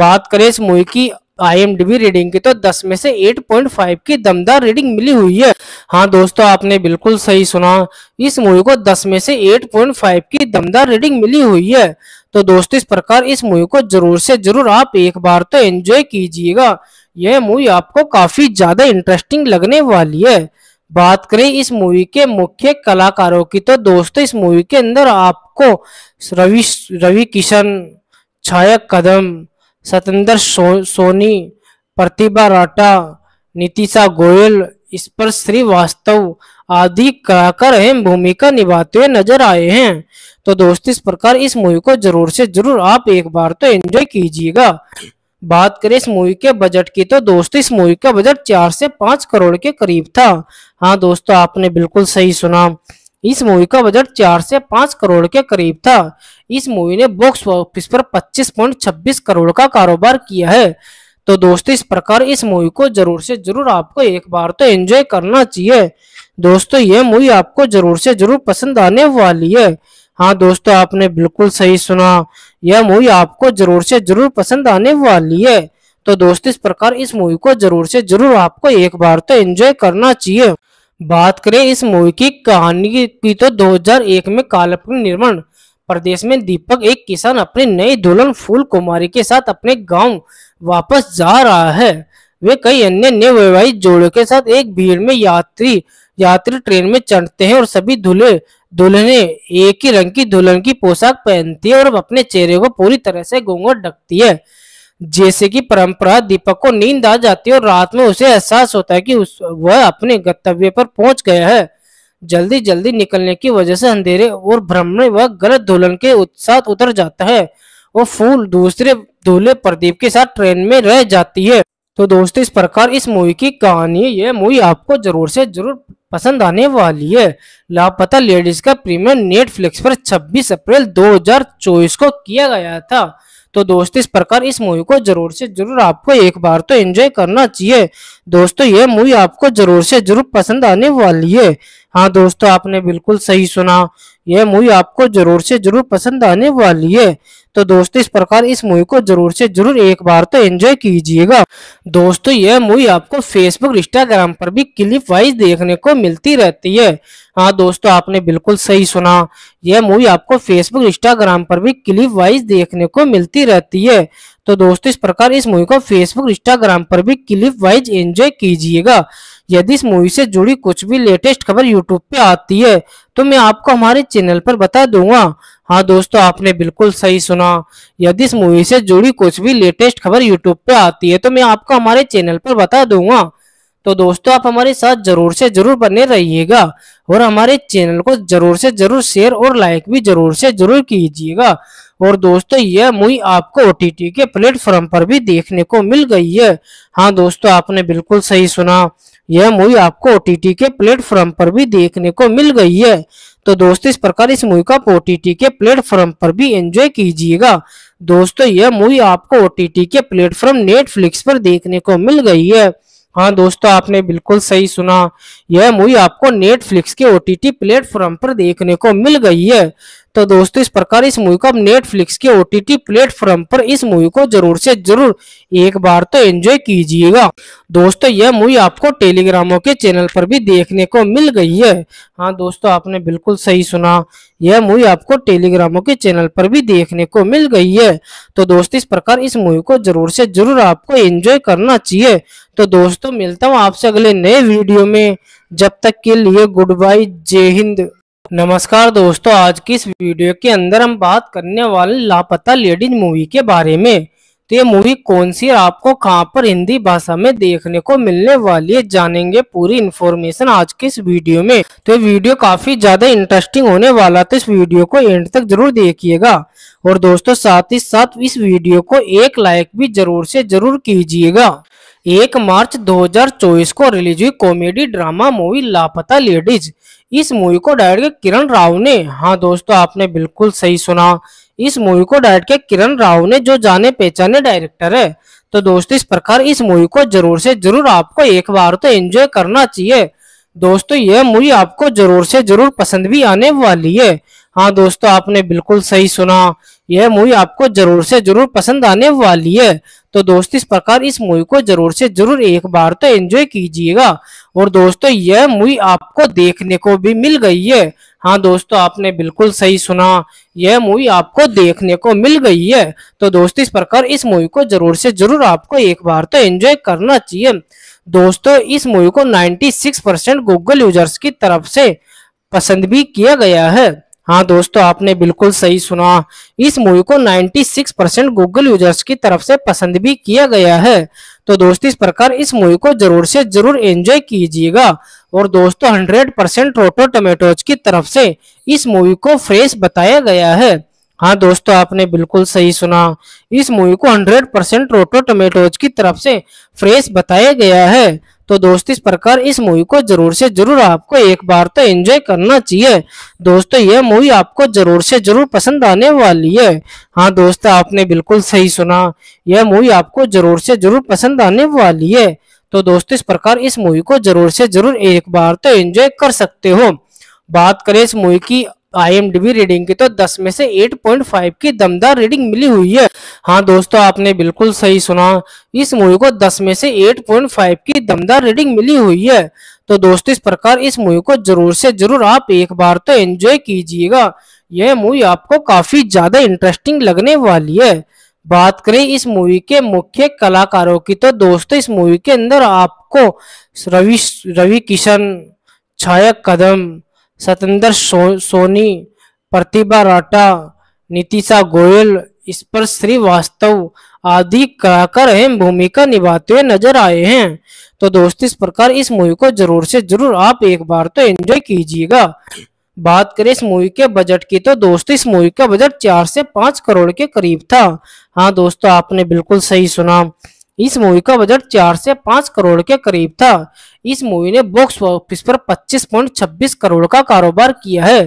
बात करें इस मूवी की आईएमडीबी रीडिंग की तो 10 में से 8.5 की दमदार रीडिंग मिली हुई है हाँ दोस्तों आपने बिल्कुल सही सुना इस मूवी को 10 में से 8.5 की दमदार रीडिंग मिली हुई है तो दोस्तों इस प्रकार इस मूवी को जरूर से जरूर आप एक बार तो एंजॉय कीजिएगा यह मूवी आपको काफी ज्यादा इंटरेस्टिंग लगने वाली है बात करें इस मूवी के मुख्य कलाकारों की तो दोस्तों इस मूवी के अंदर आपको रवि रवि किशन छाया कदम सतेंद्र सो, सोनी प्रतिभा राटा नीतिशा गोयल इस पर श्रीवास्तव आदि कलाकार अहम भूमिका निभाते हुए नजर आए हैं तो दोस्त इस प्रकार इस मूवी को जरूर से जरूर आप एक बार तो एंजॉय कीजिएगा बात करें इस मूवी के बजट की तो दोस्तों इस मूवी का बजट चार से पांच करोड़ के करीब था हाँ दोस्तों आपने बिल्कुल सही सुना इस मूवी का बजट चार से पांच करोड़ के करीब था इस मूवी ने बॉक्स ऑफिस पर 25.26 करोड़ का कारोबार किया है तो दोस्तों इस प्रकार इस मूवी को जरूर से जरूर आपको एक बार तो एंजॉय करना चाहिए दोस्तों ये मूवी आपको जरूर से जरूर पसंद आने वाली है हाँ दोस्तों आपने बिल्कुल सही सुना यह मूवी आपको जरूर से जरूर पसंद आने वाली है तो दोस्तों इस प्रकार इस मूवी को जरूर से जरूर आपको एक बार तो एंजॉय करना चाहिए बात करें इस मूवी की कहानी की तो 2001 में काल्पनिक निर्माण प्रदेश में दीपक एक किसान अपने नए दुल्हन फूल कुमारी के साथ अपने गांव वापस जा रहा है वे कई अन्य नए वैवाहिक जोड़ों के साथ एक भीड़ में यात्री यात्री ट्रेन में चढ़ते हैं और सभी दूल्हे दुल्हने एक ही रंग की दुल्हन की पोशाक पहनती है और अपने चेहरे को पूरी तरह से घूंघट ढकती है जैसे कि परंपरा दीपक को नींद आ जाती है और रात में उसे एहसास होता है कि उस वह अपने गंतव्य पर पहुंच गया है जल्दी जल्दी निकलने की वजह से अंधेरे और भ्रम में वह गलत दुल्हन के साथ उतर जाता है वो फूल दूसरे दूल्हे प्रदीप के साथ ट्रेन में रह जाती है तो दोस्तों इस प्रकार इस मूवी की कहानी यह मूवी आपको जरूर से जरूर पसंद आने वाली है लापता लेडीज का प्रीमियर नेटफ्लिक्स पर 26 अप्रैल 2024 को किया गया था तो दोस्त इस प्रकार इस मूवी को जरूर से जरूर आपको एक बार तो एंजॉय करना चाहिए दोस्तों ये मूवी आपको जरूर से जरूर पसंद आने वाली है हाँ दोस्तों आपने बिल्कुल सही सुना यह मूवी आपको जरूर से जरूर पसंद आने वाली है तो दोस्तों इस प्रकार इस मूवी को जरूर से जरूर एक बार तो एंजॉय कीजिएगा दोस्तों यह मूवी आपको फेसबुक इंस्टाग्राम पर भी क्लिप वाइज देखने को मिलती रहती है हाँ दोस्तों आपने बिल्कुल सही सुना यह मूवी आपको फेसबुक इंस्टाग्राम पर भी क्लिप वाइज देखने को मिलती रहती है तो दोस्तों इस प्रकार इस मूवी को फेसबुक इंस्टाग्राम पर भी क्लिप वाइज एंजॉय कीजिएगा यदि इस मूवी से जुड़ी कुछ भी लेटेस्ट खबर यूट्यूब पे आती है तो मैं आपको हमारे चैनल पर बता दूंगा हाँ दोस्तों आपने बिल्कुल सही सुना यदि इस मूवी से जुड़ी कुछ भी लेटेस्ट खबर यूट्यूब पे आती है तो मैं आपको हमारे चैनल पर बता दूंगा तो दोस्तों आप हमारे साथ जरूर से जरूर बने रहिएगा और हमारे चैनल को जरूर से जरूर शेयर और लाइक भी जरूर से जरूर कीजिएगा और दोस्तों यह मूवी आपको ओ के प्लेटफॉर्म पर भी देखने को मिल गई है हाँ दोस्तों आपने बिल्कुल सही सुना यह मूवी आपको ओ के प्लेटफॉर्म पर भी देखने को मिल गई है तो दोस्तों इस प्रकार इस मूवी को ओटीटी के प्लेटफॉर्म पर भी एंजॉय कीजिएगा दोस्तों यह मूवी आपको ओ के प्लेटफॉर्म नेटफ्लिक्स पर देखने को मिल गई है हाँ दोस्तों आपने बिल्कुल सही सुना यह मूवी आपको नेटफ्लिक्स के ओ प्लेटफॉर्म पर देखने को मिल गई है तो दोस्तों इस प्रकार इस मूवी को आप नेटफ्लिक्स के ओ टी प्लेटफॉर्म पर इस मूवी को जरूर से जरूर एक बार तो एंजॉय कीजिएगा दोस्तों यह मूवी आपको टेलीग्रामों के चैनल पर भी देखने को मिल गई है हाँ दोस्तों आपने बिल्कुल सही सुना यह मूवी आपको टेलीग्रामों के चैनल पर भी देखने को मिल गई है तो दोस्तों इस प्रकार इस मूवी को जरूर से जरूर आपको एंजॉय करना चाहिए तो दोस्तों मिलता हूँ आपसे अगले नए वीडियो में जब तक के लिए गुड बाय जय हिंद नमस्कार दोस्तों आज की इस वीडियो के अंदर हम बात करने वाले लापता लेडीज मूवी के बारे में तो ये मूवी कौन सी है आपको कहां पर हिंदी भाषा में देखने को मिलने वाली है जानेंगे पूरी इन्फॉर्मेशन आज की इस वीडियो में तो ये वीडियो काफी ज्यादा इंटरेस्टिंग होने वाला तो इस वीडियो को एंड तक जरूर देखिएगा और दोस्तों साथ ही साथ इस वीडियो को एक लाइक भी जरूर से जरूर कीजिएगा एक मार्च 2024 को रिलीज हुई comedy drama movie Laapataa ladies इस मूवी को डायरेक्ट किया किरण राव ने हाँ दोस्तों आपने बिल्कुल सही सुना इस मूवी को डायरेक्ट किया किरण राव ने जो जाने पहचाने डायरेक्टर है तो दोस्तों इस प्रकार इस मूवी को जरूर से जरूर आपको एक बार तो एंजॉय करना चाहिए दोस्तों यह मूवी आपको जरूर से जरूर पसंद भी आने वाली है हाँ दोस्तों आपने बिल्कुल सही सुना यह मूवी आपको जरूर से जरूर पसंद आने वाली है तो दोस्त इस प्रकार इस मूवी को जरूर से जरूर एक बार तो एंजॉय कीजिएगा और दोस्तों यह मूवी आपको देखने को भी मिल गई है हाँ दोस्तों आपने बिल्कुल सही सुना यह मूवी आपको देखने को मिल गई है तो दोस्तों इस प्रकार इस मूवी को जरूर से जरूर आपको एक बार तो एंजॉय करना चाहिए दोस्तों इस मूवी को 96 परसेंट गूगल यूजर्स की तरफ से पसंद भी किया गया है हाँ दोस्तों आपने बिल्कुल सही सुना इस मूवी को 96 परसेंट गूगल यूजर्स की तरफ से पसंद भी किया गया है तो दोस्तों इस प्रकार इस मूवी को जरूर से जरूर एंजॉय कीजिएगा और दोस्तों 100 परसेंट रोटो टोमेटोज की तरफ से इस मूवी को फ्रेश बताया गया है हाँ दोस्तों आपने बिल्कुल सही सुना इस मूवी को 100 परसेंट रोटो टमेटोज की तरफ से फ्रेश बताया गया है तो दोस्त इस प्रकार इस मूवी को जरूर से जरूर आपको एक बार तो एंजॉय करना चाहिए दोस्तों यह मूवी आपको जरूर से जरूर पसंद आने वाली है हाँ दोस्त आपने बिल्कुल सही सुना यह मूवी आपको जरूर से जरूर पसंद आने वाली है तो दोस्तों इस प्रकार इस मूवी को जरूर से जरूर एक बार तो एंजॉय कर सकते हो बात करें इस मूवी की आईएमडीबी रीडिंग की तो 10 में से 8.5 की दमदार रीडिंग मिली हुई है हाँ दोस्तों आपने बिल्कुल सही सुना इस मूवी को 10 में से 8.5 की दमदार रीडिंग मिली हुई है तो दोस्तों इस प्रकार इस मूवी को जरूर से जरूर आप एक बार तो एंजॉय कीजिएगा यह मूवी आपको काफी ज्यादा इंटरेस्टिंग लगने वाली है बात करें इस मूवी के मुख्य कलाकारों की तो दोस्तों इस मूवी के अंदर आपको रवि रवि किशन छाया कदम सतेंद्र सो, सोनी प्रतिभा राटा नीतिशा गोयल इस पर श्रीवास्तव आदि कलाकार अहम भूमिका निभाते हुए नजर आए हैं तो दोस्त इस प्रकार इस मूवी को जरूर से जरूर आप एक बार तो एंजॉय कीजिएगा बात करें इस मूवी के बजट की तो दोस्तों इस मूवी का बजट चार से पांच करोड़ के करीब था हाँ दोस्तों आपने बिल्कुल सही सुना इस मूवी का बजट चार से पांच करोड़ के करीब था इस मूवी ने बॉक्स ऑफिस पर 25.26 करोड़ का कारोबार किया है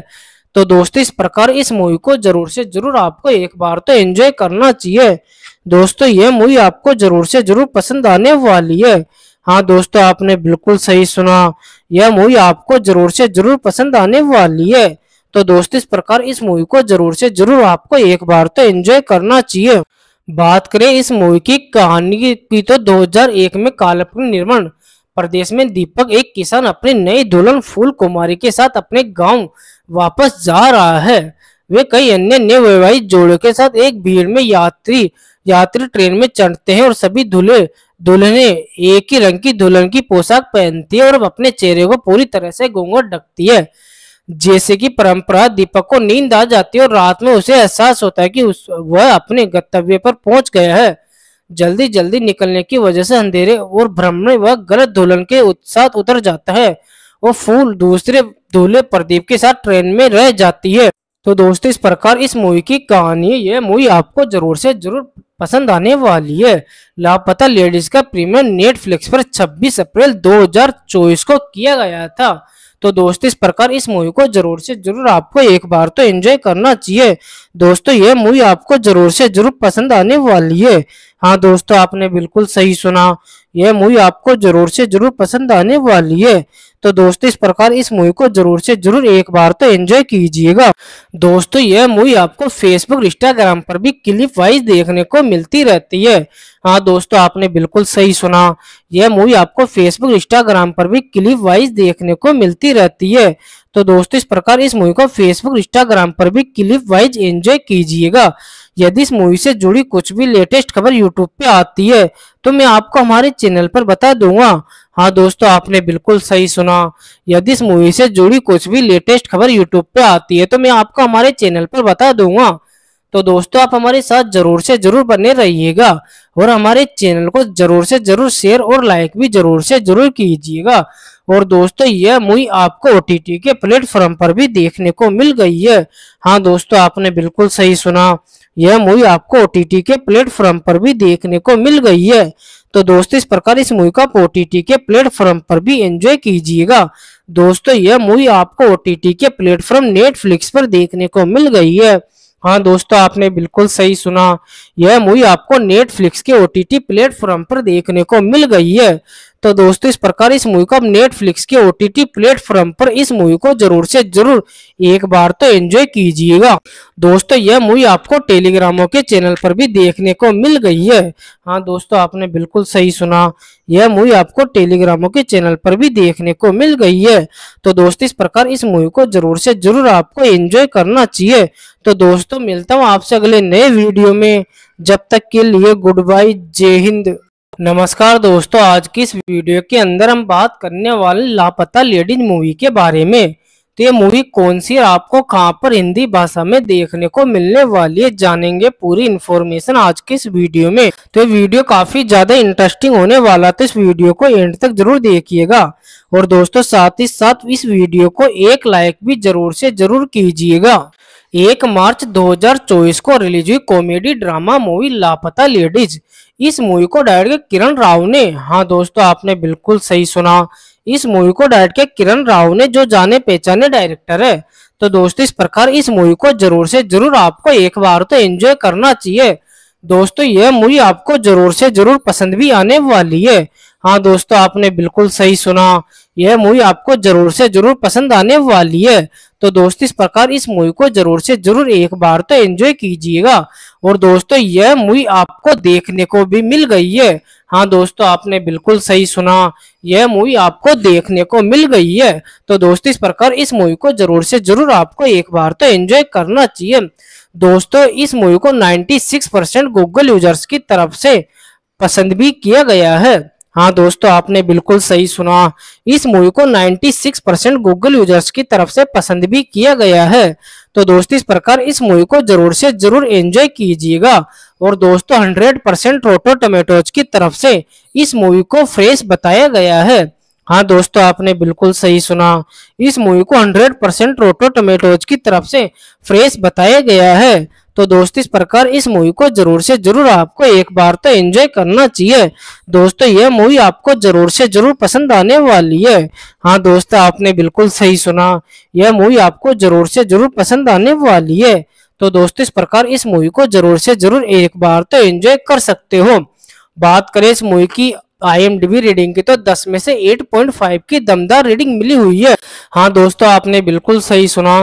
तो दोस्तों इस प्रकार इस मूवी को जरूर से जरूर आपको एक बार तो एंजॉय करना चाहिए दोस्तों ये मूवी आपको जरूर से जरूर पसंद आने वाली है हाँ दोस्तों आपने बिल्कुल सही सुना यह मूवी आपको जरूर से जरूर पसंद आने वाली है तो दोस्तों इस प्रकार इस मूवी को जरूर से जरूर आपको एक बार तो एंजॉय करना चाहिए बात करें इस मूवी की कहानी की तो 2001 में कालपुर निर्माण प्रदेश में दीपक एक किसान अपने नई दुल्हन फूल कुमारी के साथ अपने गांव वापस जा रहा है वे कई अन्य नए वैवाहिक जोड़ों के साथ एक भीड़ में यात्री यात्री ट्रेन में चढ़ते हैं और सभी दूल्हे दुल्हने एक ही रंग की दुल्हन की पोशाक पहनती है और अपने चेहरे को पूरी तरह से घूंघट ढकती है जैसे कि परंपरा दीपक को नींद आ जाती है और रात में उसे एहसास होता है कि उस वह अपने गंतव्य पर पहुंच गया है जल्दी जल्दी निकलने की वजह से अंधेरे और भ्रम में वह गलत दुल्हन के साथ उतर जाता है वो फूल दूसरे दूल्हे प्रदीप के साथ ट्रेन में रह जाती है तो दोस्तों इस प्रकार इस मूवी की कहानी यह मूवी आपको जरूर से जरूर पसंद आने वाली है लापता लेडीज का प्रीमियर नेटफ्लिक्स पर 26 अप्रैल 2024 को किया गया था तो दोस्त इस प्रकार इस मूवी को जरूर से जरूर आपको एक बार तो एंजॉय करना चाहिए दोस्तों ये मूवी आपको जरूर से जरूर पसंद आने वाली है हाँ दोस्तों आपने बिल्कुल सही सुना यह मूवी आपको जरूर से जरूर पसंद आने वाली है तो दोस्तों इस प्रकार इस मूवी को जरूर से जरूर एक बार तो एंजॉय कीजिएगा दोस्तों यह मूवी आपको फेसबुक इंस्टाग्राम पर भी क्लिप वाइज देखने को मिलती रहती है हाँ दोस्तों आपने बिल्कुल सही सुना यह मूवी आपको फेसबुक इंस्टाग्राम पर भी क्लिप वाइज देखने को मिलती रहती है तो दोस्तों इस प्रकार इस मूवी को फेसबुक इंस्टाग्राम पर भी क्लिप वाइज एंजॉय कीजिएगा यदि इस मूवी से जुड़ी कुछ भी लेटेस्ट खबर यूट्यूब पे आती है तो मैं आपको हमारे चैनल पर बता दूंगा हाँ दोस्तों आपने बिल्कुल सही सुना यदि इस मूवी से जुड़ी कुछ भी लेटेस्ट खबर यूट्यूब पे आती है तो मैं आपको हमारे चैनल पर बता दूंगा तो दोस्तों आप हमारे साथ जरूर से जरूर बने रहिएगा और हमारे चैनल को जरूर से जरूर शेयर और लाइक भी जरूर से जरूर कीजिएगा और दोस्तों यह मूवी आपको ओ के प्लेटफॉर्म पर भी देखने को मिल गई है हाँ दोस्तों आपने बिल्कुल सही सुना यह मूवी आपको ओ के प्लेटफॉर्म पर भी देखने को मिल गई है तो दोस्तों इस प्रकार इस मूवी का आप ओ के प्लेटफॉर्म पर भी एंजॉय कीजिएगा दोस्तों यह मूवी आपको ओ के प्लेटफॉर्म नेटफ्लिक्स पर देखने को मिल गई है हाँ दोस्तों आपने बिल्कुल सही सुना यह मूवी आपको नेटफ्लिक्स के ओ टी प्लेटफॉर्म पर देखने को मिल गई है तो दोस्तों इस प्रकार इस मूवी को आप नेटफ्लिक्स के ओटीटी प्लेटफॉर्म पर इस मूवी को जरूर से जरूर एक बार तो एंजॉय कीजिएगा दोस्तों यह मूवी आपको टेलीग्रामो के चैनल पर भी देखने को मिल गई है हाँ दोस्तों आपने बिल्कुल सही सुना यह मूवी आपको टेलीग्रामो के चैनल पर भी देखने को मिल गई है तो दोस्तों इस प्रकार इस मूवी को जरूर से जरूर आपको एंजॉय करना चाहिए तो दोस्तों मिलता हूँ आपसे अगले नए वीडियो में जब तक के लिए गुड बाय जय हिंद नमस्कार दोस्तों आज की इस वीडियो के अंदर हम बात करने वाले लापता लेडीज मूवी के बारे में तो ये मूवी कौन सी है आपको कहाँ पर हिंदी भाषा में देखने को मिलने वाली है जानेंगे पूरी इन्फॉर्मेशन आज की इस वीडियो में तो ये वीडियो काफी ज्यादा इंटरेस्टिंग होने वाला तो इस वीडियो को एंड तक जरूर देखिएगा और दोस्तों साथ ही साथ इस वीडियो को एक लाइक भी जरूर से जरूर कीजिएगा एक मार्च दो को रिलीज हुई comedy drama movie Laapataa ladies इस मूवी को डायरेक्ट किया किरण राव ने हाँ दोस्तों आपने बिल्कुल सही सुना इस मूवी को डायरेक्ट किया किरण राव ने जो जाने पहचाने डायरेक्टर है तो दोस्तों इस प्रकार इस मूवी को जरूर से जरूर आपको एक बार तो एंजॉय करना चाहिए दोस्तों यह मूवी आपको जरूर से जरूर पसंद भी आने वाली है हाँ दोस्तों आपने बिल्कुल सही सुना यह मूवी आपको जरूर से जरूर पसंद आने वाली है तो दोस्त इस प्रकार इस मूवी को जरूर से जरूर एक बार तो एंजॉय कीजिएगा और दोस्तों यह मूवी आपको देखने को भी मिल गई है हाँ दोस्तों आपने बिल्कुल सही सुना यह मूवी आपको देखने को मिल गई है तो दोस्तों इस प्रकार इस मूवी को जरूर से जरूर आपको एक बार तो एंजॉय करना चाहिए दोस्तों इस मूवी को सिक्स परसेंट गूगल यूजर्स की तरफ से पसंद भी किया गया है हाँ दोस्तों आपने बिल्कुल सही सुना इस मूवी को 96 परसेंट गूगल यूजर्स की तरफ से पसंद भी किया गया है तो दोस्तों इस प्रकार इस मूवी को जरूर से जरूर एंजॉय कीजिएगा और दोस्तों 100 परसेंट रोटो टमेटोज की तरफ से इस मूवी को फ्रेश बताया गया है हाँ दोस्तों आपने बिल्कुल सही सुना इस मूवी को हंड्रेड परसेंट रोटो टोमेटोज की तरफ से फ्रेश बताया गया है तो दोस्त इस प्रकार इस मूवी को जरूर से जरूर आपको एक बार तो एंजॉय करना चाहिए दोस्तों तो यह मूवी आपको जरूर से जरूर पसंद आने वाली है हाँ दोस्त आपने बिल्कुल सही सुना यह मूवी आपको जरूर से जरूर पसंद आने वाली है तो दोस्तों इस प्रकार इस मूवी को जरूर से जरूर एक बार तो एंजॉय कर सकते हो बात करें इस मूवी की आईएमडीबी रीडिंग की तो 10 में से 8.5 की दमदार रीडिंग मिली हुई है हाँ दोस्तों आपने बिल्कुल सही सुना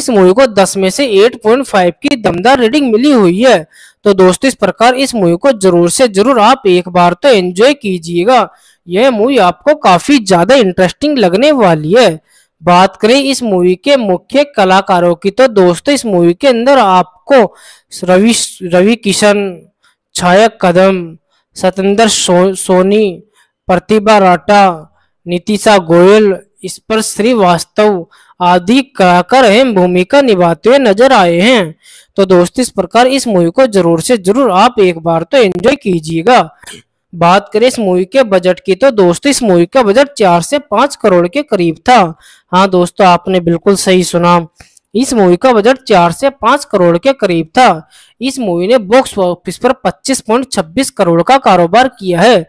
इस मूवी को 10 में से 8.5 की दमदार रीडिंग मिली हुई है तो दोस्तों इस प्रकार इस मूवी को जरूर से जरूर आप एक बार तो एंजॉय कीजिएगा यह मूवी आपको काफी ज्यादा इंटरेस्टिंग लगने वाली है बात करें इस मूवी के मुख्य कलाकारों की तो दोस्तों इस मूवी के अंदर आपको रवि रवि किशन छाया कदम सतेंद्र सो, सोनी प्रतिभा राटा नीतिशा गोयल इस पर श्रीवास्तव आदि कलाकार अहम भूमिका निभाते हुए नजर आए हैं तो दोस्त इस प्रकार इस मूवी को जरूर से जरूर आप एक बार तो एंजॉय कीजिएगा बात करें इस मूवी के बजट की तो दोस्तों इस मूवी का बजट चार से पांच करोड़ के करीब था हाँ दोस्तों आपने बिल्कुल सही सुना इस मूवी का बजट चार से पांच करोड़ के करीब था इस मूवी ने बॉक्स ऑफिस पर 25.26 करोड़ का कारोबार किया है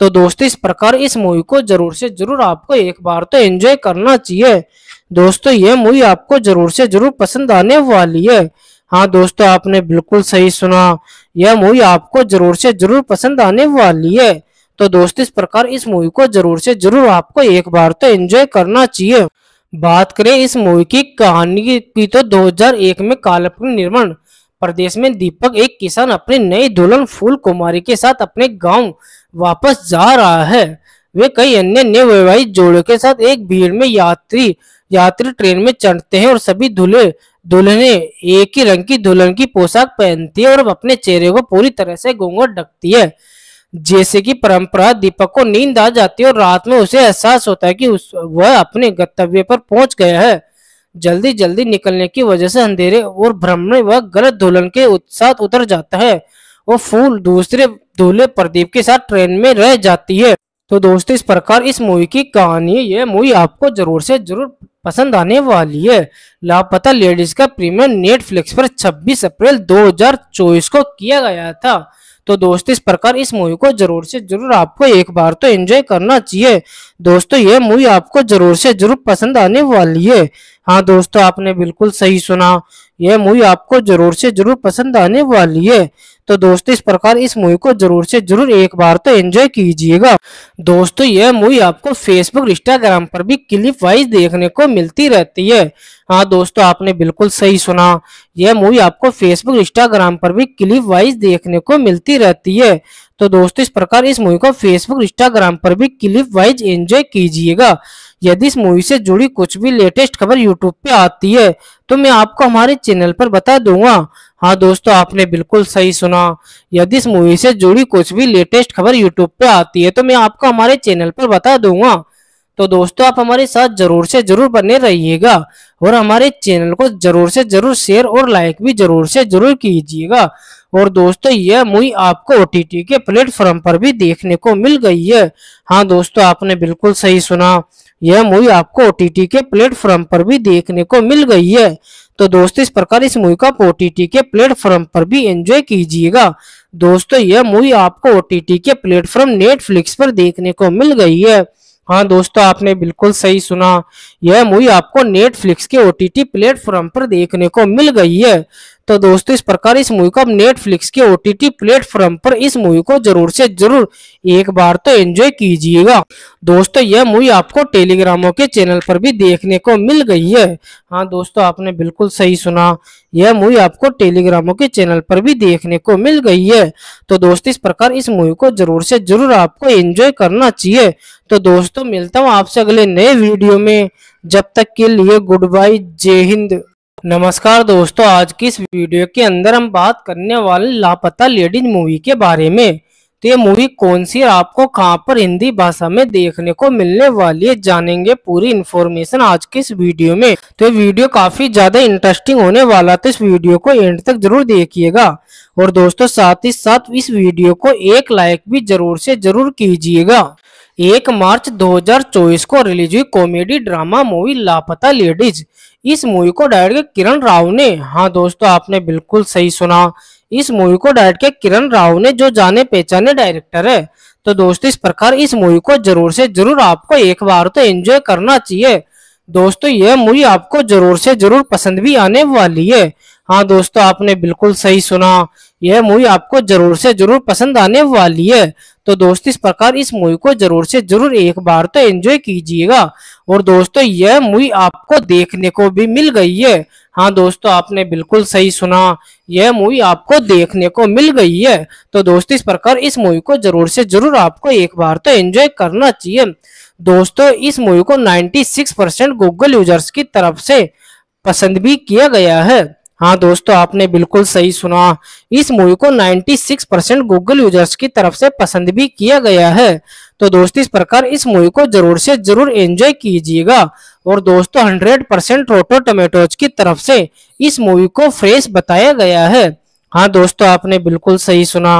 तो दोस्तों इस प्रकार इस मूवी को जरूर से जरूर आपको एक बार तो एंजॉय करना चाहिए दोस्तों ये मूवी आपको जरूर से जरूर पसंद आने वाली है हाँ दोस्तों आपने बिल्कुल सही सुना यह मूवी आपको जरूर से जरूर पसंद आने वाली है तो दोस्तों इस प्रकार इस मूवी को जरूर से जरूर आपको एक बार तो एंजॉय करना चाहिए बात करें इस मूवी की कहानी की तो 2001 में काल्पनिक निर्माण प्रदेश में दीपक एक किसान अपने नई दुल्हन फूल कुमारी के साथ अपने गांव वापस जा रहा है वे कई अन्य नए वैवाहिक जोड़ों के साथ एक भीड़ में यात्री यात्री ट्रेन में चढ़ते हैं और सभी दूल्हे दुल्हने एक ही रंग की दुल्हन की पोशाक पहनती है और अपने चेहरे को पूरी तरह से घूंघट ढकती है जैसे कि परंपरा दीपक को नींद आ जाती है और रात में उसे एहसास होता है कि उस वह अपने गंतव्य पर पहुंच गया है जल्दी जल्दी निकलने की वजह से अंधेरे और भ्रम में वह गलत धोलन के साथ उतर जाता है वो फूल दूसरे धोले प्रदीप के साथ ट्रेन में रह जाती है तो दोस्तों इस प्रकार इस मूवी की कहानी ये मूवी आपको जरूर से जरूर पसंद आने वाली है लापता लेडीज का प्रीमियम नेटफ्लिक्स पर 26 अप्रैल 2024 को किया गया था तो दोस्त इस प्रकार इस मूवी को जरूर से जरूर आपको एक बार तो एंजॉय करना चाहिए दोस्तों ये मूवी आपको जरूर से जरूर पसंद आने वाली है हाँ दोस्तों आपने बिल्कुल सही सुना यह मूवी आपको जरूर से जरूर पसंद आने वाली है तो दोस्तों इस प्रकार इस मूवी को जरूर से जरूर एक बार तो एंजॉय कीजिएगा दोस्तों यह मूवी आपको फेसबुक इंस्टाग्राम पर भी क्लिप वाइज देखने को मिलती रहती है हाँ दोस्तों आपने बिल्कुल सही सुना यह मूवी आपको फेसबुक इंस्टाग्राम पर भी क्लिप वाइज देखने को मिलती रहती है तो दोस्तों इस प्रकार इस मूवी को फेसबुक इंस्टाग्राम पर भी क्लिप वाइज एंजॉय कीजिएगा यदि इस मूवी से जुड़ी कुछ भी लेटेस्ट खबर यूट्यूब पे आती है तो मैं आपको हमारे चैनल पर बता दूंगा हाँ दोस्तों आपने बिल्कुल सही सुना यदि इस मूवी से जुड़ी कुछ भी लेटेस्ट खबर यूट्यूब पे आती है तो मैं आपको हमारे चैनल पर बता दूंगा तो दोस्तों आप हमारे साथ जरूर से जरूर बने रहिएगा और हमारे चैनल को जरूर से जरूर शेयर और लाइक भी जरूर से जरूर कीजिएगा और दोस्तों यह मूवी आपको ओ के प्लेटफॉर्म पर भी देखने को मिल गई है हाँ दोस्तों आपने बिल्कुल सही सुना यह मूवी आपको ओ के प्लेटफॉर्म पर भी देखने को मिल गई है तो दोस्तों इस प्रकार इस मूवी का ओ के प्लेटफॉर्म पर भी एंजॉय कीजिएगा दोस्तों यह मूवी आपको ओ के प्लेटफॉर्म नेटफ्लिक्स पर देखने को मिल गई है हाँ दोस्तों आपने बिल्कुल सही सुना यह मूवी आपको नेटफ्लिक्स के ओ प्लेटफॉर्म पर देखने को मिल गई है तो दोस्तों इस प्रकार इस मूवी को आप नेटफ्लिक्स के ओ टी प्लेटफॉर्म पर इस मूवी को जरूर से जरूर एक बार तो एंजॉय कीजिएगा दोस्तों यह मूवी आपको टेलीग्रामों के चैनल पर भी देखने को मिल गई है हाँ दोस्तों आपने बिल्कुल सही सुना यह मूवी आपको टेलीग्रामों के चैनल पर भी देखने को मिल गई है तो दोस्तों इस प्रकार इस मूवी को जरूर से जरूर आपको एंजॉय करना चाहिए तो दोस्तों मिलता हूँ आपसे अगले नए वीडियो में जब तक के लिए गुड बाय जय हिंद नमस्कार दोस्तों आज की इस वीडियो के अंदर हम बात करने वाले लापता लेडीज मूवी के बारे में तो ये मूवी कौन सी आपको कहां पर हिंदी भाषा में देखने को मिलने वाली है जानेंगे पूरी इन्फॉर्मेशन आज की इस वीडियो में तो ये वीडियो काफी ज्यादा इंटरेस्टिंग होने वाला तो इस वीडियो को एंड तक जरूर देखिएगा और दोस्तों साथ ही साथ इस वीडियो को एक लाइक भी जरूर से जरूर कीजिएगा एक मार्च 2024 को रिलीज हुई comedy drama movie Laapataa ladies इस मूवी को डायरेक्ट किया किरण राव ने हाँ दोस्तों आपने बिल्कुल सही सुना इस मूवी को डायरेक्ट किया किरण राव ने जो जाने पहचाने डायरेक्टर है तो दोस्तों इस प्रकार इस मूवी को जरूर से जरूर आपको एक बार तो एंजॉय करना चाहिए दोस्तों यह मूवी आपको जरूर से जरूर पसंद भी आने वाली है हाँ दोस्तों आपने बिल्कुल सही सुना यह मूवी आपको जरूर से जरूर पसंद आने वाली है तो दोस्त इस प्रकार इस मूवी को जरूर से जरूर एक बार तो एंजॉय कीजिएगा और दोस्तों यह मूवी आपको देखने को भी मिल गई है हाँ दोस्तों आपने बिल्कुल सही सुना यह मूवी आपको देखने को मिल गई है तो दोस्तों इस प्रकार इस मूवी को जरूर से जरूर आपको एक बार तो एंजॉय करना चाहिए दोस्तों इस मूवी को 96 परसेंट गूगल यूजर्स की तरफ से पसंद भी किया गया है हाँ दोस्तों आपने बिल्कुल सही सुना इस मूवी को 96 परसेंट गूगल यूजर्स की तरफ से पसंद भी किया गया है तो दोस्तों इस प्रकार इस मूवी को जरूर से जरूर एंजॉय कीजिएगा और दोस्तों 100 परसेंट रोटो टमेटोज की तरफ से इस मूवी को फ्रेश बताया गया है हाँ दोस्तों आपने बिल्कुल सही सुना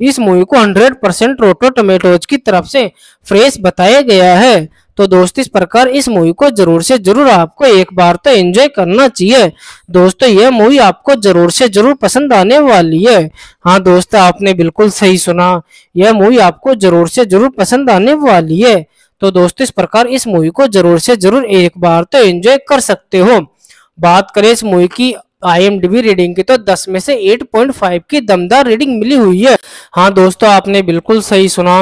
इस मूवी को 100 परसेंट रोटो टोमेटोज की तरफ से फ्रेश बताया गया है तो दोस्त इस प्रकार इस मूवी को जरूर से जरूर आपको एक बार तो एंजॉय करना चाहिए दोस्तों यह मूवी आपको जरूर से जरूर पसंद आने वाली है हाँ दोस्त आपने बिल्कुल सही सुना यह मूवी आपको जरूर से जरूर पसंद आने वाली है तो दोस्तों इस प्रकार इस मूवी को जरूर से जरूर एक बार तो एंजॉय कर सकते हो बात करें इस मूवी की आईएमडीबी रीडिंग की तो 10 में से 8.5 की दमदार रीडिंग मिली हुई है हाँ दोस्तों आपने बिल्कुल सही सुना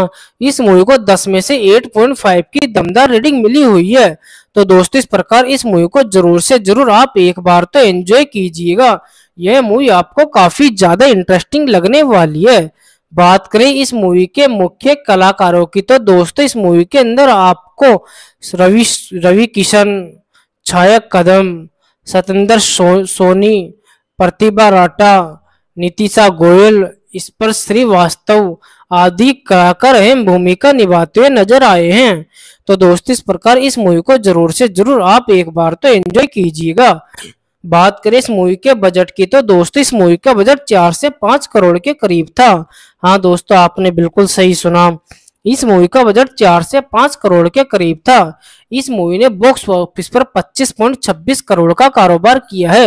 इस मूवी को 10 में से 8.5 की दमदार रीडिंग मिली हुई है तो दोस्तों इस प्रकार इस मूवी को जरूर से जरूर आप एक बार तो एंजॉय कीजिएगा यह मूवी आपको काफी ज्यादा इंटरेस्टिंग लगने वाली है बात करें इस मूवी के मुख्य कलाकारों की तो दोस्तों इस मूवी के अंदर आपको रवि रवि किशन छाया कदम सतेंद्र सो, सोनी प्रतिभा राटा नीतिशा गोयल इस पर श्रीवास्तव आदि कलाकार अहम भूमिका निभाते हुए नजर आए हैं तो दोस्त इस प्रकार इस मूवी को जरूर से जरूर आप एक बार तो एंजॉय कीजिएगा बात करें इस मूवी के बजट की तो दोस्तों इस मूवी का बजट चार से पांच करोड़ के करीब था हाँ दोस्तों आपने बिल्कुल सही सुना इस मूवी का बजट चार से पांच करोड़ के करीब था इस मूवी ने बॉक्स ऑफिस पर 25.26 करोड़ का कारोबार किया है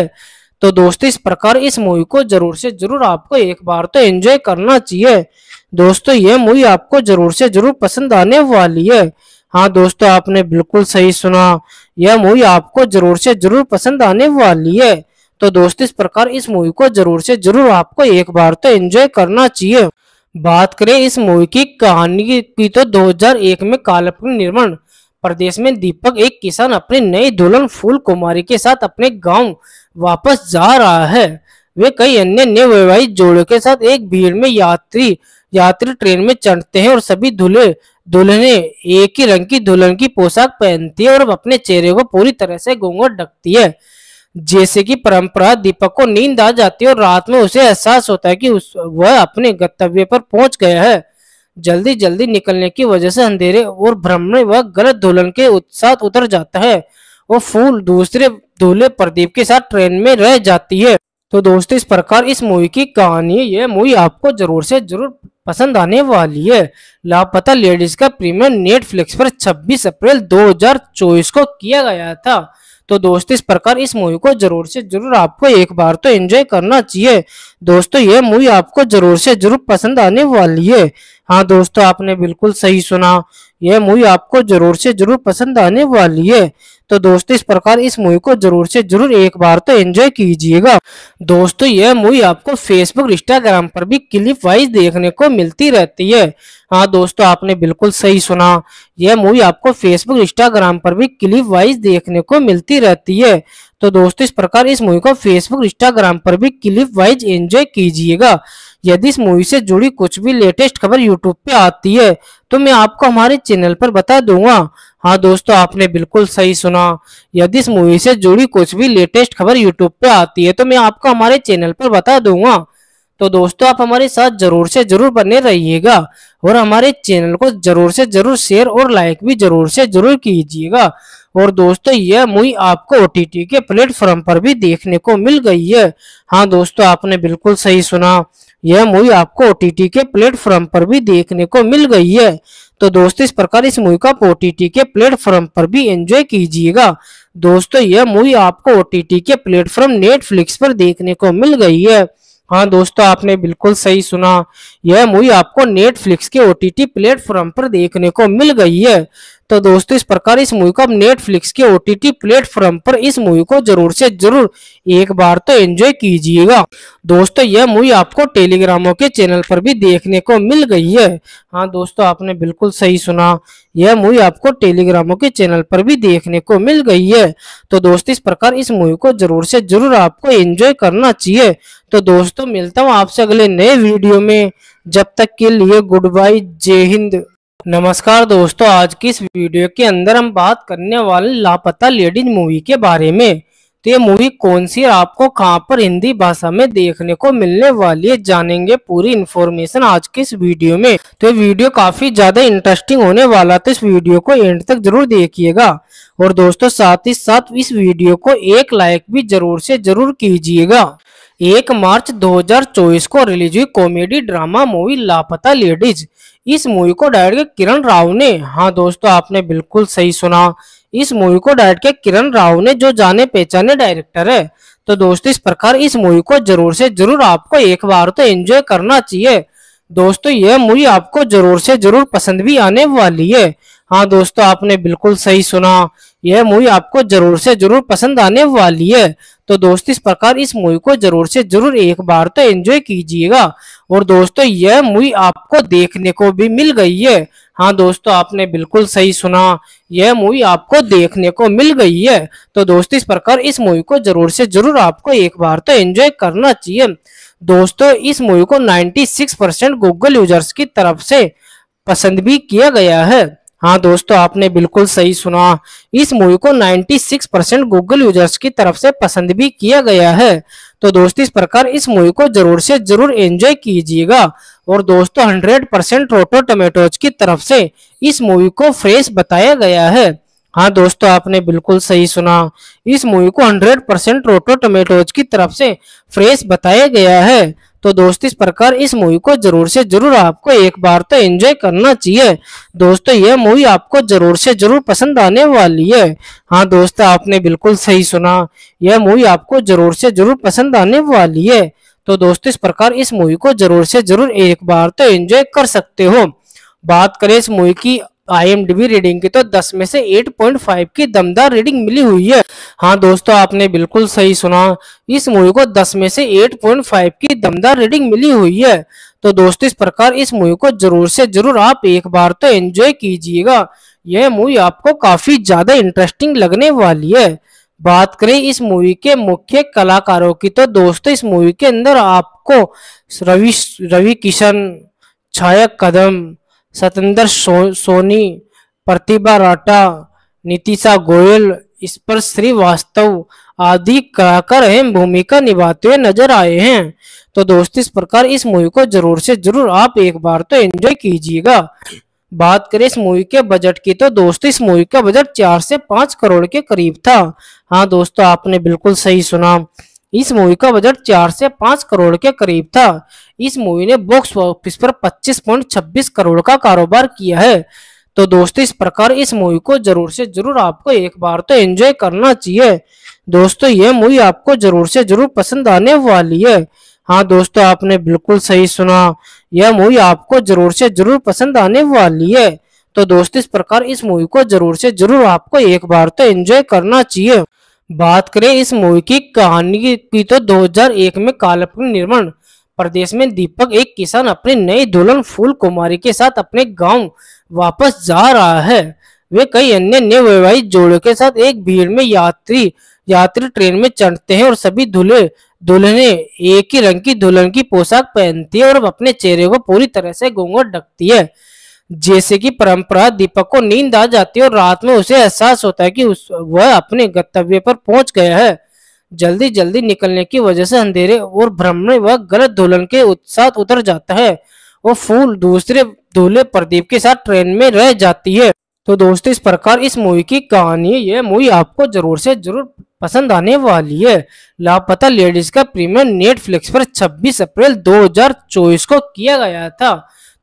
तो दोस्तों इस प्रकार इस मूवी को जरूर से जरूर आपको एक बार तो एंजॉय करना चाहिए दोस्तों ये मूवी आपको जरूर से जरूर पसंद आने वाली है हाँ दोस्तों आपने बिल्कुल सही सुना यह मूवी आपको जरूर से जरूर पसंद आने वाली है तो दोस्तों इस प्रकार इस मूवी को जरूर से जरूर आपको एक बार तो एंजॉय करना चाहिए बात करें इस मूवी की कहानी की तो 2001 में कालपुर निर्माण प्रदेश में दीपक एक किसान अपने नई दुल्हन फूल कुमारी के साथ अपने गांव वापस जा रहा है वे कई अन्य नए वैवाहिक जोड़ों के साथ एक भीड़ में यात्री यात्री ट्रेन में चढ़ते हैं और सभी दूल्हे दुल्हने एक ही रंग की दुल्हन की पोशाक पहनती है और अपने चेहरे को पूरी तरह से घूंघट ढकती है जैसे कि परंपरा दीपक को नींद आ जाती है और रात में उसे एहसास होता है कि उस वह अपने गंतव्य पर पहुंच गया है जल्दी जल्दी निकलने की वजह से अंधेरे और भ्रम में वह गलत दुल्हन के साथ उतर जाता है वो फूल दूसरे दूल्हे प्रदीप के साथ ट्रेन में रह जाती है तो दोस्तों इस प्रकार इस मूवी की कहानी यह मूवी आपको जरूर से जरूर पसंद आने वाली है लापता लेडीज का प्रीमियर नेटफ्लिक्स पर 26 अप्रैल 2024 को किया गया था तो दोस्त इस प्रकार इस मूवी को जरूर से जरूर आपको एक बार तो एंजॉय करना चाहिए दोस्तों ये मूवी आपको जरूर से जरूर पसंद आने वाली है हाँ दोस्तों आपने बिल्कुल सही सुना यह मूवी आपको जरूर से जरूर पसंद आने वाली है तो दोस्तों इस प्रकार इस मूवी को जरूर से जरूर एक बार तो एंजॉय कीजिएगा दोस्तों यह मूवी आपको फेसबुक इंस्टाग्राम पर भी क्लिप वाइज देखने को मिलती रहती है हाँ दोस्तों आपने बिल्कुल सही सुना यह मूवी आपको फेसबुक इंस्टाग्राम पर भी क्लिप वाइज देखने को मिलती रहती है तो दोस्तों इस प्रकार इस मूवी को फेसबुक इंस्टाग्राम पर भी क्लिप वाइज एंजॉय कीजिएगा यदि इस मूवी से जुड़ी कुछ भी लेटेस्ट खबर यूट्यूब पे आती है तो मैं आपको हमारे चैनल पर बता दूंगा हाँ दोस्तों आपने बिल्कुल सही सुना यदि इस मूवी से जुड़ी कुछ भी लेटेस्ट खबर यूट्यूब पे आती है तो मैं आपको हमारे चैनल पर बता दूंगा तो दोस्तों आप हमारे साथ जरूर से जरूर बने रहिएगा और हमारे चैनल को जरूर से जरूर शेयर और लाइक भी जरूर से जरूर कीजिएगा और दोस्तों यह मूवी आपको ओ के प्लेटफॉर्म पर भी देखने को मिल गई है हाँ दोस्तों आपने बिल्कुल सही सुना यह मूवी आपको ओ के प्लेटफॉर्म पर भी देखने को मिल गई है तो दोस्तों इस प्रकार इस मूवी का आप के प्लेटफॉर्म पर भी एंजॉय कीजिएगा दोस्तों यह मूवी आपको ओ के प्लेटफॉर्म नेटफ्लिक्स पर देखने को मिल गई है हाँ दोस्तों आपने बिल्कुल सही सुना यह मूवी आपको नेटफ्लिक्स के ओ प्लेटफॉर्म पर देखने को मिल गई है तो दोस्तों इस प्रकार इस मूवी को आप नेटफ्लिक्स के ओटीटी प्लेटफॉर्म पर इस मूवी को जरूर से जरूर एक बार तो एंजॉय कीजिएगा दोस्तों यह मूवी आपको टेलीग्रामों के चैनल पर भी देखने को मिल गई है हाँ दोस्तों आपने बिल्कुल सही सुना यह मूवी आपको टेलीग्रामों के चैनल पर भी देखने को मिल गई है तो दोस्तों इस प्रकार इस मूवी को जरूर से जरूर आपको एंजॉय करना चाहिए तो दोस्तों मिलता हूँ आपसे अगले नए वीडियो में जब तक के लिए गुड बाय जय हिंद नमस्कार दोस्तों आज की इस वीडियो के अंदर हम बात करने वाले लापता लेडीज मूवी के बारे में तो ये मूवी कौन सी है आपको कहाँ पर हिंदी भाषा में देखने को मिलने वाली है जानेंगे पूरी इन्फॉर्मेशन आज की इस वीडियो में तो ये वीडियो काफी ज्यादा इंटरेस्टिंग होने वाला तो इस वीडियो को एंड तक जरूर देखिएगा और दोस्तों साथ ही साथ इस वीडियो को एक लाइक भी जरूर से जरूर कीजिएगा एक मार्च 2024 को रिलीज हुई comedy drama movie Laapataa ladies इस मूवी को डायरेक्ट किरण राव ने हाँ दोस्तों आपने बिल्कुल सही सुना इस मूवी को डायरेक्ट के किरण राव ने जो जाने पहचाने डायरेक्टर है तो दोस्तों इस प्रकार इस मूवी को जरूर से जरूर आपको एक बार तो एंजॉय करना चाहिए दोस्तों यह मूवी आपको जरूर से जरूर पसंद भी आने वाली है हाँ दोस्तों आपने बिल्कुल सही सुना यह मूवी आपको जरूर से जरूर पसंद आने वाली है तो दोस्त इस प्रकार इस मूवी को जरूर से जरूर एक बार तो एंजॉय कीजिएगा और दोस्तों यह मूवी आपको देखने को भी मिल गई है हाँ दोस्तों आपने बिल्कुल सही सुना यह मूवी आपको देखने को मिल गई है तो दोस्तों इस प्रकार इस मूवी को जरूर से जरूर आपको एक बार तो एंजॉय करना चाहिए दोस्तों इस मूवी को सिक्स परसेंट गूगल यूजर्स की तरफ से पसंद भी किया गया है हाँ दोस्तों आपने बिल्कुल सही सुना इस मूवी को 96 परसेंट गूगल यूजर्स की तरफ से पसंद भी किया गया है तो दोस्तों इस प्रकार इस मूवी को जरूर से जरूर एंजॉय कीजिएगा और दोस्तों 100 परसेंट रोटो टोमेटोज की तरफ से इस मूवी को फ्रेश बताया गया है हाँ दोस्तों आपने बिल्कुल सही सुना इस मूवी को हंड्रेड परसेंट रोटो टोमेटोज की तरफ से फ्रेश बताया गया है तो दोस्त इस प्रकार इस मूवी को जरूर से जरूर आपको एक बार तो एंजॉय करना चाहिए दोस्तों तो यह मूवी आपको जरूर से जरूर पसंद आने वाली है हाँ दोस्त आपने बिल्कुल सही सुना यह मूवी आपको जरूर से जरूर पसंद आने वाली है तो दोस्तों इस प्रकार इस मूवी को जरूर से जरूर एक बार तो एंजॉय कर सकते हो बात करें इस मूवी की आई रीडिंग की तो 10 में से 8.5 की दमदार रीडिंग मिली हुई है हाँ दोस्तों आपने बिल्कुल सही सुना इस मूवी को 10 में से 8.5 की दमदार रेटिंग मिली हुई है तो दोस्तों इस प्रकार इस मूवी को जरूर से जरूर आप एक बार तो एंजॉय कीजिएगा यह मूवी आपको काफी ज्यादा इंटरेस्टिंग लगने वाली है बात करें इस मूवी के मुख्य कलाकारों की तो दोस्तों इस मूवी के अंदर आपको रवि रवि किशन छाया कदम सतेंद्र सो, सोनी प्रतिभा राठा नीतिशा गोयल इस पर श्रीवास्तव आदि कराकर अहम भूमिका निभाते हुए नजर आए हैं तो दोस्त इस प्रकार इस मूवी को जरूर से जरूर आप एक बार तो एंजॉय कीजिएगा बात करें इस मूवी के बजट की तो दोस्तों इस मूवी का बजट चार से पांच करोड़ के करीब था हाँ दोस्तों आपने बिल्कुल सही सुना इस मूवी का बजट चार से पांच करोड़ के करीब था इस मूवी ने बॉक्स ऑफिस पर 25.26 करोड़ का कारोबार किया है तो दोस्तों इस प्रकार इस मूवी को जरूर से जरूर आपको एक बार तो एंजॉय करना चाहिए दोस्तों ये मूवी आपको जरूर से जरूर पसंद आने वाली है हाँ दोस्तों आपने बिल्कुल सही सुना यह मूवी आपको जरूर से जरूर पसंद आने वाली है तो दोस्तों इस प्रकार इस मूवी को जरूर से जरूर आपको एक बार तो एंजॉय करना चाहिए बात करें इस मूवी की कहानी की तो 2001 में काल्पनिक निर्माण प्रदेश में दीपक एक किसान अपने नई दुल्हन फूल कुमारी के साथ अपने गांव वापस जा रहा है वे कई अन्य वैवाहिक जोड़ों के साथ एक भीड़ में यात्री यात्री ट्रेन में चढ़ते हैं और सभी दूल्हे दुल्हने एक ही रंग की दुल्हन की पोशाक पहनती है और अपने चेहरे को पूरी तरह से घूंघट ढकती है जैसे कि परंपरा दीपक को नींद आ जाती है और रात में उसे एहसास होता है कि उस वह अपने गंतव्य पर पहुंच गया है जल्दी जल्दी निकलने की वजह से अंधेरे और भ्रम में वह गलत दुल्हन के साथ उतर जाता है वो फूल दूसरे दूल्हे प्रदीप के साथ ट्रेन में रह जाती है तो दोस्तों इस प्रकार इस मूवी की कहानी ये मूवी आपको जरूर से जरूर पसंद आने वाली है लापता लेडीज का प्रीमियर नेटफ्लिक्स पर 26 अप्रैल 2024 को किया गया था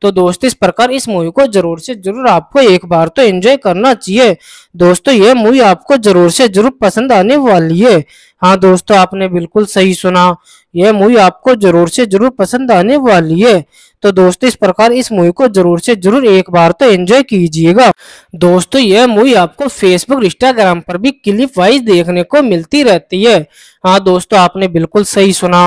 तो दोस्तों इस प्रकार इस मूवी को जरूर से जरूर आपको एक बार तो एंजॉय करना चाहिए दोस्तों ये मूवी आपको जरूर से जरूर पसंद आने वाली है हाँ दोस्तों आपने बिल्कुल सही सुना यह मूवी आपको जरूर से जरूर पसंद आने वाली है तो दोस्तों इस प्रकार इस मूवी को जरूर से जरूर एक बार तो एंजॉय कीजिएगा दोस्तों यह मूवी आपको फेसबुक इंस्टाग्राम पर भी क्लिप वाइज देखने को मिलती रहती है हाँ दोस्तों आपने बिल्कुल सही सुना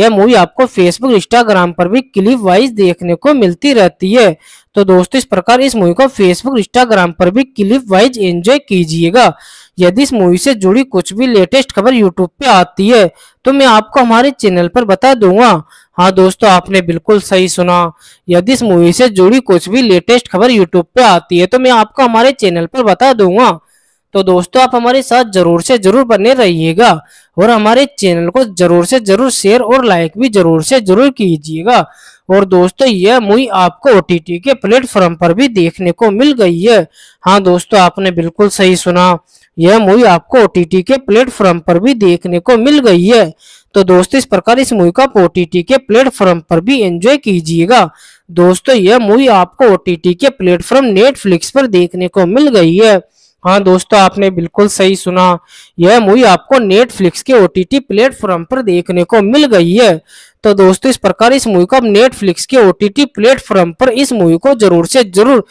यह मूवी आपको फेसबुक इंस्टाग्राम पर भी क्लिप वाइज देखने को मिलती रहती है तो दोस्तों इस प्रकार इस मूवी को फेसबुक इंस्टाग्राम पर भी क्लिप वाइज एंजॉय कीजिएगा यदि इस मूवी से जुड़ी कुछ भी लेटेस्ट खबर यूट्यूब पे आती है तो मैं आपको हमारे चैनल पर बता दूंगा हाँ दोस्तों आपने बिल्कुल सही सुना यदि इस मूवी से जुड़ी कुछ भी लेटेस्ट खबर यूट्यूब पे आती है तो मैं आपको हमारे चैनल पर बता दूंगा तो दोस्तों आप हमारे साथ जरूर से जरूर बने रहिएगा और हमारे चैनल को जरूर से जरूर शेयर और लाइक भी जरूर से जरूर कीजिएगा और दोस्तों यह मूवी आपको ओ के प्लेटफॉर्म पर भी देखने को मिल गई है हाँ दोस्तों आपने बिल्कुल सही सुना यह मूवी आपको ओ के प्लेटफॉर्म पर भी देखने को मिल गई है तो दोस्तों इस प्रकार इस मूवी का ओटीटी के प्लेटफॉर्म पर भी एंजॉय कीजिएगा दोस्तों यह मूवी आपको ओ के प्लेटफॉर्म नेटफ्लिक्स पर देखने को मिल गई है हाँ दोस्तों आपने बिल्कुल सही सुना यह मूवी आपको नेटफ्लिक्स के ओ प्लेटफॉर्म पर देखने को मिल गई है तो दोस्तों इस प्रकार इस मूवी को आप नेटफ्लिक्स के ओ टी प्लेटफॉर्म पर इस मूवी को जरूर से जरूर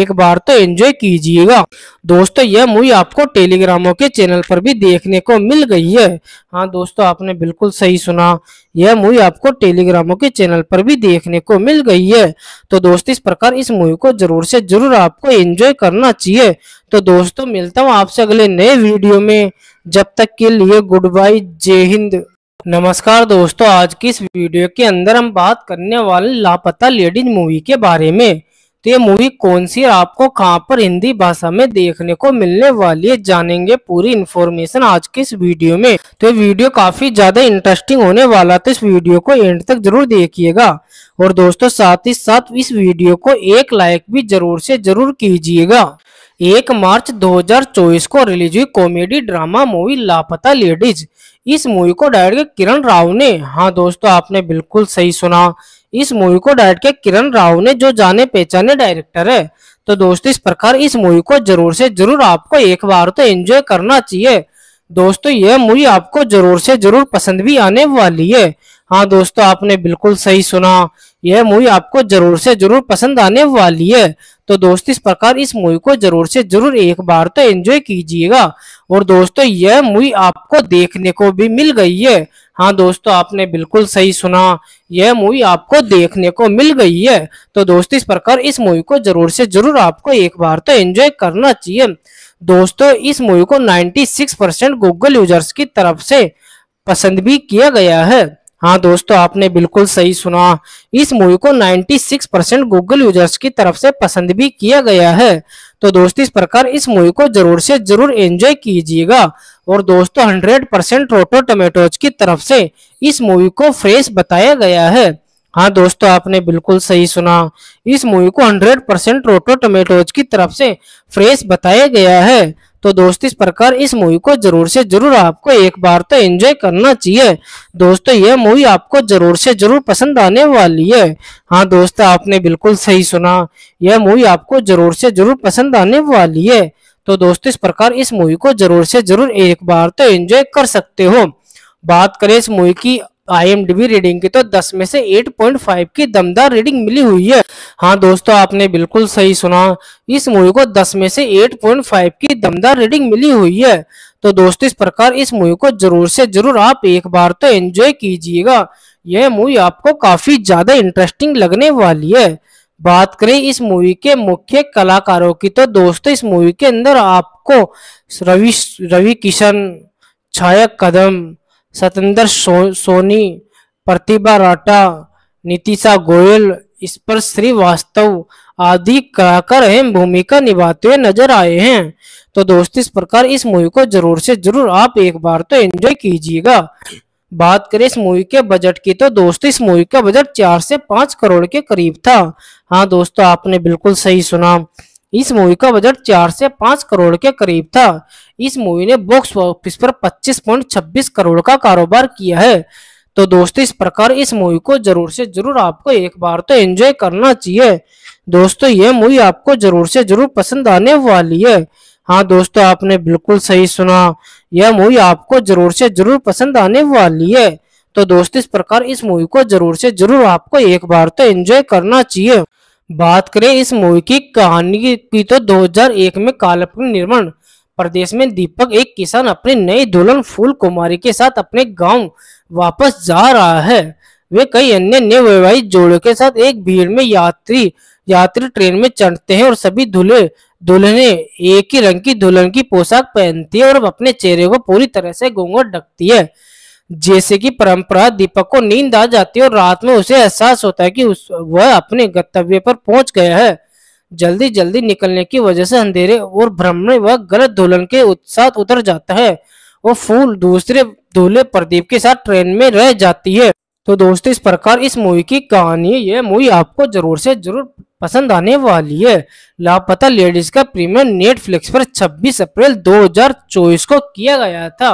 एक बार तो एंजॉय कीजिएगा दोस्तों यह मूवी आपको टेलीग्रामों के चैनल पर भी देखने को मिल गई है हाँ दोस्तों आपने बिल्कुल सही सुना यह मूवी आपको टेलीग्रामों के चैनल पर भी देखने को मिल गई है तो दोस्तों इस प्रकार इस मूवी को जरूर से जरूर आपको एंजॉय करना चाहिए तो दोस्तों मिलता हूँ आपसे अगले नए वीडियो में जब तक के लिए गुड बाय जय हिंद नमस्कार दोस्तों आज की इस वीडियो के अंदर हम बात करने वाले लापता लेडीज मूवी के बारे में तो ये मूवी कौन सी आपको कहाँ पर हिंदी भाषा में देखने को मिलने वाली है जानेंगे पूरी इन्फॉर्मेशन आज की इस वीडियो में तो ये वीडियो काफी ज्यादा इंटरेस्टिंग होने वाला तो इस वीडियो को एंड तक जरूर देखिएगा और दोस्तों साथ ही साथ इस वीडियो को एक लाइक भी जरूर से जरूर कीजिएगा एक मार्च 2024 को रिलीज हुई comedy drama movie Laapataa ladies इस मूवी को डायरेक्ट किरण राव ने हाँ दोस्तों आपने बिल्कुल सही सुना इस मूवी को डायरेक्ट किया किरण राव ने जो जाने पहचाने डायरेक्टर है तो दोस्तों इस प्रकार इस मूवी को जरूर से जरूर आपको एक बार तो एंजॉय करना चाहिए दोस्तों यह मूवी आपको जरूर से जरूर पसंद भी आने वाली है हाँ दोस्तों आपने बिल्कुल सही सुना यह मूवी आपको जरूर से जरूर पसंद आने वाली है तो दोस्त इस प्रकार इस मूवी को जरूर से जरूर एक बार तो एंजॉय कीजिएगा और दोस्तों यह मूवी आपको देखने को भी मिल गई है हाँ दोस्तों आपने बिल्कुल सही सुना यह मूवी आपको देखने को मिल गई है तो दोस्तों इस प्रकार इस मूवी को जरूर से जरूर आपको एक बार तो एंजॉय करना चाहिए दोस्तों इस मूवी को 96 परसेंट गूगल यूजर्स की तरफ से पसंद भी किया गया है हाँ दोस्तों आपने बिल्कुल सही सुना इस मूवी को 96 परसेंट गूगल यूजर्स की तरफ से पसंद भी किया गया है तो दोस्तों इस प्रकार इस मूवी को जरूर से जरूर एंजॉय कीजिएगा और दोस्तों 100 परसेंट रोटो टमेटोज की तरफ से इस मूवी को फ्रेश बताया गया है हाँ दोस्तों आपने बिल्कुल सही सुना इस मूवी को 100 परसेंट रोटो टोमेटोज की तरफ से फ्रेश बताया गया है तो दोस्त इस प्रकार इस मूवी को जरूर से जरूर आपको एक बार तो एंजॉय करना चाहिए दोस्तों यह मूवी आपको जरूर से जरूर पसंद आने वाली है हाँ दोस्त आपने बिल्कुल सही सुना यह मूवी आपको जरूर से जरूर पसंद आने वाली है तो दोस्तों इस प्रकार इस मूवी को जरूर से जरूर एक बार तो एंजॉय कर सकते हो बात करें इस मूवी की आईएमडीबी रीडिंग की तो 10 में से 8.5 की दमदार रीडिंग मिली हुई है हाँ दोस्तों आपने बिल्कुल सही सुना इस मूवी को 10 में से 8.5 की दमदार रीडिंग मिली हुई है तो दोस्तों इस प्रकार इस मूवी को जरूर से जरूर आप एक बार तो एंजॉय कीजिएगा यह मूवी आपको काफी ज्यादा इंटरेस्टिंग लगने वाली है बात करें इस मूवी के मुख्य कलाकारों की तो दोस्तों इस मूवी के अंदर आपको रवि रवि किशन छाया कदम सतेंद्र सो, सोनी प्रतिभा राटा नीतिशा गोयल इस पर श्रीवास्तव आदि कलाकार अहम भूमिका निभाते हुए नजर आए हैं तो दोस्त इस प्रकार इस मूवी को जरूर से जरूर आप एक बार तो एंजॉय कीजिएगा बात करें इस मूवी के बजट की तो दोस्तों इस मूवी का बजट चार से पांच करोड़ के करीब था हाँ दोस्तों आपने बिल्कुल सही सुना इस मूवी का बजट चार से पांच करोड़ के करीब था इस मूवी ने बॉक्स ऑफिस पर 25.26 करोड़ का कारोबार किया है तो दोस्तों इस प्रकार इस मूवी को जरूर से जरूर आपको एक बार तो एंजॉय करना चाहिए दोस्तों ये मूवी आपको जरूर से जरूर पसंद आने वाली है हाँ दोस्तों आपने बिल्कुल सही सुना यह मूवी आपको जरूर से जरूर पसंद आने वाली है तो दोस्तों इस प्रकार इस मूवी को जरूर से जरूर आपको एक बार तो एंजॉय करना चाहिए बात करें इस मूवी की कहानी की तो 2001 में काल्पनिक निर्माण प्रदेश में दीपक एक किसान अपनी नई दुल्हन फूल कुमारी के साथ अपने गांव वापस जा रहा है वे कई अन्य नए वैवाहिक जोड़ों के साथ एक भीड़ में यात्री यात्री ट्रेन में चढ़ते हैं और सभी दूल्हे दुल्हने एक ही रंग की दुल्हन की पोशाक पहनती है और अपने चेहरे को पूरी तरह से घूंघट ढकती है जैसे कि परंपरा दीपक को नींद आ जाती है और रात में उसे एहसास होता है कि उस वह अपने गंतव्य पर पहुंच गया है जल्दी जल्दी निकलने की वजह से अंधेरे और भ्रम में वह गलत दुल्हन के साथ उतर जाता है वो फूल दूसरे दूल्हे प्रदीप के साथ ट्रेन में रह जाती है तो दोस्तों इस प्रकार इस मूवी की कहानी यह मूवी आपको जरूर से जरूर पसंद आने वाली है लापता लेडीज का प्रीमियर नेटफ्लिक्स पर 26 अप्रैल 2024 को किया गया था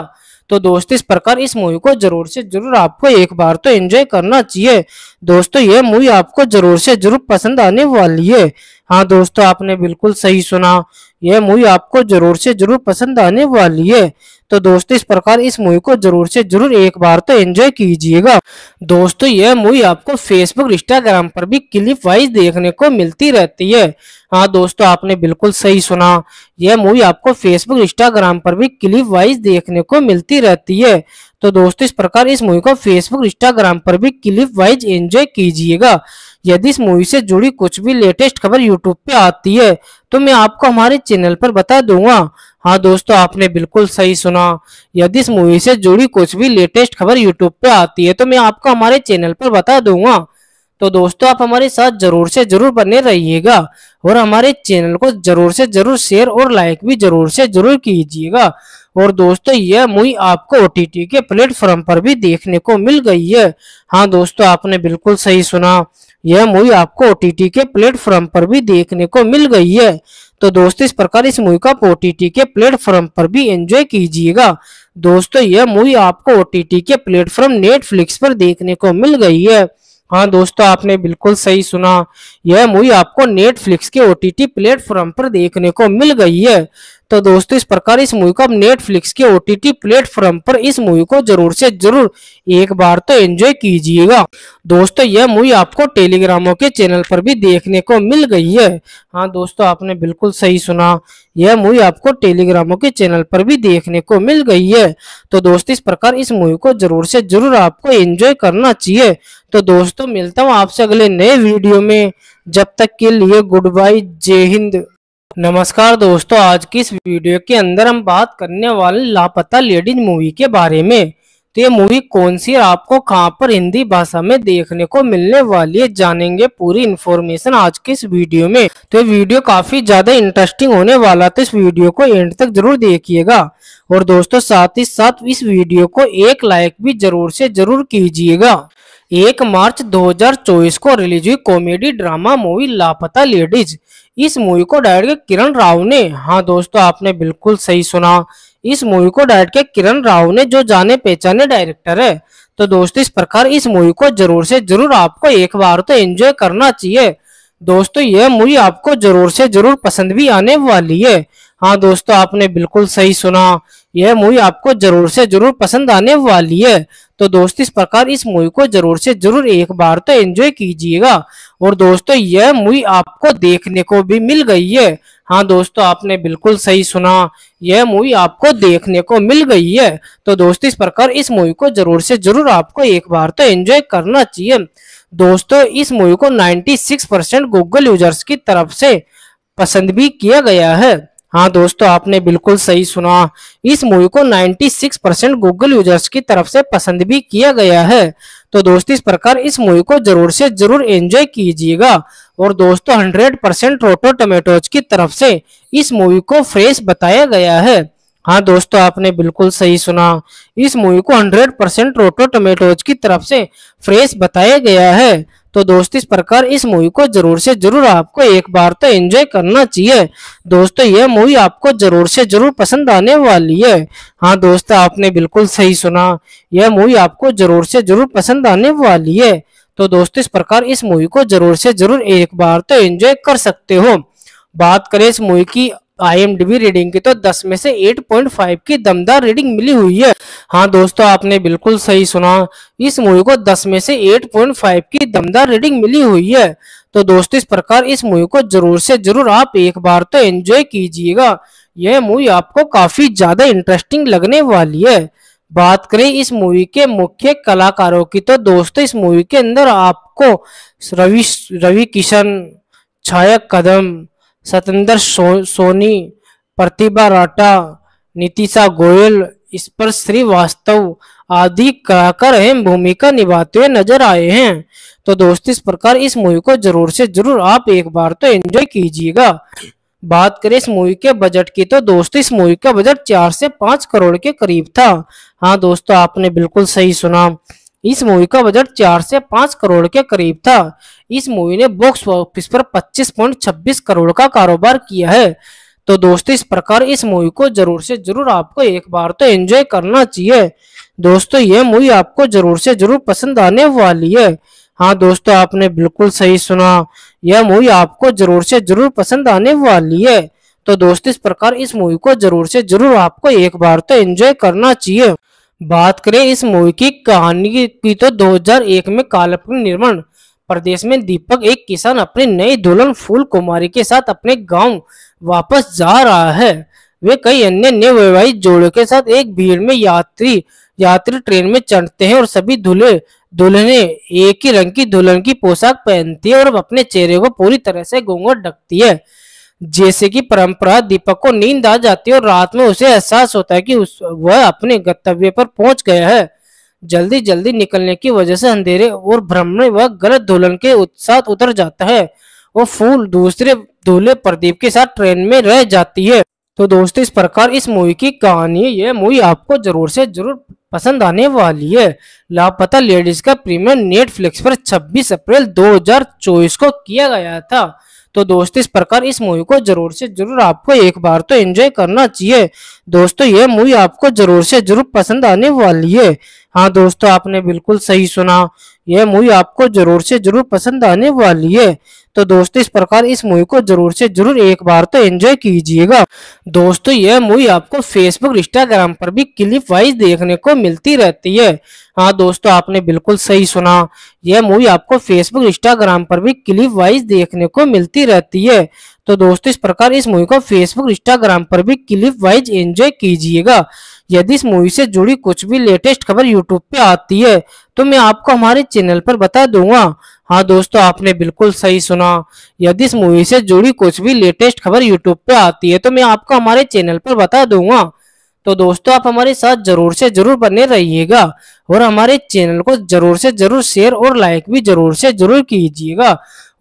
तो दोस्त इस प्रकार इस मूवी को जरूर से जरूर आपको एक बार तो एंजॉय करना चाहिए दोस्तों ये मूवी आपको जरूर से जरूर पसंद आने वाली है हाँ दोस्तों आपने बिल्कुल सही सुना यह मूवी आपको जरूर से जरूर पसंद आने वाली है तो दोस्तों इस प्रकार इस मूवी को जरूर से जरूर एक बार तो एंजॉय कीजिएगा दोस्तों यह मूवी आपको फेसबुक इंस्टाग्राम पर भी क्लिप वाइज देखने को मिलती रहती है हाँ दोस्तों आपने बिल्कुल सही सुना यह मूवी आपको फेसबुक इंस्टाग्राम पर भी क्लिप वाइज देखने को मिलती रहती है तो दोस्तों इस प्रकार इस मूवी को फेसबुक इंस्टाग्राम पर भी क्लिप वाइज एंजॉय कीजिएगा यदि इस मूवी से जुड़ी कुछ भी लेटेस्ट खबर यूट्यूब पे आती है तो मैं आपको हमारे चैनल पर बता दूंगा हाँ दोस्तों आपने बिल्कुल सही सुना यदि इस मूवी से जुड़ी कुछ भी लेटेस्ट खबर यूट्यूब पे आती है तो मैं आपको हमारे चैनल पर बता दूंगा तो दोस्तों आप हमारे साथ जरूर से जरूर बने रहिएगा और हमारे चैनल को जरूर से जरूर शेयर और लाइक भी जरूर से जरूर कीजिएगा और दोस्तों यह मूवी आपको ओ के प्लेटफॉर्म पर भी देखने को मिल गई है हाँ दोस्तों आपने बिल्कुल सही सुना यह मूवी आपको ओ के प्लेटफॉर्म पर भी देखने को मिल गई है तो दोस्तों इस प्रकार इस मूवी को आप ओ के प्लेटफॉर्म पर भी एंजॉय कीजिएगा दोस्तों यह मूवी आपको ओ के प्लेटफॉर्म नेटफ्लिक्स पर देखने को मिल गई है हाँ दोस्तों आपने बिल्कुल सही सुना यह मूवी आपको नेटफ्लिक्स के ओ टी प्लेटफॉर्म पर देखने को मिल गई है तो दोस्तों इस प्रकार इस मूवी को आप नेटफ्लिक्स के ओटीटी प्लेटफॉर्म पर इस मूवी को जरूर से जरूर एक बार तो एंजॉय कीजिएगा दोस्तों यह मूवी आपको टेलीग्रामो के चैनल पर भी देखने को मिल गई है हाँ दोस्तों आपने बिल्कुल सही सुना यह मूवी आपको टेलीग्रामो के चैनल पर भी देखने को मिल गई है तो दोस्तों इस प्रकार इस मूवी को जरूर से जरूर आपको एंजॉय करना चाहिए तो दोस्तों मिलता हूँ आपसे अगले नए वीडियो में जब तक के लिए गुड बाय जय हिंद नमस्कार दोस्तों आज की इस वीडियो के अंदर हम बात करने वाले लापता लेडीज मूवी के बारे में तो ये मूवी कौन सी है आपको कहाँ पर हिंदी भाषा में देखने को मिलने वाली है जानेंगे पूरी इन्फॉर्मेशन आज की इस वीडियो में तो ये वीडियो काफी ज्यादा इंटरेस्टिंग होने वाला तो इस वीडियो को एंड तक जरूर देखिएगा और दोस्तों साथ ही साथ इस वीडियो को एक लाइक भी जरूर से जरूर कीजिएगा एक मार्च 2024 को रिलीज हुई comedy drama movie Laapataa ladies इस मूवी को डायरेक्ट किरण राव ने हाँ दोस्तों आपने बिल्कुल सही सुना इस मूवी को डायरेक्ट के किरण राव ने जो जाने पहचाने डायरेक्टर है तो दोस्तों इस प्रकार इस मूवी को जरूर से जरूर आपको एक बार तो एंजॉय करना चाहिए दोस्तों यह मूवी आपको जरूर से जरूर पसंद भी आने वाली है हाँ दोस्तों आपने बिल्कुल सही सुना यह मूवी आपको जरूर से जरूर पसंद आने वाली है तो दोस्त इस प्रकार इस मूवी को जरूर से जरूर एक बार तो एंजॉय कीजिएगा और दोस्तों यह मूवी आपको देखने को भी मिल गई है हाँ दोस्तों आपने बिल्कुल सही सुना यह मूवी आपको देखने को मिल गई है तो दोस्तों इस प्रकार इस मूवी को जरूर से जरूर आपको एक बार तो एंजॉय करना चाहिए दोस्तों इस मूवी को सिक्स परसेंट गूगल यूजर्स की तरफ से पसंद भी किया गया है हाँ दोस्तों आपने बिल्कुल सही सुना इस मूवी को 96 परसेंट गूगल यूजर्स की तरफ से पसंद भी किया गया है तो दोस्तों इस प्रकार इस मूवी को जरूर से जरूर एंजॉय कीजिएगा और दोस्तों 100 परसेंट रोटो टोमेटोज की तरफ से इस मूवी को फ्रेश बताया गया है हाँ दोस्तों आपने बिल्कुल सही सुना इस मूवी को हंड्रेड परसेंट रोटो टोमेटोज की तरफ से फ्रेश बताया गया है तो दोस्त इस प्रकार इस मूवी को जरूर से जरूर आपको एक बार तो एंजॉय करना चाहिए दोस्तों तो यह मूवी आपको जरूर से जरूर पसंद आने वाली है हाँ दोस्त आपने बिल्कुल सही सुना यह मूवी आपको जरूर से जरूर पसंद आने वाली है तो दोस्तों इस प्रकार इस मूवी को जरूर से जरूर एक बार तो एंजॉय कर सकते हो बात करें इस मूवी की आई रीडिंग की तो 10 में से 8.5 की दमदार रीडिंग मिली हुई है हाँ दोस्तों आपने बिल्कुल सही सुना इस मूवी को 10 में से 8.5 की दमदार रीडिंग मिली हुई है तो दोस्तों इस प्रकार इस मूवी को जरूर से जरूर आप एक बार तो एंजॉय कीजिएगा यह मूवी आपको काफी ज्यादा इंटरेस्टिंग लगने वाली है बात करें इस मूवी के मुख्य कलाकारों की तो दोस्तों इस मूवी के अंदर आपको रवि रवि किशन छाया कदम सतेंद्र सो, सोनी प्रतिभा राटा नीतिशा गोयल इस पर श्रीवास्तव आदि कलाकार अहम भूमिका निभाते हुए नजर आए हैं तो दोस्त इस प्रकार इस मूवी को जरूर से जरूर आप एक बार तो एंजॉय कीजिएगा बात करें इस मूवी के बजट की तो दोस्तों इस मूवी का बजट चार से पांच करोड़ के करीब था हाँ दोस्तों आपने बिल्कुल सही सुना इस मूवी का बजट चार से पांच करोड़ के करीब था इस मूवी ने बॉक्स ऑफिस पर 25.26 करोड़ का कारोबार किया है तो दोस्तों इस प्रकार इस मूवी को जरूर से जरूर आपको एक बार तो एंजॉय करना चाहिए दोस्तों ये मूवी आपको जरूर से जरूर पसंद आने वाली है हाँ दोस्तों आपने बिल्कुल सही सुना यह मूवी आपको जरूर से जरूर पसंद आने वाली है तो दोस्तों इस प्रकार इस मूवी को जरूर से जरूर आपको एक बार तो एंजॉय करना चाहिए बात करें इस मूवी की कहानी की तो 2001 में काल्पनिक निर्माण प्रदेश में दीपक एक किसान अपने नई दुल्हन फूल कुमारी के साथ अपने गांव वापस जा रहा है वे कई अन्य नए वैवाहिक जोड़ों के साथ एक भीड़ में यात्री यात्री ट्रेन में चढ़ते हैं और सभी दूल्हे दुल्हने एक ही रंग की दुल्हन की पोशाक पहनती है और अपने चेहरे को पूरी तरह से घूंघट ढकती है जैसे कि परंपरा दीपक को नींद आ जाती है और रात में उसे एहसास होता है कि उस वह अपने गंतव्य पर पहुंच गया है जल्दी जल्दी निकलने की वजह से अंधेरे और भ्रम में वह गलत धोलन के साथ उतर जाता है वो फूल दूसरे धोले प्रदीप के साथ ट्रेन में रह जाती है तो दोस्तों इस प्रकार इस मूवी की कहानी यह मूवी आपको जरूर से जरूर पसंद आने वाली है लापता लेडीज का प्रीमियर नेटफ्लिक्स पर 26 अप्रैल 2024 को किया गया था तो दोस्त इस प्रकार इस मूवी को जरूर से जरूर आपको एक बार तो एंजॉय करना चाहिए दोस्तों ये मूवी आपको जरूर से जरूर पसंद आने वाली है हाँ दोस्तों आपने बिल्कुल सही सुना यह मूवी आपको जरूर से जरूर पसंद आने वाली है तो दोस्तों इस प्रकार इस मूवी को जरूर से जरूर एक बार तो एंजॉय कीजिएगा दोस्तों यह मूवी आपको फेसबुक इंस्टाग्राम पर भी क्लिप वाइज देखने को मिलती रहती है हाँ दोस्तों आपने बिल्कुल सही सुना यह मूवी आपको फेसबुक इंस्टाग्राम पर भी क्लिप वाइज देखने को मिलती रहती है तो दोस्तों इस प्रकार इस मूवी को फेसबुक इंस्टाग्राम पर भी क्लिप वाइज एंजॉय कीजिएगा यदि इस मूवी से जुड़ी कुछ भी लेटेस्ट खबर यूट्यूब पे आती है तो मैं आपको हमारे चैनल पर बता दूंगा हाँ दोस्तों आपने बिल्कुल सही सुना यदि इस मूवी से जुड़ी कुछ भी लेटेस्ट खबर यूट्यूब पे आती है तो मैं आपको हमारे चैनल पर बता दूंगा तो दोस्तों आप हमारे साथ जरूर से जरूर बने रहिएगा और हमारे चैनल को जरूर से जरूर शेयर और लाइक भी जरूर से जरूर कीजिएगा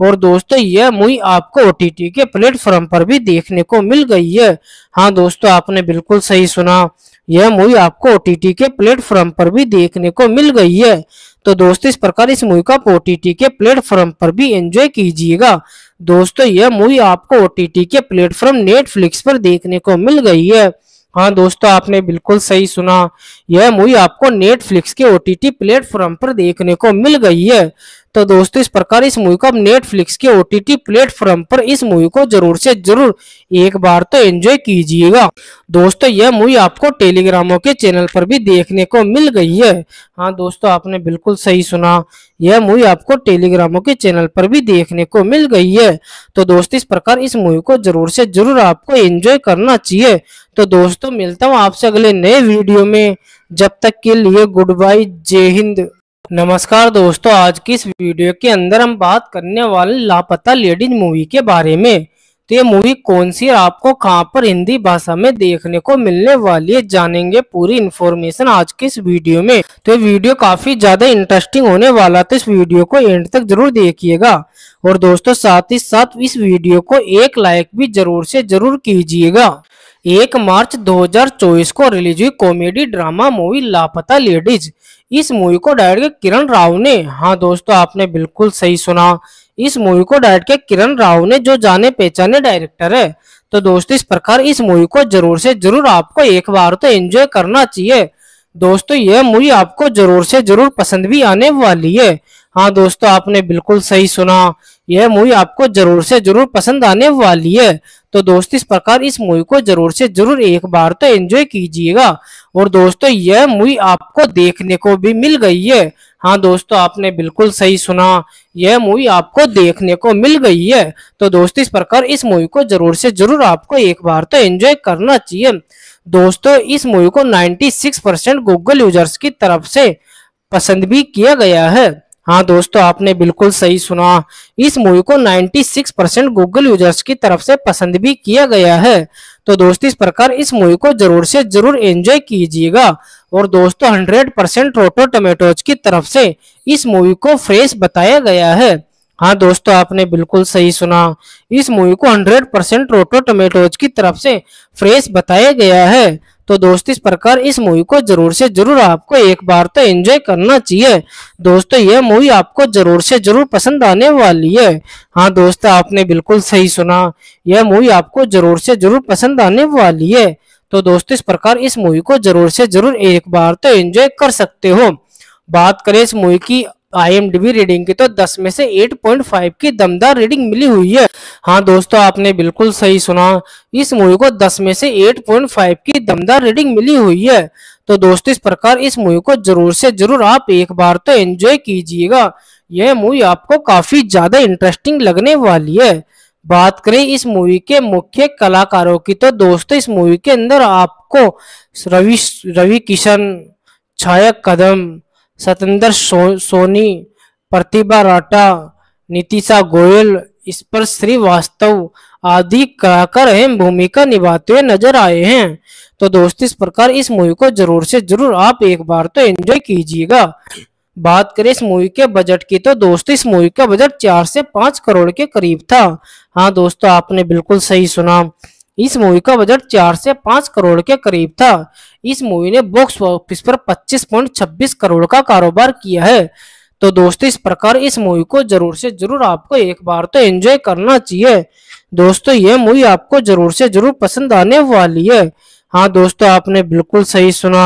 और दोस्तों यह मूवी आपको ओ के प्लेटफॉर्म पर भी देखने को मिल गई है हाँ दोस्तों आपने बिल्कुल सही सुना यह मूवी आपको ओ के प्लेटफॉर्म पर भी देखने को मिल गई है तो दोस्तों इस प्रकार इस मूवी को ओटीटी के प्लेटफॉर्म पर भी एंजॉय कीजिएगा दोस्तों यह मूवी आपको ओ के प्लेटफॉर्म नेटफ्लिक्स पर देखने को मिल गई है हाँ दोस्तों आपने बिल्कुल सही सुना यह मूवी आपको नेटफ्लिक्स के ओ टी प्लेटफॉर्म पर देखने को मिल गई है तो दोस्तों इस प्रकार इस मूवी को आप नेटफ्लिक्स के ओ टी प्लेटफॉर्म पर इस मूवी को जरूर से जरूर एक बार तो एंजॉय कीजिएगा दोस्तों यह मूवी आपको टेलीग्रामों के चैनल पर भी देखने को मिल गई है हाँ दोस्तों आपने बिल्कुल सही सुना यह मूवी आपको टेलीग्रामों के चैनल पर भी देखने को मिल गई है तो दोस्तों इस प्रकार इस मूवी को जरूर से जरूर आपको एंजॉय करना चाहिए तो दोस्तों मिलता हूँ आपसे अगले नए वीडियो में जब तक के लिए गुड बाई जय हिंद नमस्कार दोस्तों आज की इस वीडियो के अंदर हम बात करने वाले लापता लेडीज मूवी के बारे में तो ये मूवी कौन सी आपको कहाँ पर हिंदी भाषा में देखने को मिलने वाली है जानेंगे पूरी इन्फॉर्मेशन आज के इस वीडियो में तो ये वीडियो काफी ज्यादा इंटरेस्टिंग होने वाला तो इस वीडियो को एंड तक जरूर देखिएगा और दोस्तों साथ ही साथ इस वीडियो को एक लाइक भी जरूर से जरूर कीजिएगा एक मार्च 2024 को रिलीज हुई comedy drama movie Laapataa ladies इस मूवी को डायरेक्ट किरण राव ने हाँ दोस्तों आपने बिल्कुल सही सुना इस मूवी को डायरेक्ट किया किरण राव ने जो जाने पहचाने डायरेक्टर है तो दोस्तों इस प्रकार इस मूवी को जरूर से जरूर आपको एक बार तो एंजॉय करना चाहिए दोस्तों यह मूवी आपको जरूर से जरूर पसंद भी आने वाली है हाँ दोस्तों आपने बिल्कुल सही सुना यह मूवी आपको जरूर से जरूर पसंद आने वाली है तो दोस्त इस प्रकार इस मूवी को जरूर से जरूर एक बार तो एंजॉय कीजिएगा और दोस्तों यह मूवी आपको देखने को भी मिल गई है हाँ दोस्तों आपने बिल्कुल सही सुना यह मूवी आपको देखने को मिल गई है तो दोस्तों इस प्रकार इस मूवी को जरूर से जरूर आपको एक बार तो एंजॉय करना चाहिए दोस्तों इस मूवी को 96 परसेंट गूगल यूजर्स की तरफ से पसंद भी किया गया है हाँ दोस्तों आपने बिल्कुल सही सुना इस मूवी को 96 परसेंट गूगल यूजर्स की तरफ से पसंद भी किया गया है तो दोस्तों इस प्रकार इस मूवी को जरूर से जरूर एंजॉय कीजिएगा और दोस्तों 100 परसेंट रोटो टमेटोज की तरफ से इस मूवी को फ्रेश बताया गया है हाँ दोस्तों आपने बिल्कुल सही सुना इस मूवी को 100 परसेंट रोटो टोमेटोज की तरफ से फ्रेश बताया गया है तो दोस्त इस प्रकार इस मूवी को जरूर से जरूर आपको एक बार तो एंजॉय करना चाहिए दोस्तों यह मूवी आपको जरूर से जरूर पसंद आने वाली है हाँ दोस्त आपने बिल्कुल सही सुना यह मूवी आपको जरूर से जरूर पसंद आने वाली है तो दोस्तों इस प्रकार इस मूवी को जरूर से जरूर एक बार तो एंजॉय कर सकते हो बात करें इस मूवी की आईएमडीबी रीडिंग की तो 10 में से 8.5 की दमदार रीडिंग मिली हुई है हाँ दोस्तों आपने बिल्कुल सही सुना इस मूवी को 10 में से 8.5 की दमदार रीडिंग मिली हुई है तो दोस्तों इस प्रकार इस मूवी को जरूर से जरूर आप एक बार तो एंजॉय कीजिएगा यह मूवी आपको काफी ज्यादा इंटरेस्टिंग लगने वाली है बात करें इस मूवी के मुख्य कलाकारों की तो दोस्तों इस मूवी के अंदर आपको रवि रवि किशन छाया कदम सतेंद्र सो, सोनी प्रतिभा राटा नीतिशा गोयल इस पर श्रीवास्तव आदि कलाकार अहम भूमिका निभाते हुए नजर आए हैं तो दोस्त इस प्रकार इस मूवी को जरूर से जरूर आप एक बार तो एंजॉय कीजिएगा बात करें इस मूवी के बजट की तो दोस्तों इस मूवी का बजट चार से पांच करोड़ के करीब था हाँ दोस्तों आपने बिल्कुल सही सुना इस मूवी का बजट चार से पांच करोड़ के करीब था इस मूवी ने बॉक्स ऑफिस पर 25.26 करोड़ का कारोबार किया है तो दोस्तों इस प्रकार इस मूवी को जरूर से जरूर आपको एक बार तो एंजॉय करना चाहिए दोस्तों ये मूवी आपको जरूर से जरूर पसंद आने वाली है हाँ दोस्तों आपने बिल्कुल सही सुना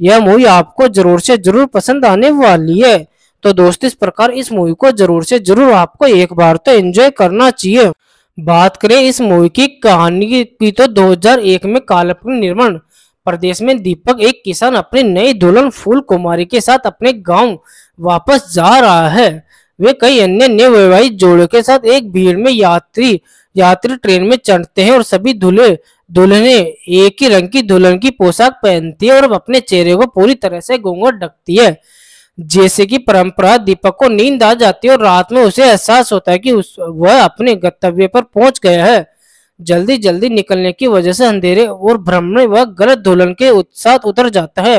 यह मूवी आपको जरूर से जरूर पसंद आने वाली है तो दोस्तों इस प्रकार इस मूवी को जरूर से जरूर आपको एक बार तो एंजॉय करना चाहिए बात करें इस मूवी की कहानी की तो 2001 में काल्पनिक निर्माण प्रदेश में दीपक एक किसान अपनी नई दुल्हन फूल कुमारी के साथ अपने गांव वापस जा रहा है वे कई अन्य नए वैवाहिक जोड़ों के साथ एक भीड़ में यात्री यात्री ट्रेन में चढ़ते हैं और सभी दूल्हे दुल्हने एक ही रंग की दुल्हन की पोशाक पहनती है और अपने चेहरे को पूरी तरह से घूंघट ढकती है जैसे कि परंपरा दीपक को नींद आ जाती है और रात में उसे एहसास होता है कि उस वह अपने गंतव्य पर पहुंच गया है जल्दी जल्दी निकलने की वजह से अंधेरे और भ्रम में वह गलत दुल्हन के साथ उतर जाता है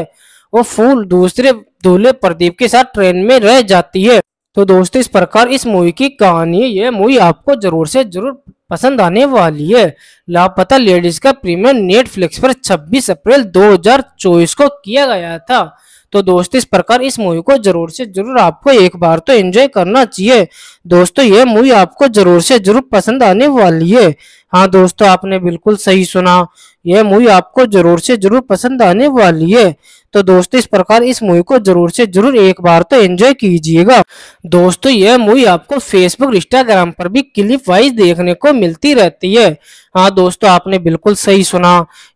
वो फूल दूसरे दूल्हे प्रदीप के साथ ट्रेन में रह जाती है तो दोस्तों इस प्रकार इस मूवी की कहानी यह मूवी आपको जरूर से जरूर पसंद आने वाली है लापता लेडीज का प्रीमियर नेटफ्लिक्स पर 26 अप्रैल 2024 को किया गया था तो दोस्त इस प्रकार इस मूवी को जरूर से जरूर आपको एक बार तो एंजॉय करना चाहिए दोस्तों ये मूवी आपको जरूर से जरूर पसंद आने वाली है हाँ दोस्तों आपने बिल्कुल सही सुना यह मूवी आपको जरूर से जरूर पसंद आने वाली है तो दोस्तों इस प्रकार इस मूवी को जरूर से जरूर एक बार तो एंजॉय कीजिएगा दोस्तों यह मूवी आपको फेसबुक इंस्टाग्राम पर भी क्लिप वाइज देखने को मिलती रहती है हाँ दोस्तों आपने बिल्कुल सही सुना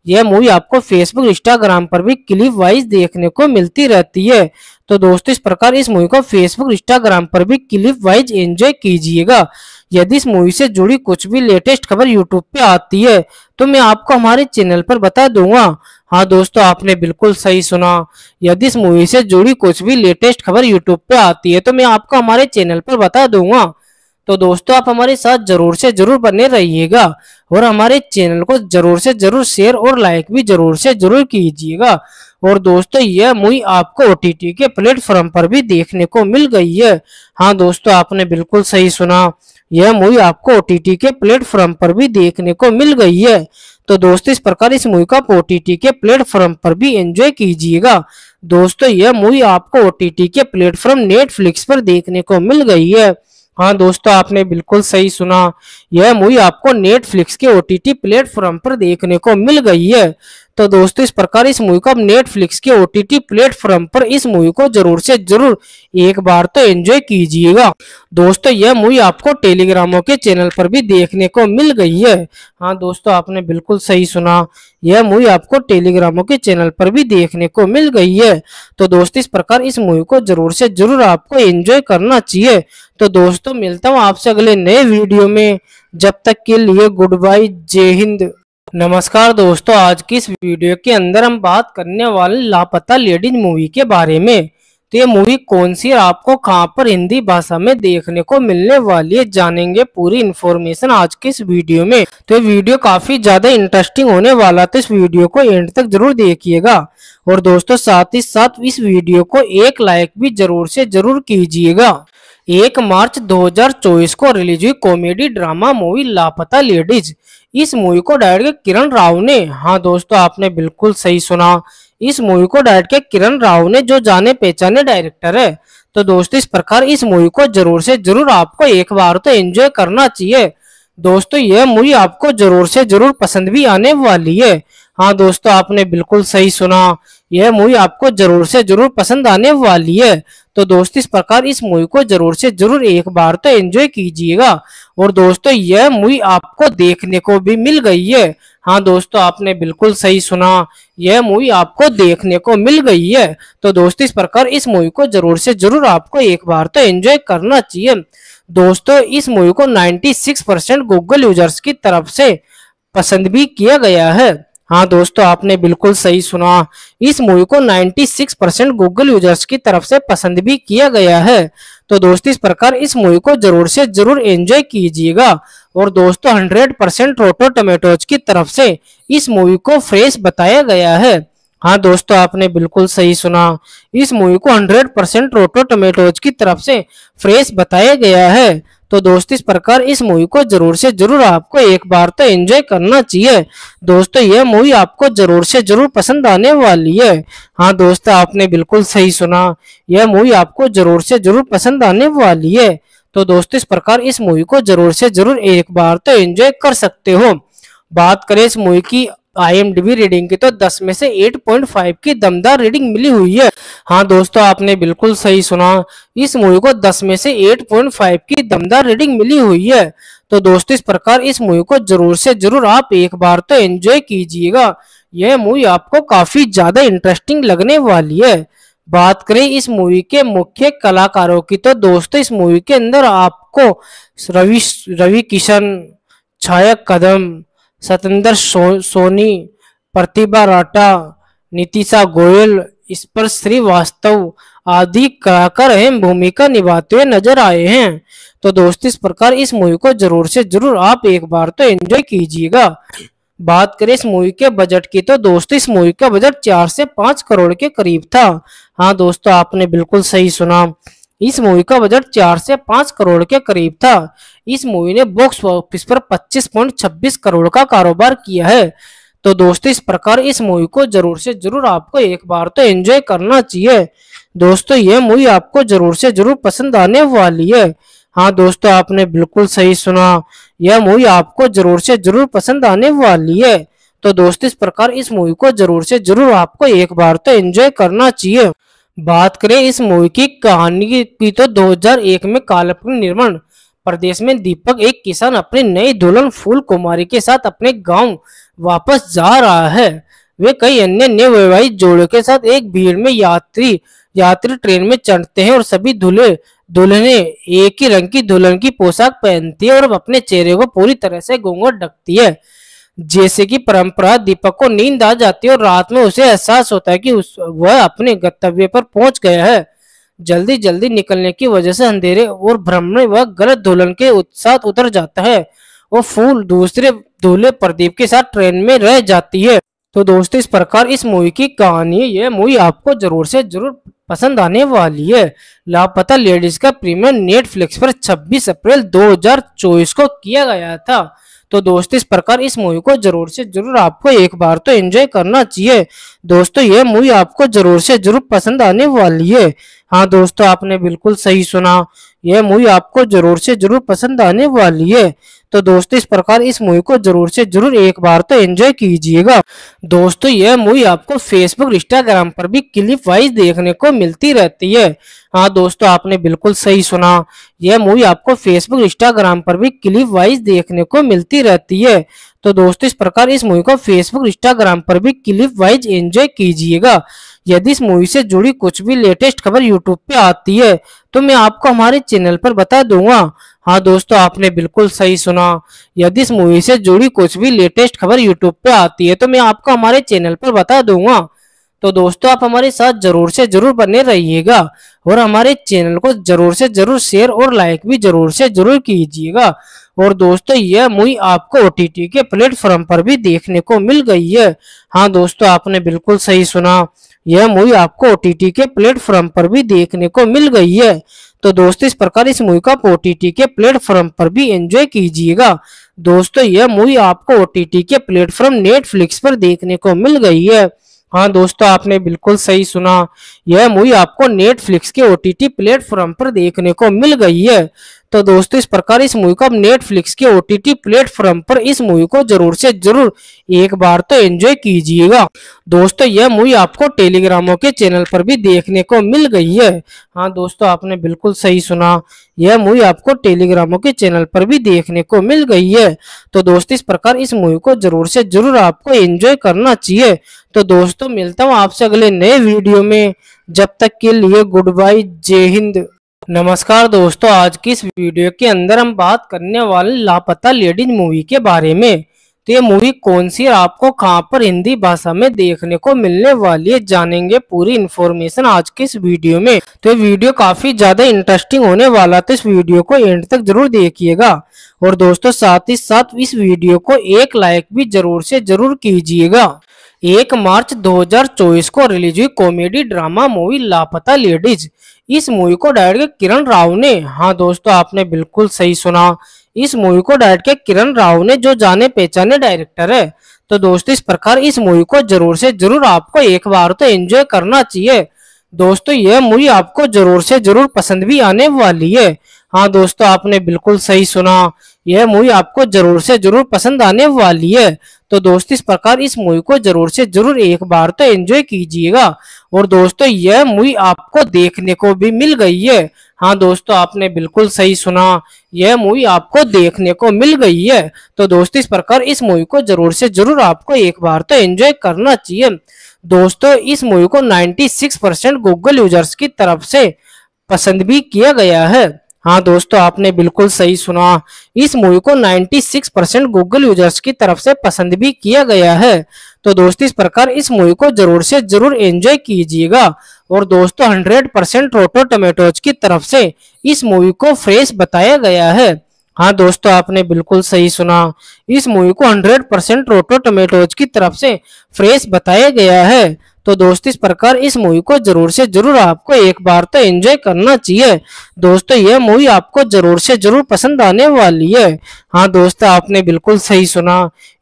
यह मूवी आपको फेसबुक इंस्टाग्राम पर भी क्लिप वाइज देखने को मिलती रहती है तो दोस्तों इस प्रकार इस मूवी को फेसबुक इंस्टाग्राम पर भी क्लिप वाइज एंजॉय कीजिएगा यदि इस मूवी से जुड़ी कुछ भी लेटेस्ट खबर यूट्यूब पे आती है तो मैं आपको हमारे चैनल पर बता दूंगा हाँ दोस्तों आपने बिल्कुल सही सुना यदि इस मूवी से जुड़ी कुछ भी लेटेस्ट खबर यूट्यूब पे आती है तो मैं आपको हमारे चैनल पर बता दूंगा तो दोस्तों आप हमारे साथ जरूर से जरूर बने रहिएगा और हमारे चैनल को जरूर से जरूर शेयर और लाइक भी जरूर से जरूर कीजिएगा और दोस्तों यह मूवी आपको ओ के प्लेटफॉर्म पर भी देखने को मिल गई है हाँ दोस्तों आपने बिल्कुल सही सुना यह मूवी आपको ओ के प्लेटफॉर्म पर भी देखने को मिल गई है तो दोस्तों इस प्रकार इस मूवी को आप ओ के प्लेटफॉर्म पर भी एंजॉय कीजिएगा दोस्तों यह मूवी आपको ओ के प्लेटफॉर्म नेटफ्लिक्स पर देखने को मिल गई है हाँ दोस्तों आपने बिल्कुल सही सुना यह मूवी आपको नेटफ्लिक्स के ओ टी प्लेटफॉर्म पर देखने को मिल गई है तो दोस्तों इस प्रकार इस मूवी को आप नेटफ्लिक्स के ओटीटी प्लेटफॉर्म पर इस मूवी को जरूर से जरूर एक बार तो एंजॉय कीजिएगा दोस्तों यह मूवी आपको टेलीग्रामो के चैनल पर भी देखने को मिल गई है हाँ दोस्तों आपने बिल्कुल सही सुना यह मूवी आपको टेलीग्रामो के चैनल पर भी देखने को मिल गई है तो दोस्तों इस प्रकार इस मूवी को जरूर से जरूर आपको एंजॉय करना चाहिए तो दोस्तों मिलता हूँ आपसे अगले नए वीडियो में जब तक के लिए गुड बाय जय हिंद नमस्कार दोस्तों आज की इस वीडियो के अंदर हम बात करने वाले लापता लेडीज मूवी के बारे में तो ये मूवी कौन सी है आपको कहाँ पर हिंदी भाषा में देखने को मिलने वाली है जानेंगे पूरी इन्फॉर्मेशन आज की इस वीडियो में तो ये वीडियो काफी ज्यादा इंटरेस्टिंग होने वाला तो इस वीडियो को एंड तक जरूर देखिएगा और दोस्तों साथ ही साथ इस वीडियो को एक लाइक भी जरूर से जरूर कीजिएगा एक मार्च 2024 को रिलीज हुई comedy drama movie Laapataa ladies इस मूवी को डायरेक्ट किया किरण राव ने हाँ दोस्तों आपने बिल्कुल सही सुना इस मूवी को डायरेक्ट किया किरण राव ने जो जाने पहचाने डायरेक्टर है तो दोस्तों इस प्रकार इस मूवी को जरूर से जरूर आपको एक बार तो एंजॉय करना चाहिए दोस्तों यह मूवी आपको जरूर से जरूर पसंद भी आने वाली है हाँ दोस्तों आपने बिल्कुल सही सुना यह मूवी आपको जरूर से जरूर पसंद आने वाली है तो दोस्त इस प्रकार इस मूवी को जरूर से जरूर एक बार तो एंजॉय कीजिएगा और दोस्तों यह मूवी आपको देखने को भी मिल गई है हाँ दोस्तों आपने बिल्कुल सही सुना यह मूवी आपको देखने को मिल गई है तो दोस्तों इस प्रकार इस मूवी को जरूर से जरूर आपको एक बार तो एंजॉय करना चाहिए दोस्तों इस मूवी को सिक्स परसेंट गूगल यूजर्स की तरफ से पसंद भी किया गया है हाँ दोस्तों आपने बिल्कुल सही सुना इस मूवी को 96 परसेंट गूगल यूजर्स की तरफ से पसंद भी किया गया है तो दोस्त इस प्रकार इस मूवी को जरूर से जरूर एंजॉय कीजिएगा और दोस्तों 100 परसेंट रोटो टोमेटोज की तरफ से इस मूवी को फ्रेश बताया गया है हाँ दोस्तों आपने बिल्कुल सही सुना इस मूवी को 100 परसेंट रोटो टोमेटोज की तरफ से फ्रेश बताया गया है तो दोस्त इस प्रकार इस मूवी को जरूर से जरूर आपको एक बार तो एंजॉय करना चाहिए दोस्तों तो यह मूवी आपको जरूर से जरूर पसंद आने वाली है हाँ दोस्त आपने बिल्कुल सही सुना यह मूवी आपको जरूर से जरूर पसंद आने वाली है तो दोस्तों इस प्रकार इस मूवी को जरूर से जरूर एक बार तो एंजॉय कर सकते हो बात करें इस मूवी की आई रीडिंग की तो 10 में से 8.5 की दमदार रीडिंग मिली हुई है हाँ दोस्तों आपने बिल्कुल सही सुना इस मूवी को 10 में से 8.5 की दमदार रीडिंग मिली हुई है तो दोस्तों इस प्रकार इस मूवी को जरूर से जरूर आप एक बार तो एंजॉय कीजिएगा यह मूवी आपको काफी ज्यादा इंटरेस्टिंग लगने वाली है बात करें इस मूवी के मुख्य कलाकारों की तो दोस्तों इस मूवी के अंदर आपको रवि रवि किशन छाया कदम सतेंद्र सो, सोनी प्रतिभा राटा नीतिशा गोयल इस पर श्रीवास्तव आदि कलाकार अहम भूमिका निभाते हुए नजर आए हैं तो दोस्त इस प्रकार इस मूवी को जरूर से जरूर आप एक बार तो एंजॉय कीजिएगा बात करें इस मूवी के बजट की तो दोस्तों इस मूवी का बजट चार से पांच करोड़ के करीब था हाँ दोस्तों आपने बिल्कुल सही सुना इस मूवी का बजट चार से पांच करोड़ के करीब था इस मूवी ने बॉक्स ऑफिस पर 25.26 करोड़ का कारोबार किया है तो दोस्तों इस प्रकार इस मूवी को जरूर से जरूर आपको एक बार तो एंजॉय करना चाहिए दोस्तों ये मूवी आपको जरूर से जरूर पसंद आने वाली है हाँ दोस्तों आपने बिल्कुल सही सुना यह मूवी आपको जरूर से जरूर पसंद आने वाली है तो दोस्तों इस प्रकार इस मूवी को जरूर से जरूर आपको एक बार तो एंजॉय करना चाहिए बात करें इस मूवी की कहानी की तो 2001 में कालपनिक निर्माण प्रदेश में दीपक एक किसान अपने नए दुल्हन फूल कुमारी के साथ अपने गांव वापस जा रहा है वे कई अन्य नए वैवाहिक जोड़ों के साथ एक भीड़ में यात्री यात्री ट्रेन में चढ़ते हैं और सभी दूल्हे दुल्हने एक ही रंग की दुल्हन की पोशाक पहनती है और अपने चेहरे को पूरी तरह से घूंघट ढकती है जैसे कि परंपरा दीपक को नींद आ जाती है और रात में उसे एहसास होता है कि वह अपने गंतव्य पर पहुंच गया है जल्दी जल्दी निकलने की वजह से अंधेरे और भ्रमण व गलत दुल्हन के साथ उतर जाता है वो फूल दूसरे दूल्हे प्रदीप के साथ ट्रेन में रह जाती है तो दोस्तों इस प्रकार इस मूवी की कहानी ये मूवी आपको जरूर से जरूर पसंद आने वाली है लापता लेडीज का प्रीमियर नेटफ्लिक्स पर 26 अप्रैल 2024 को किया गया था तो दोस्त इस प्रकार इस मूवी को जरूर से जरूर आपको एक बार तो एंजॉय करना चाहिए दोस्तों ये मूवी आपको जरूर से जरूर पसंद आने वाली है हाँ दोस्तों आपने बिल्कुल सही सुना यह मूवी आपको जरूर से जरूर पसंद आने वाली है तो दोस्तों इस प्रकार इस मूवी को जरूर से जरूर एक बार तो एंजॉय कीजिएगा दोस्तों यह मूवी आपको फेसबुक इंस्टाग्राम पर भी क्लिप वाइज देखने को मिलती रहती है हाँ दोस्तों आपने बिल्कुल सही सुना यह मूवी आपको फेसबुक इंस्टाग्राम पर भी क्लिप वाइज देखने को मिलती रहती है तो दोस्तों इस प्रकार इस मूवी को फेसबुक इंस्टाग्राम पर भी क्लिप वाइज एंजॉय कीजिएगा यदि इस मूवी से जुड़ी कुछ भी लेटेस्ट खबर यूट्यूब पे आती है तो मैं आपको हमारे चैनल पर बता दूंगा हाँ दोस्तों आपने बिल्कुल सही सुना यदि इस मूवी से जुड़ी कुछ भी लेटेस्ट खबर यूट्यूब पे आती है तो मैं आपको हमारे चैनल पर बता दूंगा तो दोस्तों आप हमारे साथ जरूर से जरूर बने रहिएगा और हमारे चैनल को जरूर से जरूर शेयर और लाइक भी जरूर से जरूर कीजिएगा और दोस्तों यह मूवी आपको ओ के प्लेटफॉर्म पर भी देखने को मिल गई है हाँ दोस्तों आपने बिल्कुल सही सुना यह मूवी आपको ओ के प्लेटफॉर्म पर भी देखने को मिल गई है तो दोस्तों इस प्रकार इस मूवी का आप के प्लेटफॉर्म पर भी एंजॉय कीजिएगा दोस्तों यह मूवी आपको ओ के प्लेटफॉर्म नेटफ्लिक्स पर देखने को मिल गई है हाँ दोस्तों आपने बिल्कुल सही सुना यह मूवी आपको नेटफ्लिक्स के ओ प्लेटफॉर्म पर देखने को मिल गई है तो दोस्तों इस प्रकार इस मूवी को आप नेटफ्लिक्स के ओ टी प्लेटफॉर्म पर इस मूवी को जरूर से जरूर एक बार तो एंजॉय कीजिएगा दोस्तों यह मूवी आपको टेलीग्रामों के चैनल पर भी देखने को मिल गई है हाँ दोस्तों आपने बिल्कुल सही सुना यह मूवी आपको टेलीग्रामों के चैनल पर भी देखने को मिल गई है तो दोस्तों इस प्रकार इस मूवी को जरूर से जरूर आपको एंजॉय करना चाहिए तो दोस्तों मिलता हूँ आपसे अगले नए वीडियो में जब तक के लिए गुड बाय जय हिंद नमस्कार दोस्तों आज की इस वीडियो के अंदर हम बात करने वाले लापता लेडीज मूवी के बारे में तो ये मूवी कौन सी आपको कहां पर हिंदी भाषा में देखने को मिलने वाली है जानेंगे पूरी इन्फॉर्मेशन आज के इस वीडियो में तो ये वीडियो काफी ज्यादा इंटरेस्टिंग होने वाला तो इस वीडियो को एंड तक जरूर देखिएगा और दोस्तों साथ ही साथ इस वीडियो को एक लाइक भी जरूर से जरूर कीजिएगा एक मार्च 2024 को रिलीज हुई comedy drama movie Laapataa ladies इस मूवी को डायरेक्ट किया किरण राव ने हाँ दोस्तों आपने बिल्कुल सही सुना इस मूवी को डायरेक्ट किया किरण राव ने जो जाने पहचाने डायरेक्टर है तो दोस्तों इस प्रकार इस मूवी को जरूर से जरूर आपको एक बार तो एंजॉय करना चाहिए दोस्तों यह मूवी आपको जरूर से जरूर पसंद भी आने वाली है हाँ दोस्तों आपने बिल्कुल सही सुना यह मूवी आपको जरूर से जरूर पसंद आने वाली है तो दोस्त इस प्रकार इस मूवी को जरूर से जरूर एक बार तो एंजॉय कीजिएगा और दोस्तों यह मूवी आपको देखने को भी मिल गई है हाँ दोस्तों आपने बिल्कुल सही सुना यह मूवी आपको देखने को मिल गई है तो दोस्तों इस प्रकार इस मूवी को जरूर से जरूर आपको एक बार तो एंजॉय करना चाहिए दोस्तों इस मूवी को 96 परसेंट गूगल यूजर्स की तरफ से पसंद भी किया गया है हाँ दोस्तों आपने बिल्कुल सही सुना इस मूवी को 96 परसेंट गूगल यूजर्स की तरफ से पसंद भी किया गया है तो दोस्तों इस प्रकार इस मूवी को जरूर से जरूर एंजॉय कीजिएगा और दोस्तों 100 परसेंट रोटो टोमेटोज की तरफ से इस मूवी को फ्रेश बताया गया है हाँ दोस्तों आपने बिल्कुल सही सुना इस मूवी को 100 परसेंट रोटो टोमेटोज की तरफ से फ्रेश बताया गया है तो दोस्त इस प्रकार इस मूवी को जरूर से जरूर आपको एक बार तो एंजॉय करना चाहिए दोस्तों ये मूवी आपको जरूर से जरूर पसंद आने वाली है हाँ दोस्त आपने बिल्कुल सही सुना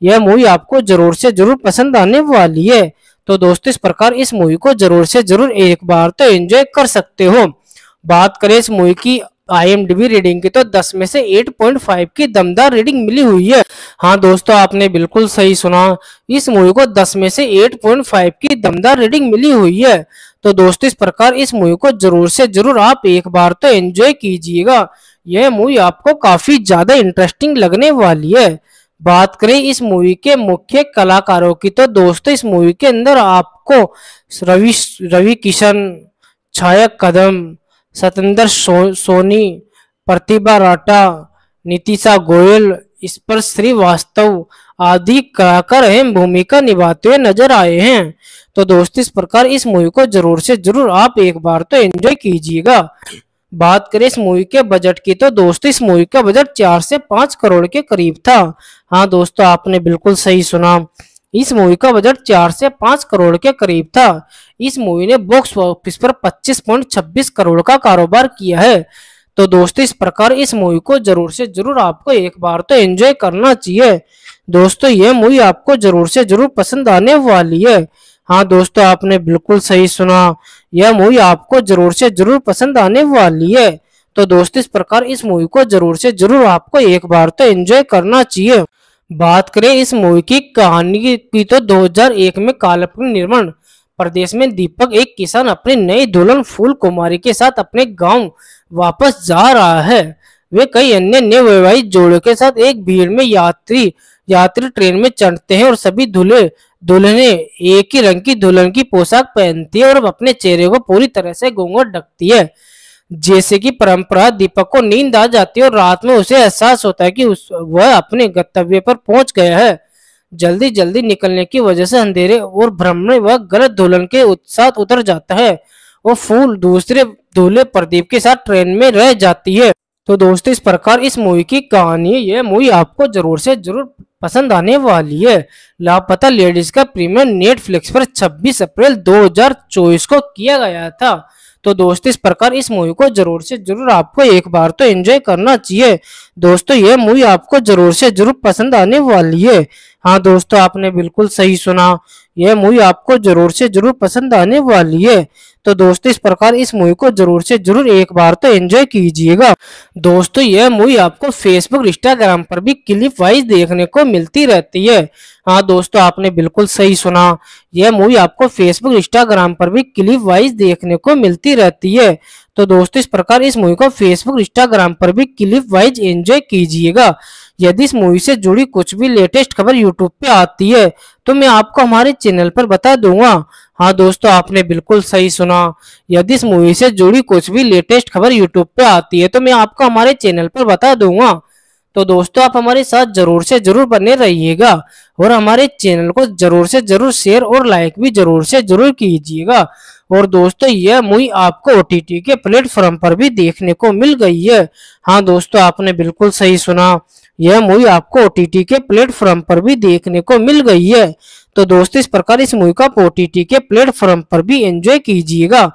यह मूवी आपको जरूर से जरूर पसंद आने वाली है तो दोस्तों इस प्रकार इस मूवी को जरूर से जरूर एक बार तो एंजॉय कर सकते हो बात करें इस मूवी की आईएमडीबी रीडिंग की तो 10 में से 8.5 की दमदार रीडिंग मिली हुई है हाँ दोस्तों आपने बिल्कुल सही सुना इस मूवी को 10 में से 8.5 की दमदार रीडिंग मिली हुई है तो दोस्तों इस प्रकार इस मूवी को जरूर से जरूर आप एक बार तो एंजॉय कीजिएगा यह मूवी आपको काफी ज्यादा इंटरेस्टिंग लगने वाली है बात करें इस मूवी के मुख्य कलाकारों की तो दोस्तों इस मूवी के अंदर आपको रवि रवि किशन छाया कदम सतेंद्र सो, सोनी प्रतिभा राटा नीतिशा गोयल इस पर श्रीवास्तव आदि कलाकार अहम भूमिका निभाते हुए नजर आए हैं तो दोस्तों इस प्रकार इस मूवी को जरूर से जरूर आप एक बार तो एंजॉय कीजिएगा बात करें इस मूवी के बजट की तो दोस्तों इस मूवी का बजट चार से पांच करोड़ के करीब था हाँ दोस्तों आपने बिल्कुल सही सुना इस मूवी का बजट चार से पांच करोड़ के करीब था इस मूवी ने बॉक्स ऑफिस पर 25.26 करोड़ का कारोबार किया है तो दोस्तों इस प्रकार इस मूवी को जरूर से जरूर आपको एक बार तो एंजॉय करना चाहिए दोस्तों ये मूवी आपको जरूर से जरूर पसंद आने वाली है हाँ दोस्तों आपने बिल्कुल सही सुना यह मूवी आपको जरूर से जरूर पसंद आने वाली है तो दोस्तों इस प्रकार इस मूवी को जरूर से जरूर आपको एक बार तो एंजॉय करना चाहिए बात करें इस मूवी की कहानी की तो 2001 में काल्पनिक निर्माण प्रदेश में दीपक एक किसान अपने नई दुल्हन फूल कुमारी के साथ अपने गांव वापस जा रहा है वे कई अन्य नए वैवाहिक जोड़ों के साथ एक भीड़ में यात्री यात्री ट्रेन में चढ़ते हैं और सभी दूल्हे दुल्हने एक ही रंग की दुल्हन की पोशाक पहनती है और अपने चेहरे को पूरी तरह से घूंघट ढकती है जैसे कि परंपरा दीपक को नींद आ जाती है और रात में उसे एहसास होता है कि उस वह अपने गंतव्य पर पहुंच गया है जल्दी जल्दी निकलने की वजह से अंधेरे और भ्रमण व गलत दुल्हन के साथ उतर जाता है और फूल दूसरे दूल्हे प्रदीप के साथ ट्रेन में रह जाती है तो दोस्तों इस प्रकार इस मूवी की कहानी यह मूवी आपको जरूर से जरूर पसंद आने वाली है लापता लेडीज का प्रीमियर नेटफ्लिक्स पर 26 अप्रैल 2024 को किया गया था तो दोस्तों इस प्रकार इस मूवी को जरूर से जरूर आपको एक बार तो एंजॉय करना चाहिए दोस्तों यह मूवी आपको जरूर से जरूर पसंद आने वाली है हाँ दोस्तों आपने बिल्कुल सही सुना यह मूवी आपको जरूर से जरूर पसंद आने वाली है तो दोस्तों इस प्रकार इस मूवी को जरूर से जरूर एक बार तो एंजॉय कीजिएगा दोस्तों यह मूवी आपको फेसबुक इंस्टाग्राम पर भी क्लिप वाइज देखने को मिलती रहती है हाँ दोस्तों आपने बिल्कुल सही सुना यह मूवी आपको फेसबुक इंस्टाग्राम पर भी क्लिप वाइज देखने को मिलती रहती है तो दोस्तों इस प्रकार इस मूवी को फेसबुक इंस्टाग्राम पर भी क्लिप वाइज एंजॉय कीजिएगा यदि इस मूवी से जुड़ी कुछ भी लेटेस्ट खबर यूट्यूब पे आती है तो मैं आपको हमारे चैनल पर बता दूंगा हाँ दोस्तों आपने बिल्कुल सही सुना यदि इस मूवी से जुड़ी कुछ भी लेटेस्ट खबर यूट्यूब पे आती है तो मैं आपको हमारे चैनल पर बता दूंगा तो दोस्तों आप हमारे साथ जरूर से जरूर बने रहिएगा और हमारे चैनल को जरूर से जरूर शेयर और लाइक भी जरूर से जरूर कीजिएगा और दोस्तों यह मूवी आपको ओ के प्लेटफॉर्म पर भी देखने को मिल गई है हाँ दोस्तों आपने बिल्कुल सही सुना यह मूवी आपको ओ के प्लेटफॉर्म पर भी देखने को मिल गई है तो दोस्तों इस प्रकार इस मूवी को ओ के प्लेटफॉर्म पर भी एंजॉय कीजिएगा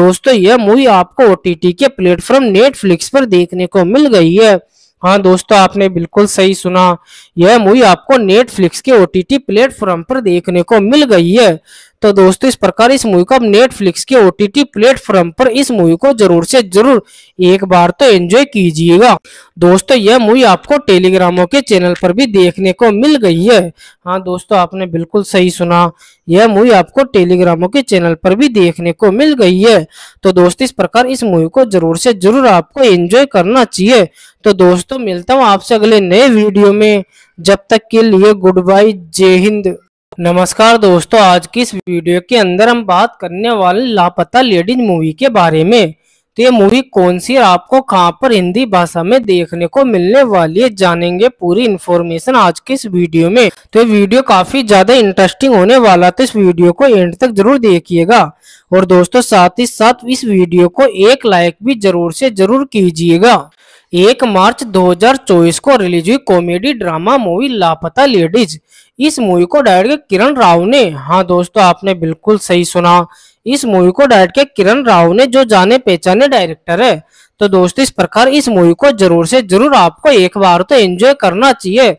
दोस्तों यह मूवी आपको ओ के प्लेटफॉर्म नेटफ्लिक्स पर देखने को मिल गई है हाँ दोस्तों आपने बिल्कुल सही सुना यह मूवी आपको नेटफ्लिक्स के ओ टी प्लेटफॉर्म पर देखने को मिल गई है तो दोस्तों इस प्रकार इस मूवी को आप नेटफ्लिक्स के ओटीटी प्लेटफॉर्म पर इस मूवी को जरूर से जरूर एक बार तो एंजॉय कीजिएगा दोस्तों यह मूवी आपको टेलीग्रामो के चैनल पर भी देखने को मिल गई है हाँ दोस्तों आपने बिल्कुल सही सुना यह मूवी आपको टेलीग्रामो के चैनल पर भी देखने को मिल गई है तो दोस्तों इस प्रकार इस मूवी को जरूर से जरूर आपको एंजॉय करना चाहिए तो दोस्तों मिलता हूँ आपसे अगले नए वीडियो में जब तक के लिए गुड बाय जय हिंद नमस्कार दोस्तों आज की इस वीडियो के अंदर हम बात करने वाले लापता लेडीज मूवी के बारे में तो ये मूवी कौन सी और आपको कहाँ पर हिंदी भाषा में देखने को मिलने वाली है जानेंगे पूरी इन्फॉर्मेशन आज के इस वीडियो में तो ये वीडियो काफी ज्यादा इंटरेस्टिंग होने वाला तो इस वीडियो को एंड तक जरूर देखिएगा और दोस्तों साथ ही साथ इस वीडियो को एक लाइक भी जरूर से जरूर कीजिएगा एक मार्च दो को रिलीज हुई comedy drama movie Laapataa ladies इस मूवी को डायरेक्ट किया किरण राव ने हाँ दोस्तों आपने बिल्कुल सही सुना इस मूवी को डायरेक्ट किया किरण राव ने जो जाने पहचाने डायरेक्टर है तो दोस्तों इस प्रकार इस मूवी को जरूर से जरूर आपको एक बार तो एंजॉय करना चाहिए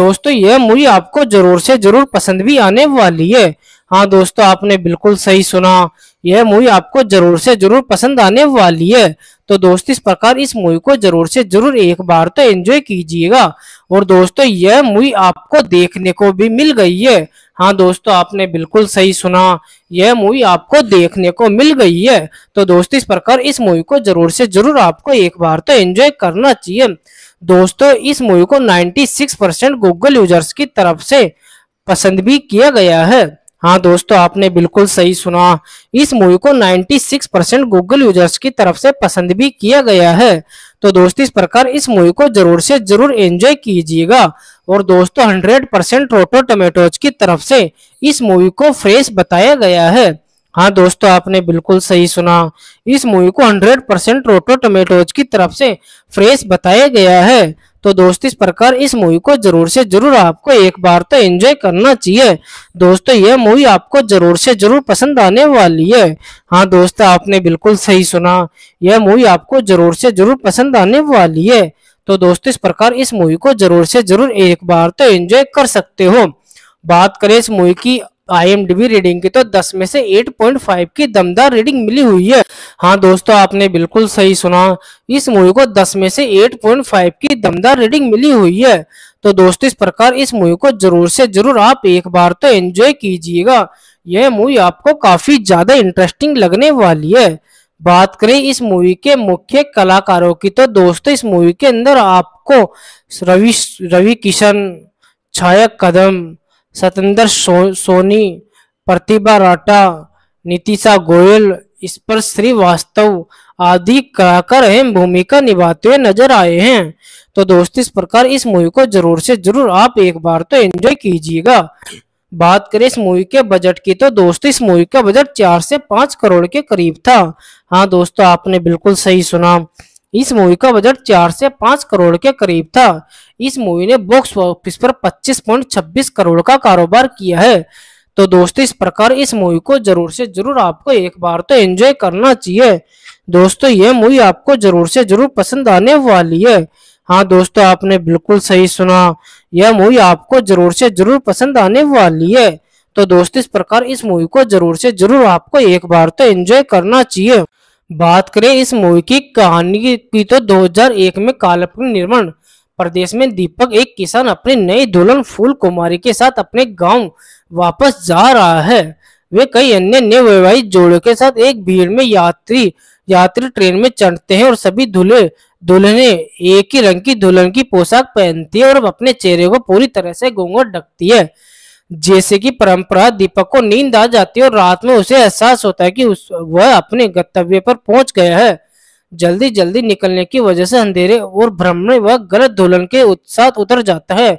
दोस्तों यह मूवी आपको जरूर से जरूर पसंद भी आने वाली है हाँ दोस्तों आपने बिल्कुल सही सुना यह मूवी आपको जरूर से जरूर पसंद आने वाली है तो दोस्त इस प्रकार इस मूवी को जरूर से जरूर एक बार तो एंजॉय कीजिएगा और दोस्तों यह मूवी आपको देखने को भी मिल गई है हाँ दोस्तों आपने बिल्कुल सही सुना यह मूवी आपको देखने को मिल गई है तो दोस्तों इस प्रकार इस मूवी को जरूर से जरूर आपको एक बार तो एंजॉय करना चाहिए दोस्तों इस मूवी को सिक्स परसेंट गूगल यूजर्स की तरफ से पसंद भी किया गया है हाँ दोस्तों आपने बिल्कुल सही सुना इस मूवी को 96 परसेंट गूगल यूजर्स की तरफ से पसंद भी किया गया है तो दोस्त इस प्रकार इस मूवी को जरूर से जरूर एंजॉय कीजिएगा और दोस्तों 100 परसेंट रोटो टोमेटोज की तरफ से इस मूवी को फ्रेश बताया गया है हाँ दोस्तों आपने बिल्कुल सही सुना इस मूवी को हंड्रेड परसेंट रोटो टोमेटोज की तरफ से फ्रेश बताया गया है तो दोस्त इस प्रकार इस मूवी को जरूर से जरूर आपको एक बार तो एंजॉय करना चाहिए दोस्तों यह मूवी आपको जरूर से जरूर पसंद आने वाली है हाँ दोस्त आपने बिल्कुल सही सुना यह मूवी आपको जरूर से जरूर पसंद आने वाली है तो दोस्तों इस प्रकार इस मूवी को जरूर से जरूर एक बार तो एंजॉय कर सकते हो बात करें इस मूवी की आई रीडिंग की तो 10 में से 8.5 की दमदार रीडिंग मिली हुई है हाँ दोस्तों आपने बिल्कुल सही सुना इस मूवी को 10 में से 8.5 की दमदार रीडिंग मिली हुई है तो दोस्तों इस प्रकार इस मूवी को जरूर से जरूर आप एक बार तो एंजॉय कीजिएगा यह मूवी आपको काफी ज्यादा इंटरेस्टिंग लगने वाली है बात करें इस मूवी के मुख्य कलाकारों की तो दोस्तों इस मूवी के अंदर आपको रवि रवि किशन छाया कदम सतेंद्र सो, सोनी प्रतिभा राटा नीतिशा गोयल इस पर श्रीवास्तव आदि कलाकार अहम भूमिका निभाते हुए नजर आए हैं तो दोस्त इस प्रकार इस मूवी को जरूर से जरूर आप एक बार तो एंजॉय कीजिएगा बात करें इस मूवी के बजट की तो दोस्तों इस मूवी का बजट चार से पांच करोड़ के करीब था हाँ दोस्तों आपने बिल्कुल सही सुना इस मूवी का बजट चार से पांच करोड़ के करीब था इस मूवी ने बॉक्स ऑफिस पर 25.26 करोड़ का कारोबार किया है तो दोस्तों इस प्रकार इस मूवी को जरूर से जरूर आपको एक बार तो एंजॉय करना चाहिए दोस्तों ये मूवी आपको जरूर से जरूर पसंद आने वाली है हाँ दोस्तों आपने बिल्कुल सही सुना यह मूवी आपको जरूर से जरूर पसंद आने वाली है तो दोस्तों इस प्रकार इस मूवी को जरूर से जरूर आपको एक बार तो एंजॉय करना चाहिए बात करें इस मूवी की कहानी की तो 2001 में कालपनिक निर्माण प्रदेश में दीपक एक किसान अपने नई दुल्हन फूल कुमारी के साथ अपने गांव वापस जा रहा है वे कई अन्य नए वैवाहिक जोड़ों के साथ एक भीड़ में यात्री यात्री ट्रेन में चढ़ते हैं और सभी दूल्हे दुल्हने एक ही रंग की दुल्हन की पोशाक पहनती है और अपने चेहरे को पूरी तरह से घूंघट ढकती है जैसे कि परंपरा दीपक को नींद आ जाती है और रात में उसे एहसास होता है कि वह अपने गंतव्य पर पहुंच गया है जल्दी जल्दी निकलने की वजह से अंधेरे और भ्रमण व गलत दुल्हन के साथ उतर जाता है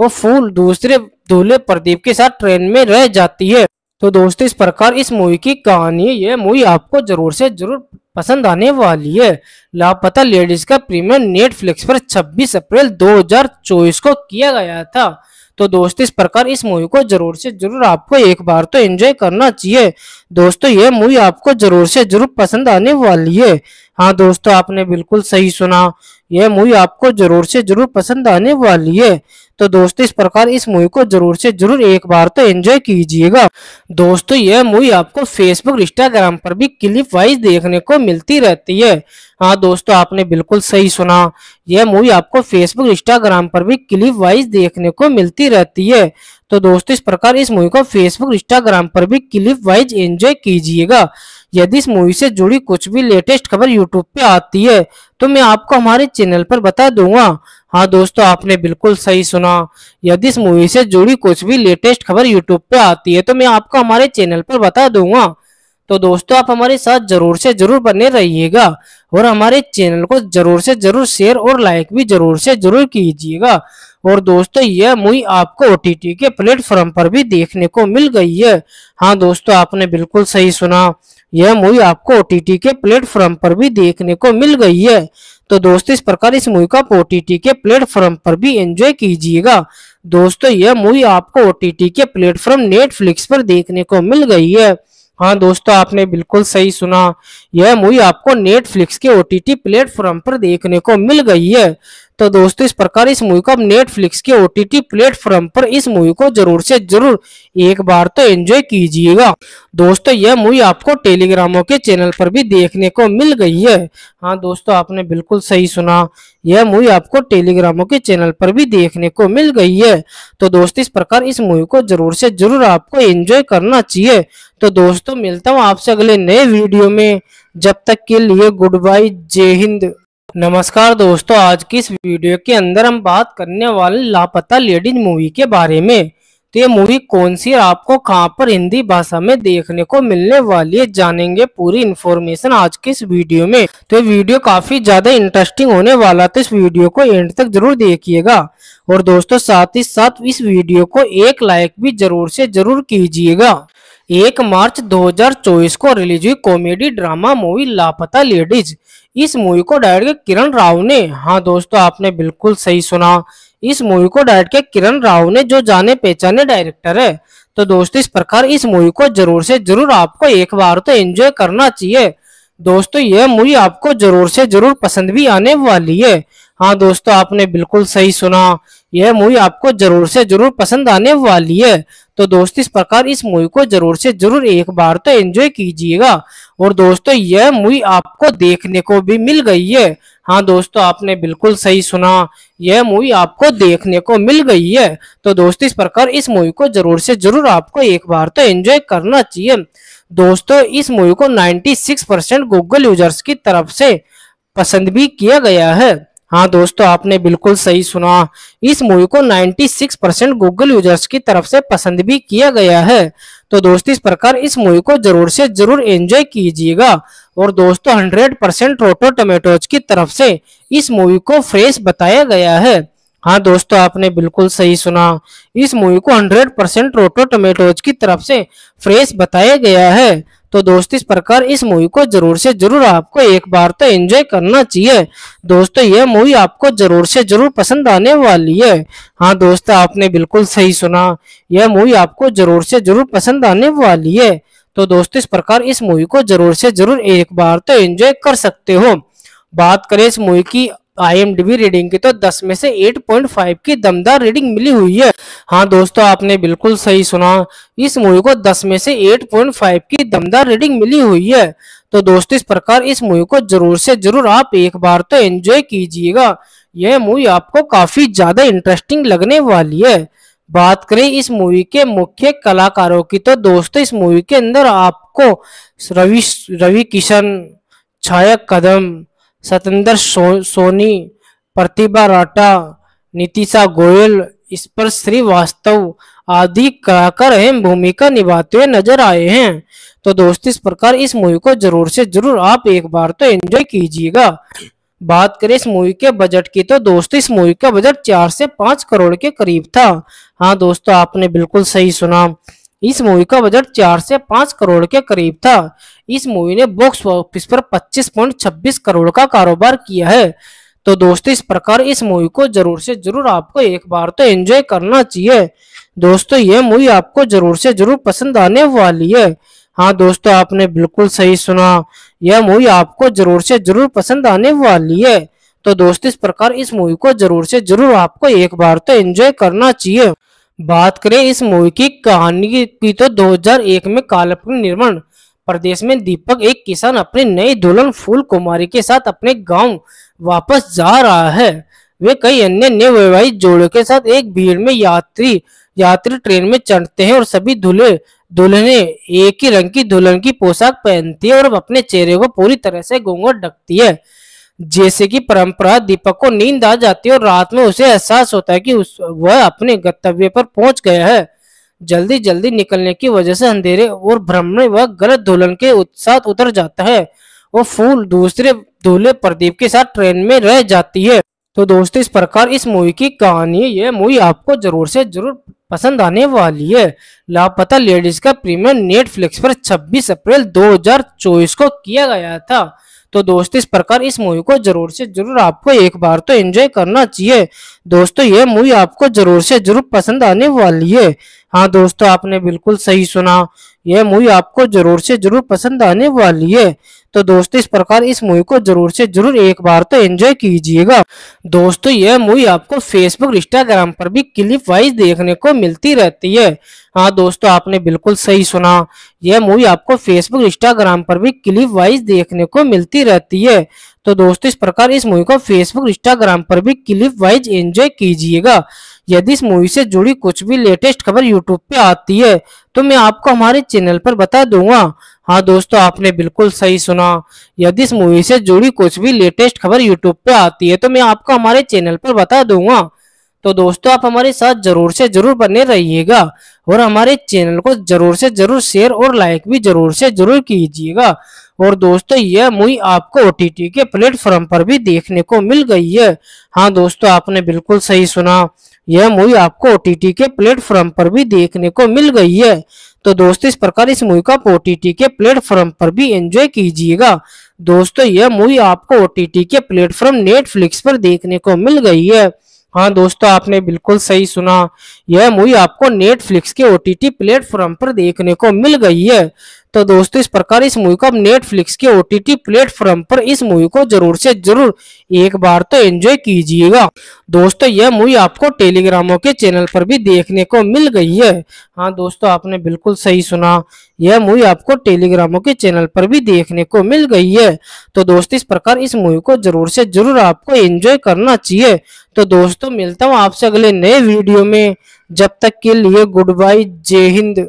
वो फूल दूसरे दूल्हे प्रदीप के साथ ट्रेन में रह जाती है तो दोस्तों इस प्रकार इस मूवी की कहानी यह मूवी आपको जरूर से जरूर पसंद आने वाली है लापता लेडीज का प्रीमियर नेटफ्लिक्स पर 26 अप्रैल 2024 को किया गया था तो दोस्तों इस प्रकार इस मूवी को जरूर से जरूर आपको एक बार तो एंजॉय करना चाहिए दोस्तों ये मूवी आपको जरूर से जरूर पसंद आने वाली है हाँ दोस्तों आपने बिल्कुल सही सुना यह मूवी आपको जरूर से जरूर पसंद आने वाली है तो दोस्तों इस प्रकार इस मूवी को जरूर से जरूर एक बार तो एंजॉय कीजिएगा दोस्तों यह मूवी आपको फेसबुक इंस्टाग्राम पर भी क्लिप वाइज देखने को मिलती रहती है हाँ दोस्तों आपने बिल्कुल सही सुना यह मूवी आपको फेसबुक इंस्टाग्राम पर भी क्लिप वाइज देखने को मिलती रहती है तो दोस्तों इस प्रकार इस मूवी को फेसबुक इंस्टाग्राम पर भी क्लिप वाइज एंजॉय कीजिएगा यदि इस मूवी से जुड़ी कुछ भी लेटेस्ट खबर यूट्यूब पे आती है तो मैं आपको हमारे चैनल पर बता दूंगा हाँ दोस्तों आपने बिल्कुल सही सुना यदि इस मूवी से जुड़ी कुछ भी लेटेस्ट खबर यूट्यूब पे आती है तो मैं आपको हमारे चैनल पर बता दूंगा तो दोस्तों आप हमारे साथ जरूर से जरूर बने रहिएगा और हमारे चैनल को जरूर से जरूर शेयर और लाइक भी जरूर से जरूर कीजिएगा और दोस्तों यह मूवी आपको ओ के प्लेटफॉर्म पर भी देखने को मिल गई है हाँ दोस्तों आपने बिल्कुल सही सुना यह मूवी आपको ओ के प्लेटफॉर्म पर भी देखने को मिल गई है तो दोस्तों इस प्रकार इस मूवी को आप ओ के प्लेटफॉर्म पर भी एंजॉय कीजिएगा दोस्तों यह मूवी आपको ओ के प्लेटफॉर्म नेटफ्लिक्स पर देखने को मिल गई है हाँ दोस्तों आपने बिल्कुल सही सुना यह मूवी आपको नेटफ्लिक्स के ओ प्लेटफॉर्म पर देखने को मिल गई है तो दोस्तों इस प्रकार इस मूवी को आप नेटफ्लिक्स के ओ टी प्लेटफॉर्म पर इस मूवी को जरूर से जरूर एक बार तो एंजॉय कीजिएगा दोस्तों यह मूवी आपको टेलीग्रामों के चैनल पर भी देखने को मिल गई है हाँ दोस्तों आपने बिल्कुल सही सुना यह मूवी आपको टेलीग्रामों के चैनल पर भी देखने को मिल गई है तो दोस्तों इस प्रकार इस मूवी को जरूर से जरूर आपको एंजॉय करना चाहिए तो दोस्तों मिलता हूँ आपसे अगले नए वीडियो में जब तक के लिए गुड बाय जय हिंद नमस्कार दोस्तों आज की इस वीडियो के अंदर हम बात करने वाले लापता लेडीज मूवी के बारे में तो ये मूवी कौन सी और आपको कहां पर हिंदी भाषा में देखने को मिलने वाली है जानेंगे पूरी इन्फॉर्मेशन आज की इस वीडियो में तो ये वीडियो काफी ज्यादा इंटरेस्टिंग होने वाला तो इस वीडियो को एंड तक जरूर देखिएगा और दोस्तों साथ ही साथ इस वीडियो को एक लाइक भी जरूर से जरूर कीजिएगा एक मार्च 2024 को रिलीज हुई comedy drama movie Laapataa ladies इस मूवी को डायरेक्ट किया किरण राव ने हाँ दोस्तों आपने बिल्कुल सही सुना इस मूवी को डायरेक्ट किया किरण राव ने जो जाने पहचाने डायरेक्टर है तो दोस्तों इस प्रकार इस मूवी को जरूर से जरूर आपको एक बार तो एंजॉय करना चाहिए दोस्तों यह मूवी आपको जरूर से जरूर पसंद भी आने वाली है हाँ दोस्तों आपने बिल्कुल सही सुना यह मूवी आपको जरूर से जरूर पसंद आने वाली है तो दोस्त इस प्रकार इस मूवी को जरूर से जरूर एक बार तो एंजॉय कीजिएगा और दोस्तों यह मूवी आपको देखने को भी मिल गई है हाँ दोस्तों आपने बिल्कुल सही सुना यह मूवी आपको देखने को मिल गई है तो दोस्तों इस प्रकार इस मूवी को जरूर से जरूर आपको एक बार तो एंजॉय करना चाहिए दोस्तों इस मूवी को 96 परसेंट गूगल यूजर्स की तरफ से पसंद भी किया गया है हाँ दोस्तों आपने बिल्कुल सही सुना इस मूवी को 96 परसेंट गूगल यूजर्स की तरफ से पसंद भी किया गया है तो दोस्तों इस प्रकार इस मूवी को जरूर से जरूर एंजॉय कीजिएगा और दोस्तों 100 परसेंट रोटो टोमेटोज की तरफ से इस मूवी को फ्रेश बताया गया है हाँ दोस्तों आपने बिल्कुल सही सुना इस मूवी को 100 परसेंट रोटो टोमेटोज की तरफ से फ्रेश बताया गया है तो दोस्त इस प्रकार इस मूवी को जरूर से जरूर आपको एक बार तो एंजॉय करना चाहिए दोस्तों यह मूवी आपको जरूर से जरूर पसंद आने वाली है हाँ दोस्त आपने बिल्कुल सही सुना यह मूवी आपको जरूर से जरूर पसंद आने वाली है तो दोस्तों इस प्रकार इस मूवी को जरूर से जरूर एक बार तो एंजॉय कर सकते हो बात करें इस मूवी की आईएमडीबी रीडिंग की तो 10 में से 8.5 की दमदार रीडिंग मिली हुई है हाँ दोस्तों आपने बिल्कुल सही सुना इस मूवी को 10 में से 8.5 की दमदार रीडिंग मिली हुई है तो दोस्तों इस प्रकार इस मूवी को जरूर से जरूर आप एक बार तो एंजॉय कीजिएगा यह मूवी आपको काफी ज्यादा इंटरेस्टिंग लगने वाली है बात करें इस मूवी के मुख्य कलाकारों की तो दोस्तों इस मूवी के अंदर आपको रवि रवि किशन छाया कदम सतेंद्र सो, सोनी प्रतिभा राटा नीतिशा गोयल इस पर श्रीवास्तव आदि कलाकार अहम भूमिका निभाते हुए नजर आए हैं तो दोस्त इस प्रकार इस मूवी को जरूर से जरूर आप एक बार तो एंजॉय कीजिएगा बात करें इस मूवी के बजट की तो दोस्तों इस मूवी का बजट चार से पांच करोड़ के करीब था हाँ दोस्तों आपने बिल्कुल सही सुना इस मूवी का बजट चार से पांच करोड़ के करीब था इस मूवी ने बॉक्स ऑफिस पर 25.26 करोड़ का कारोबार किया है तो दोस्तों इस प्रकार इस मूवी को जरूर से जरूर आपको एक बार तो एंजॉय करना चाहिए दोस्तों ये मूवी आपको जरूर से जरूर पसंद आने वाली है हाँ दोस्तों आपने बिल्कुल सही सुना यह मूवी आपको जरूर से जरूर पसंद आने वाली है तो दोस्तों इस प्रकार इस मूवी को जरूर से जरूर आपको एक बार तो एंजॉय करना चाहिए बात करें इस मूवी की कहानी की तो 2001 में काल्पनिक निर्माण प्रदेश में दीपक एक किसान अपने नई दुल्हन फूल कुमारी के साथ अपने गांव वापस जा रहा है वे कई अन्य नए वैवाहिक जोड़ों के साथ एक भीड़ में यात्री यात्री ट्रेन में चढ़ते हैं और सभी दूल्हे दुल्हने एक ही रंग की दुल्हन की पोशाक पहनती है और अपने चेहरे को पूरी तरह से घूंघट ढकती है जैसे कि परंपरा दीपक को नींद आ जाती है और रात में उसे एहसास होता है कि उस वह अपने गंतव्य पर पहुंच गया है जल्दी जल्दी निकलने की वजह से अंधेरे और भ्रम में वह गलत दुल्हन के साथ उतर जाता है वो फूल दूसरे दूल्हे प्रदीप के साथ ट्रेन में रह जाती है तो दोस्तों इस प्रकार इस मूवी की कहानी यह मूवी आपको जरूर से जरूर पसंद आने वाली है लापता लेडीज का प्रीमियर नेटफ्लिक्स पर 26 अप्रैल 2024 को किया गया था तो दोस्त इस प्रकार इस मूवी को जरूर से जरूर आपको एक बार तो एंजॉय करना चाहिए दोस्तों ये मूवी आपको जरूर से जरूर पसंद आने वाली है हाँ दोस्तों आपने बिल्कुल सही सुना यह मूवी आपको जरूर से जरूर पसंद आने वाली है तो दोस्तों इस प्रकार इस मूवी को जरूर से जरूर एक बार तो एंजॉय कीजिएगा दोस्तों यह मूवी आपको फेसबुक इंस्टाग्राम पर भी क्लिप वाइज देखने को मिलती रहती है हाँ दोस्तों आपने बिल्कुल सही सुना यह मूवी आपको फेसबुक इंस्टाग्राम पर भी क्लिप वाइज देखने को मिलती रहती है तो दोस्तों इस प्रकार इस मूवी को फेसबुक इंस्टाग्राम पर भी क्लिप वाइज एंजॉय कीजिएगा यदि इस मूवी से जुड़ी कुछ भी लेटेस्ट खबर यूट्यूब पे आती है तो मैं आपको हमारे चैनल पर बता दूंगा हाँ दोस्तों आपने बिल्कुल सही सुना यदि इस मूवी से जुड़ी कुछ भी लेटेस्ट खबर यूट्यूब पे आती है तो मैं आपको हमारे चैनल पर बता दूंगा तो दोस्तों आप हमारे साथ जरूर से जरूर बने रहिएगा और हमारे चैनल को जरूर से जरूर शेयर और लाइक भी जरूर से जरूर कीजिएगा और दोस्तों यह मूवी आपको ओ के प्लेटफॉर्म पर भी देखने को मिल गई है हाँ दोस्तों आपने बिल्कुल सही सुना यह मूवी आपको ओ के प्लेटफॉर्म पर भी देखने को मिल गई है तो दोस्तों इस प्रकार इस मूवी का ओ के प्लेटफॉर्म पर भी एंजॉय कीजिएगा दोस्तों यह मूवी आपको ओ के प्लेटफॉर्म नेटफ्लिक्स पर देखने को मिल गई है हाँ दोस्तों आपने बिल्कुल सही सुना यह मूवी आपको नेटफ्लिक्स के ओ टी प्लेटफॉर्म पर देखने को मिल गई है तो दोस्तों इस प्रकार इस मूवी को आप नेटफ्लिक्स के ओटीटी प्लेटफॉर्म पर इस मूवी को जरूर से जरूर एक बार तो एंजॉय कीजिएगा दोस्तों यह मूवी आपको टेलीग्रामो के चैनल पर भी देखने को मिल गई है हाँ दोस्तों आपने बिल्कुल सही सुना यह मूवी आपको टेलीग्रामो के चैनल पर भी देखने को मिल गई है तो दोस्तों इस प्रकार इस मूवी को जरूर से जरूर आपको एंजॉय करना चाहिए तो दोस्तों मिलता हूँ आपसे अगले नए वीडियो में जब तक के लिए गुड बाय जय हिंद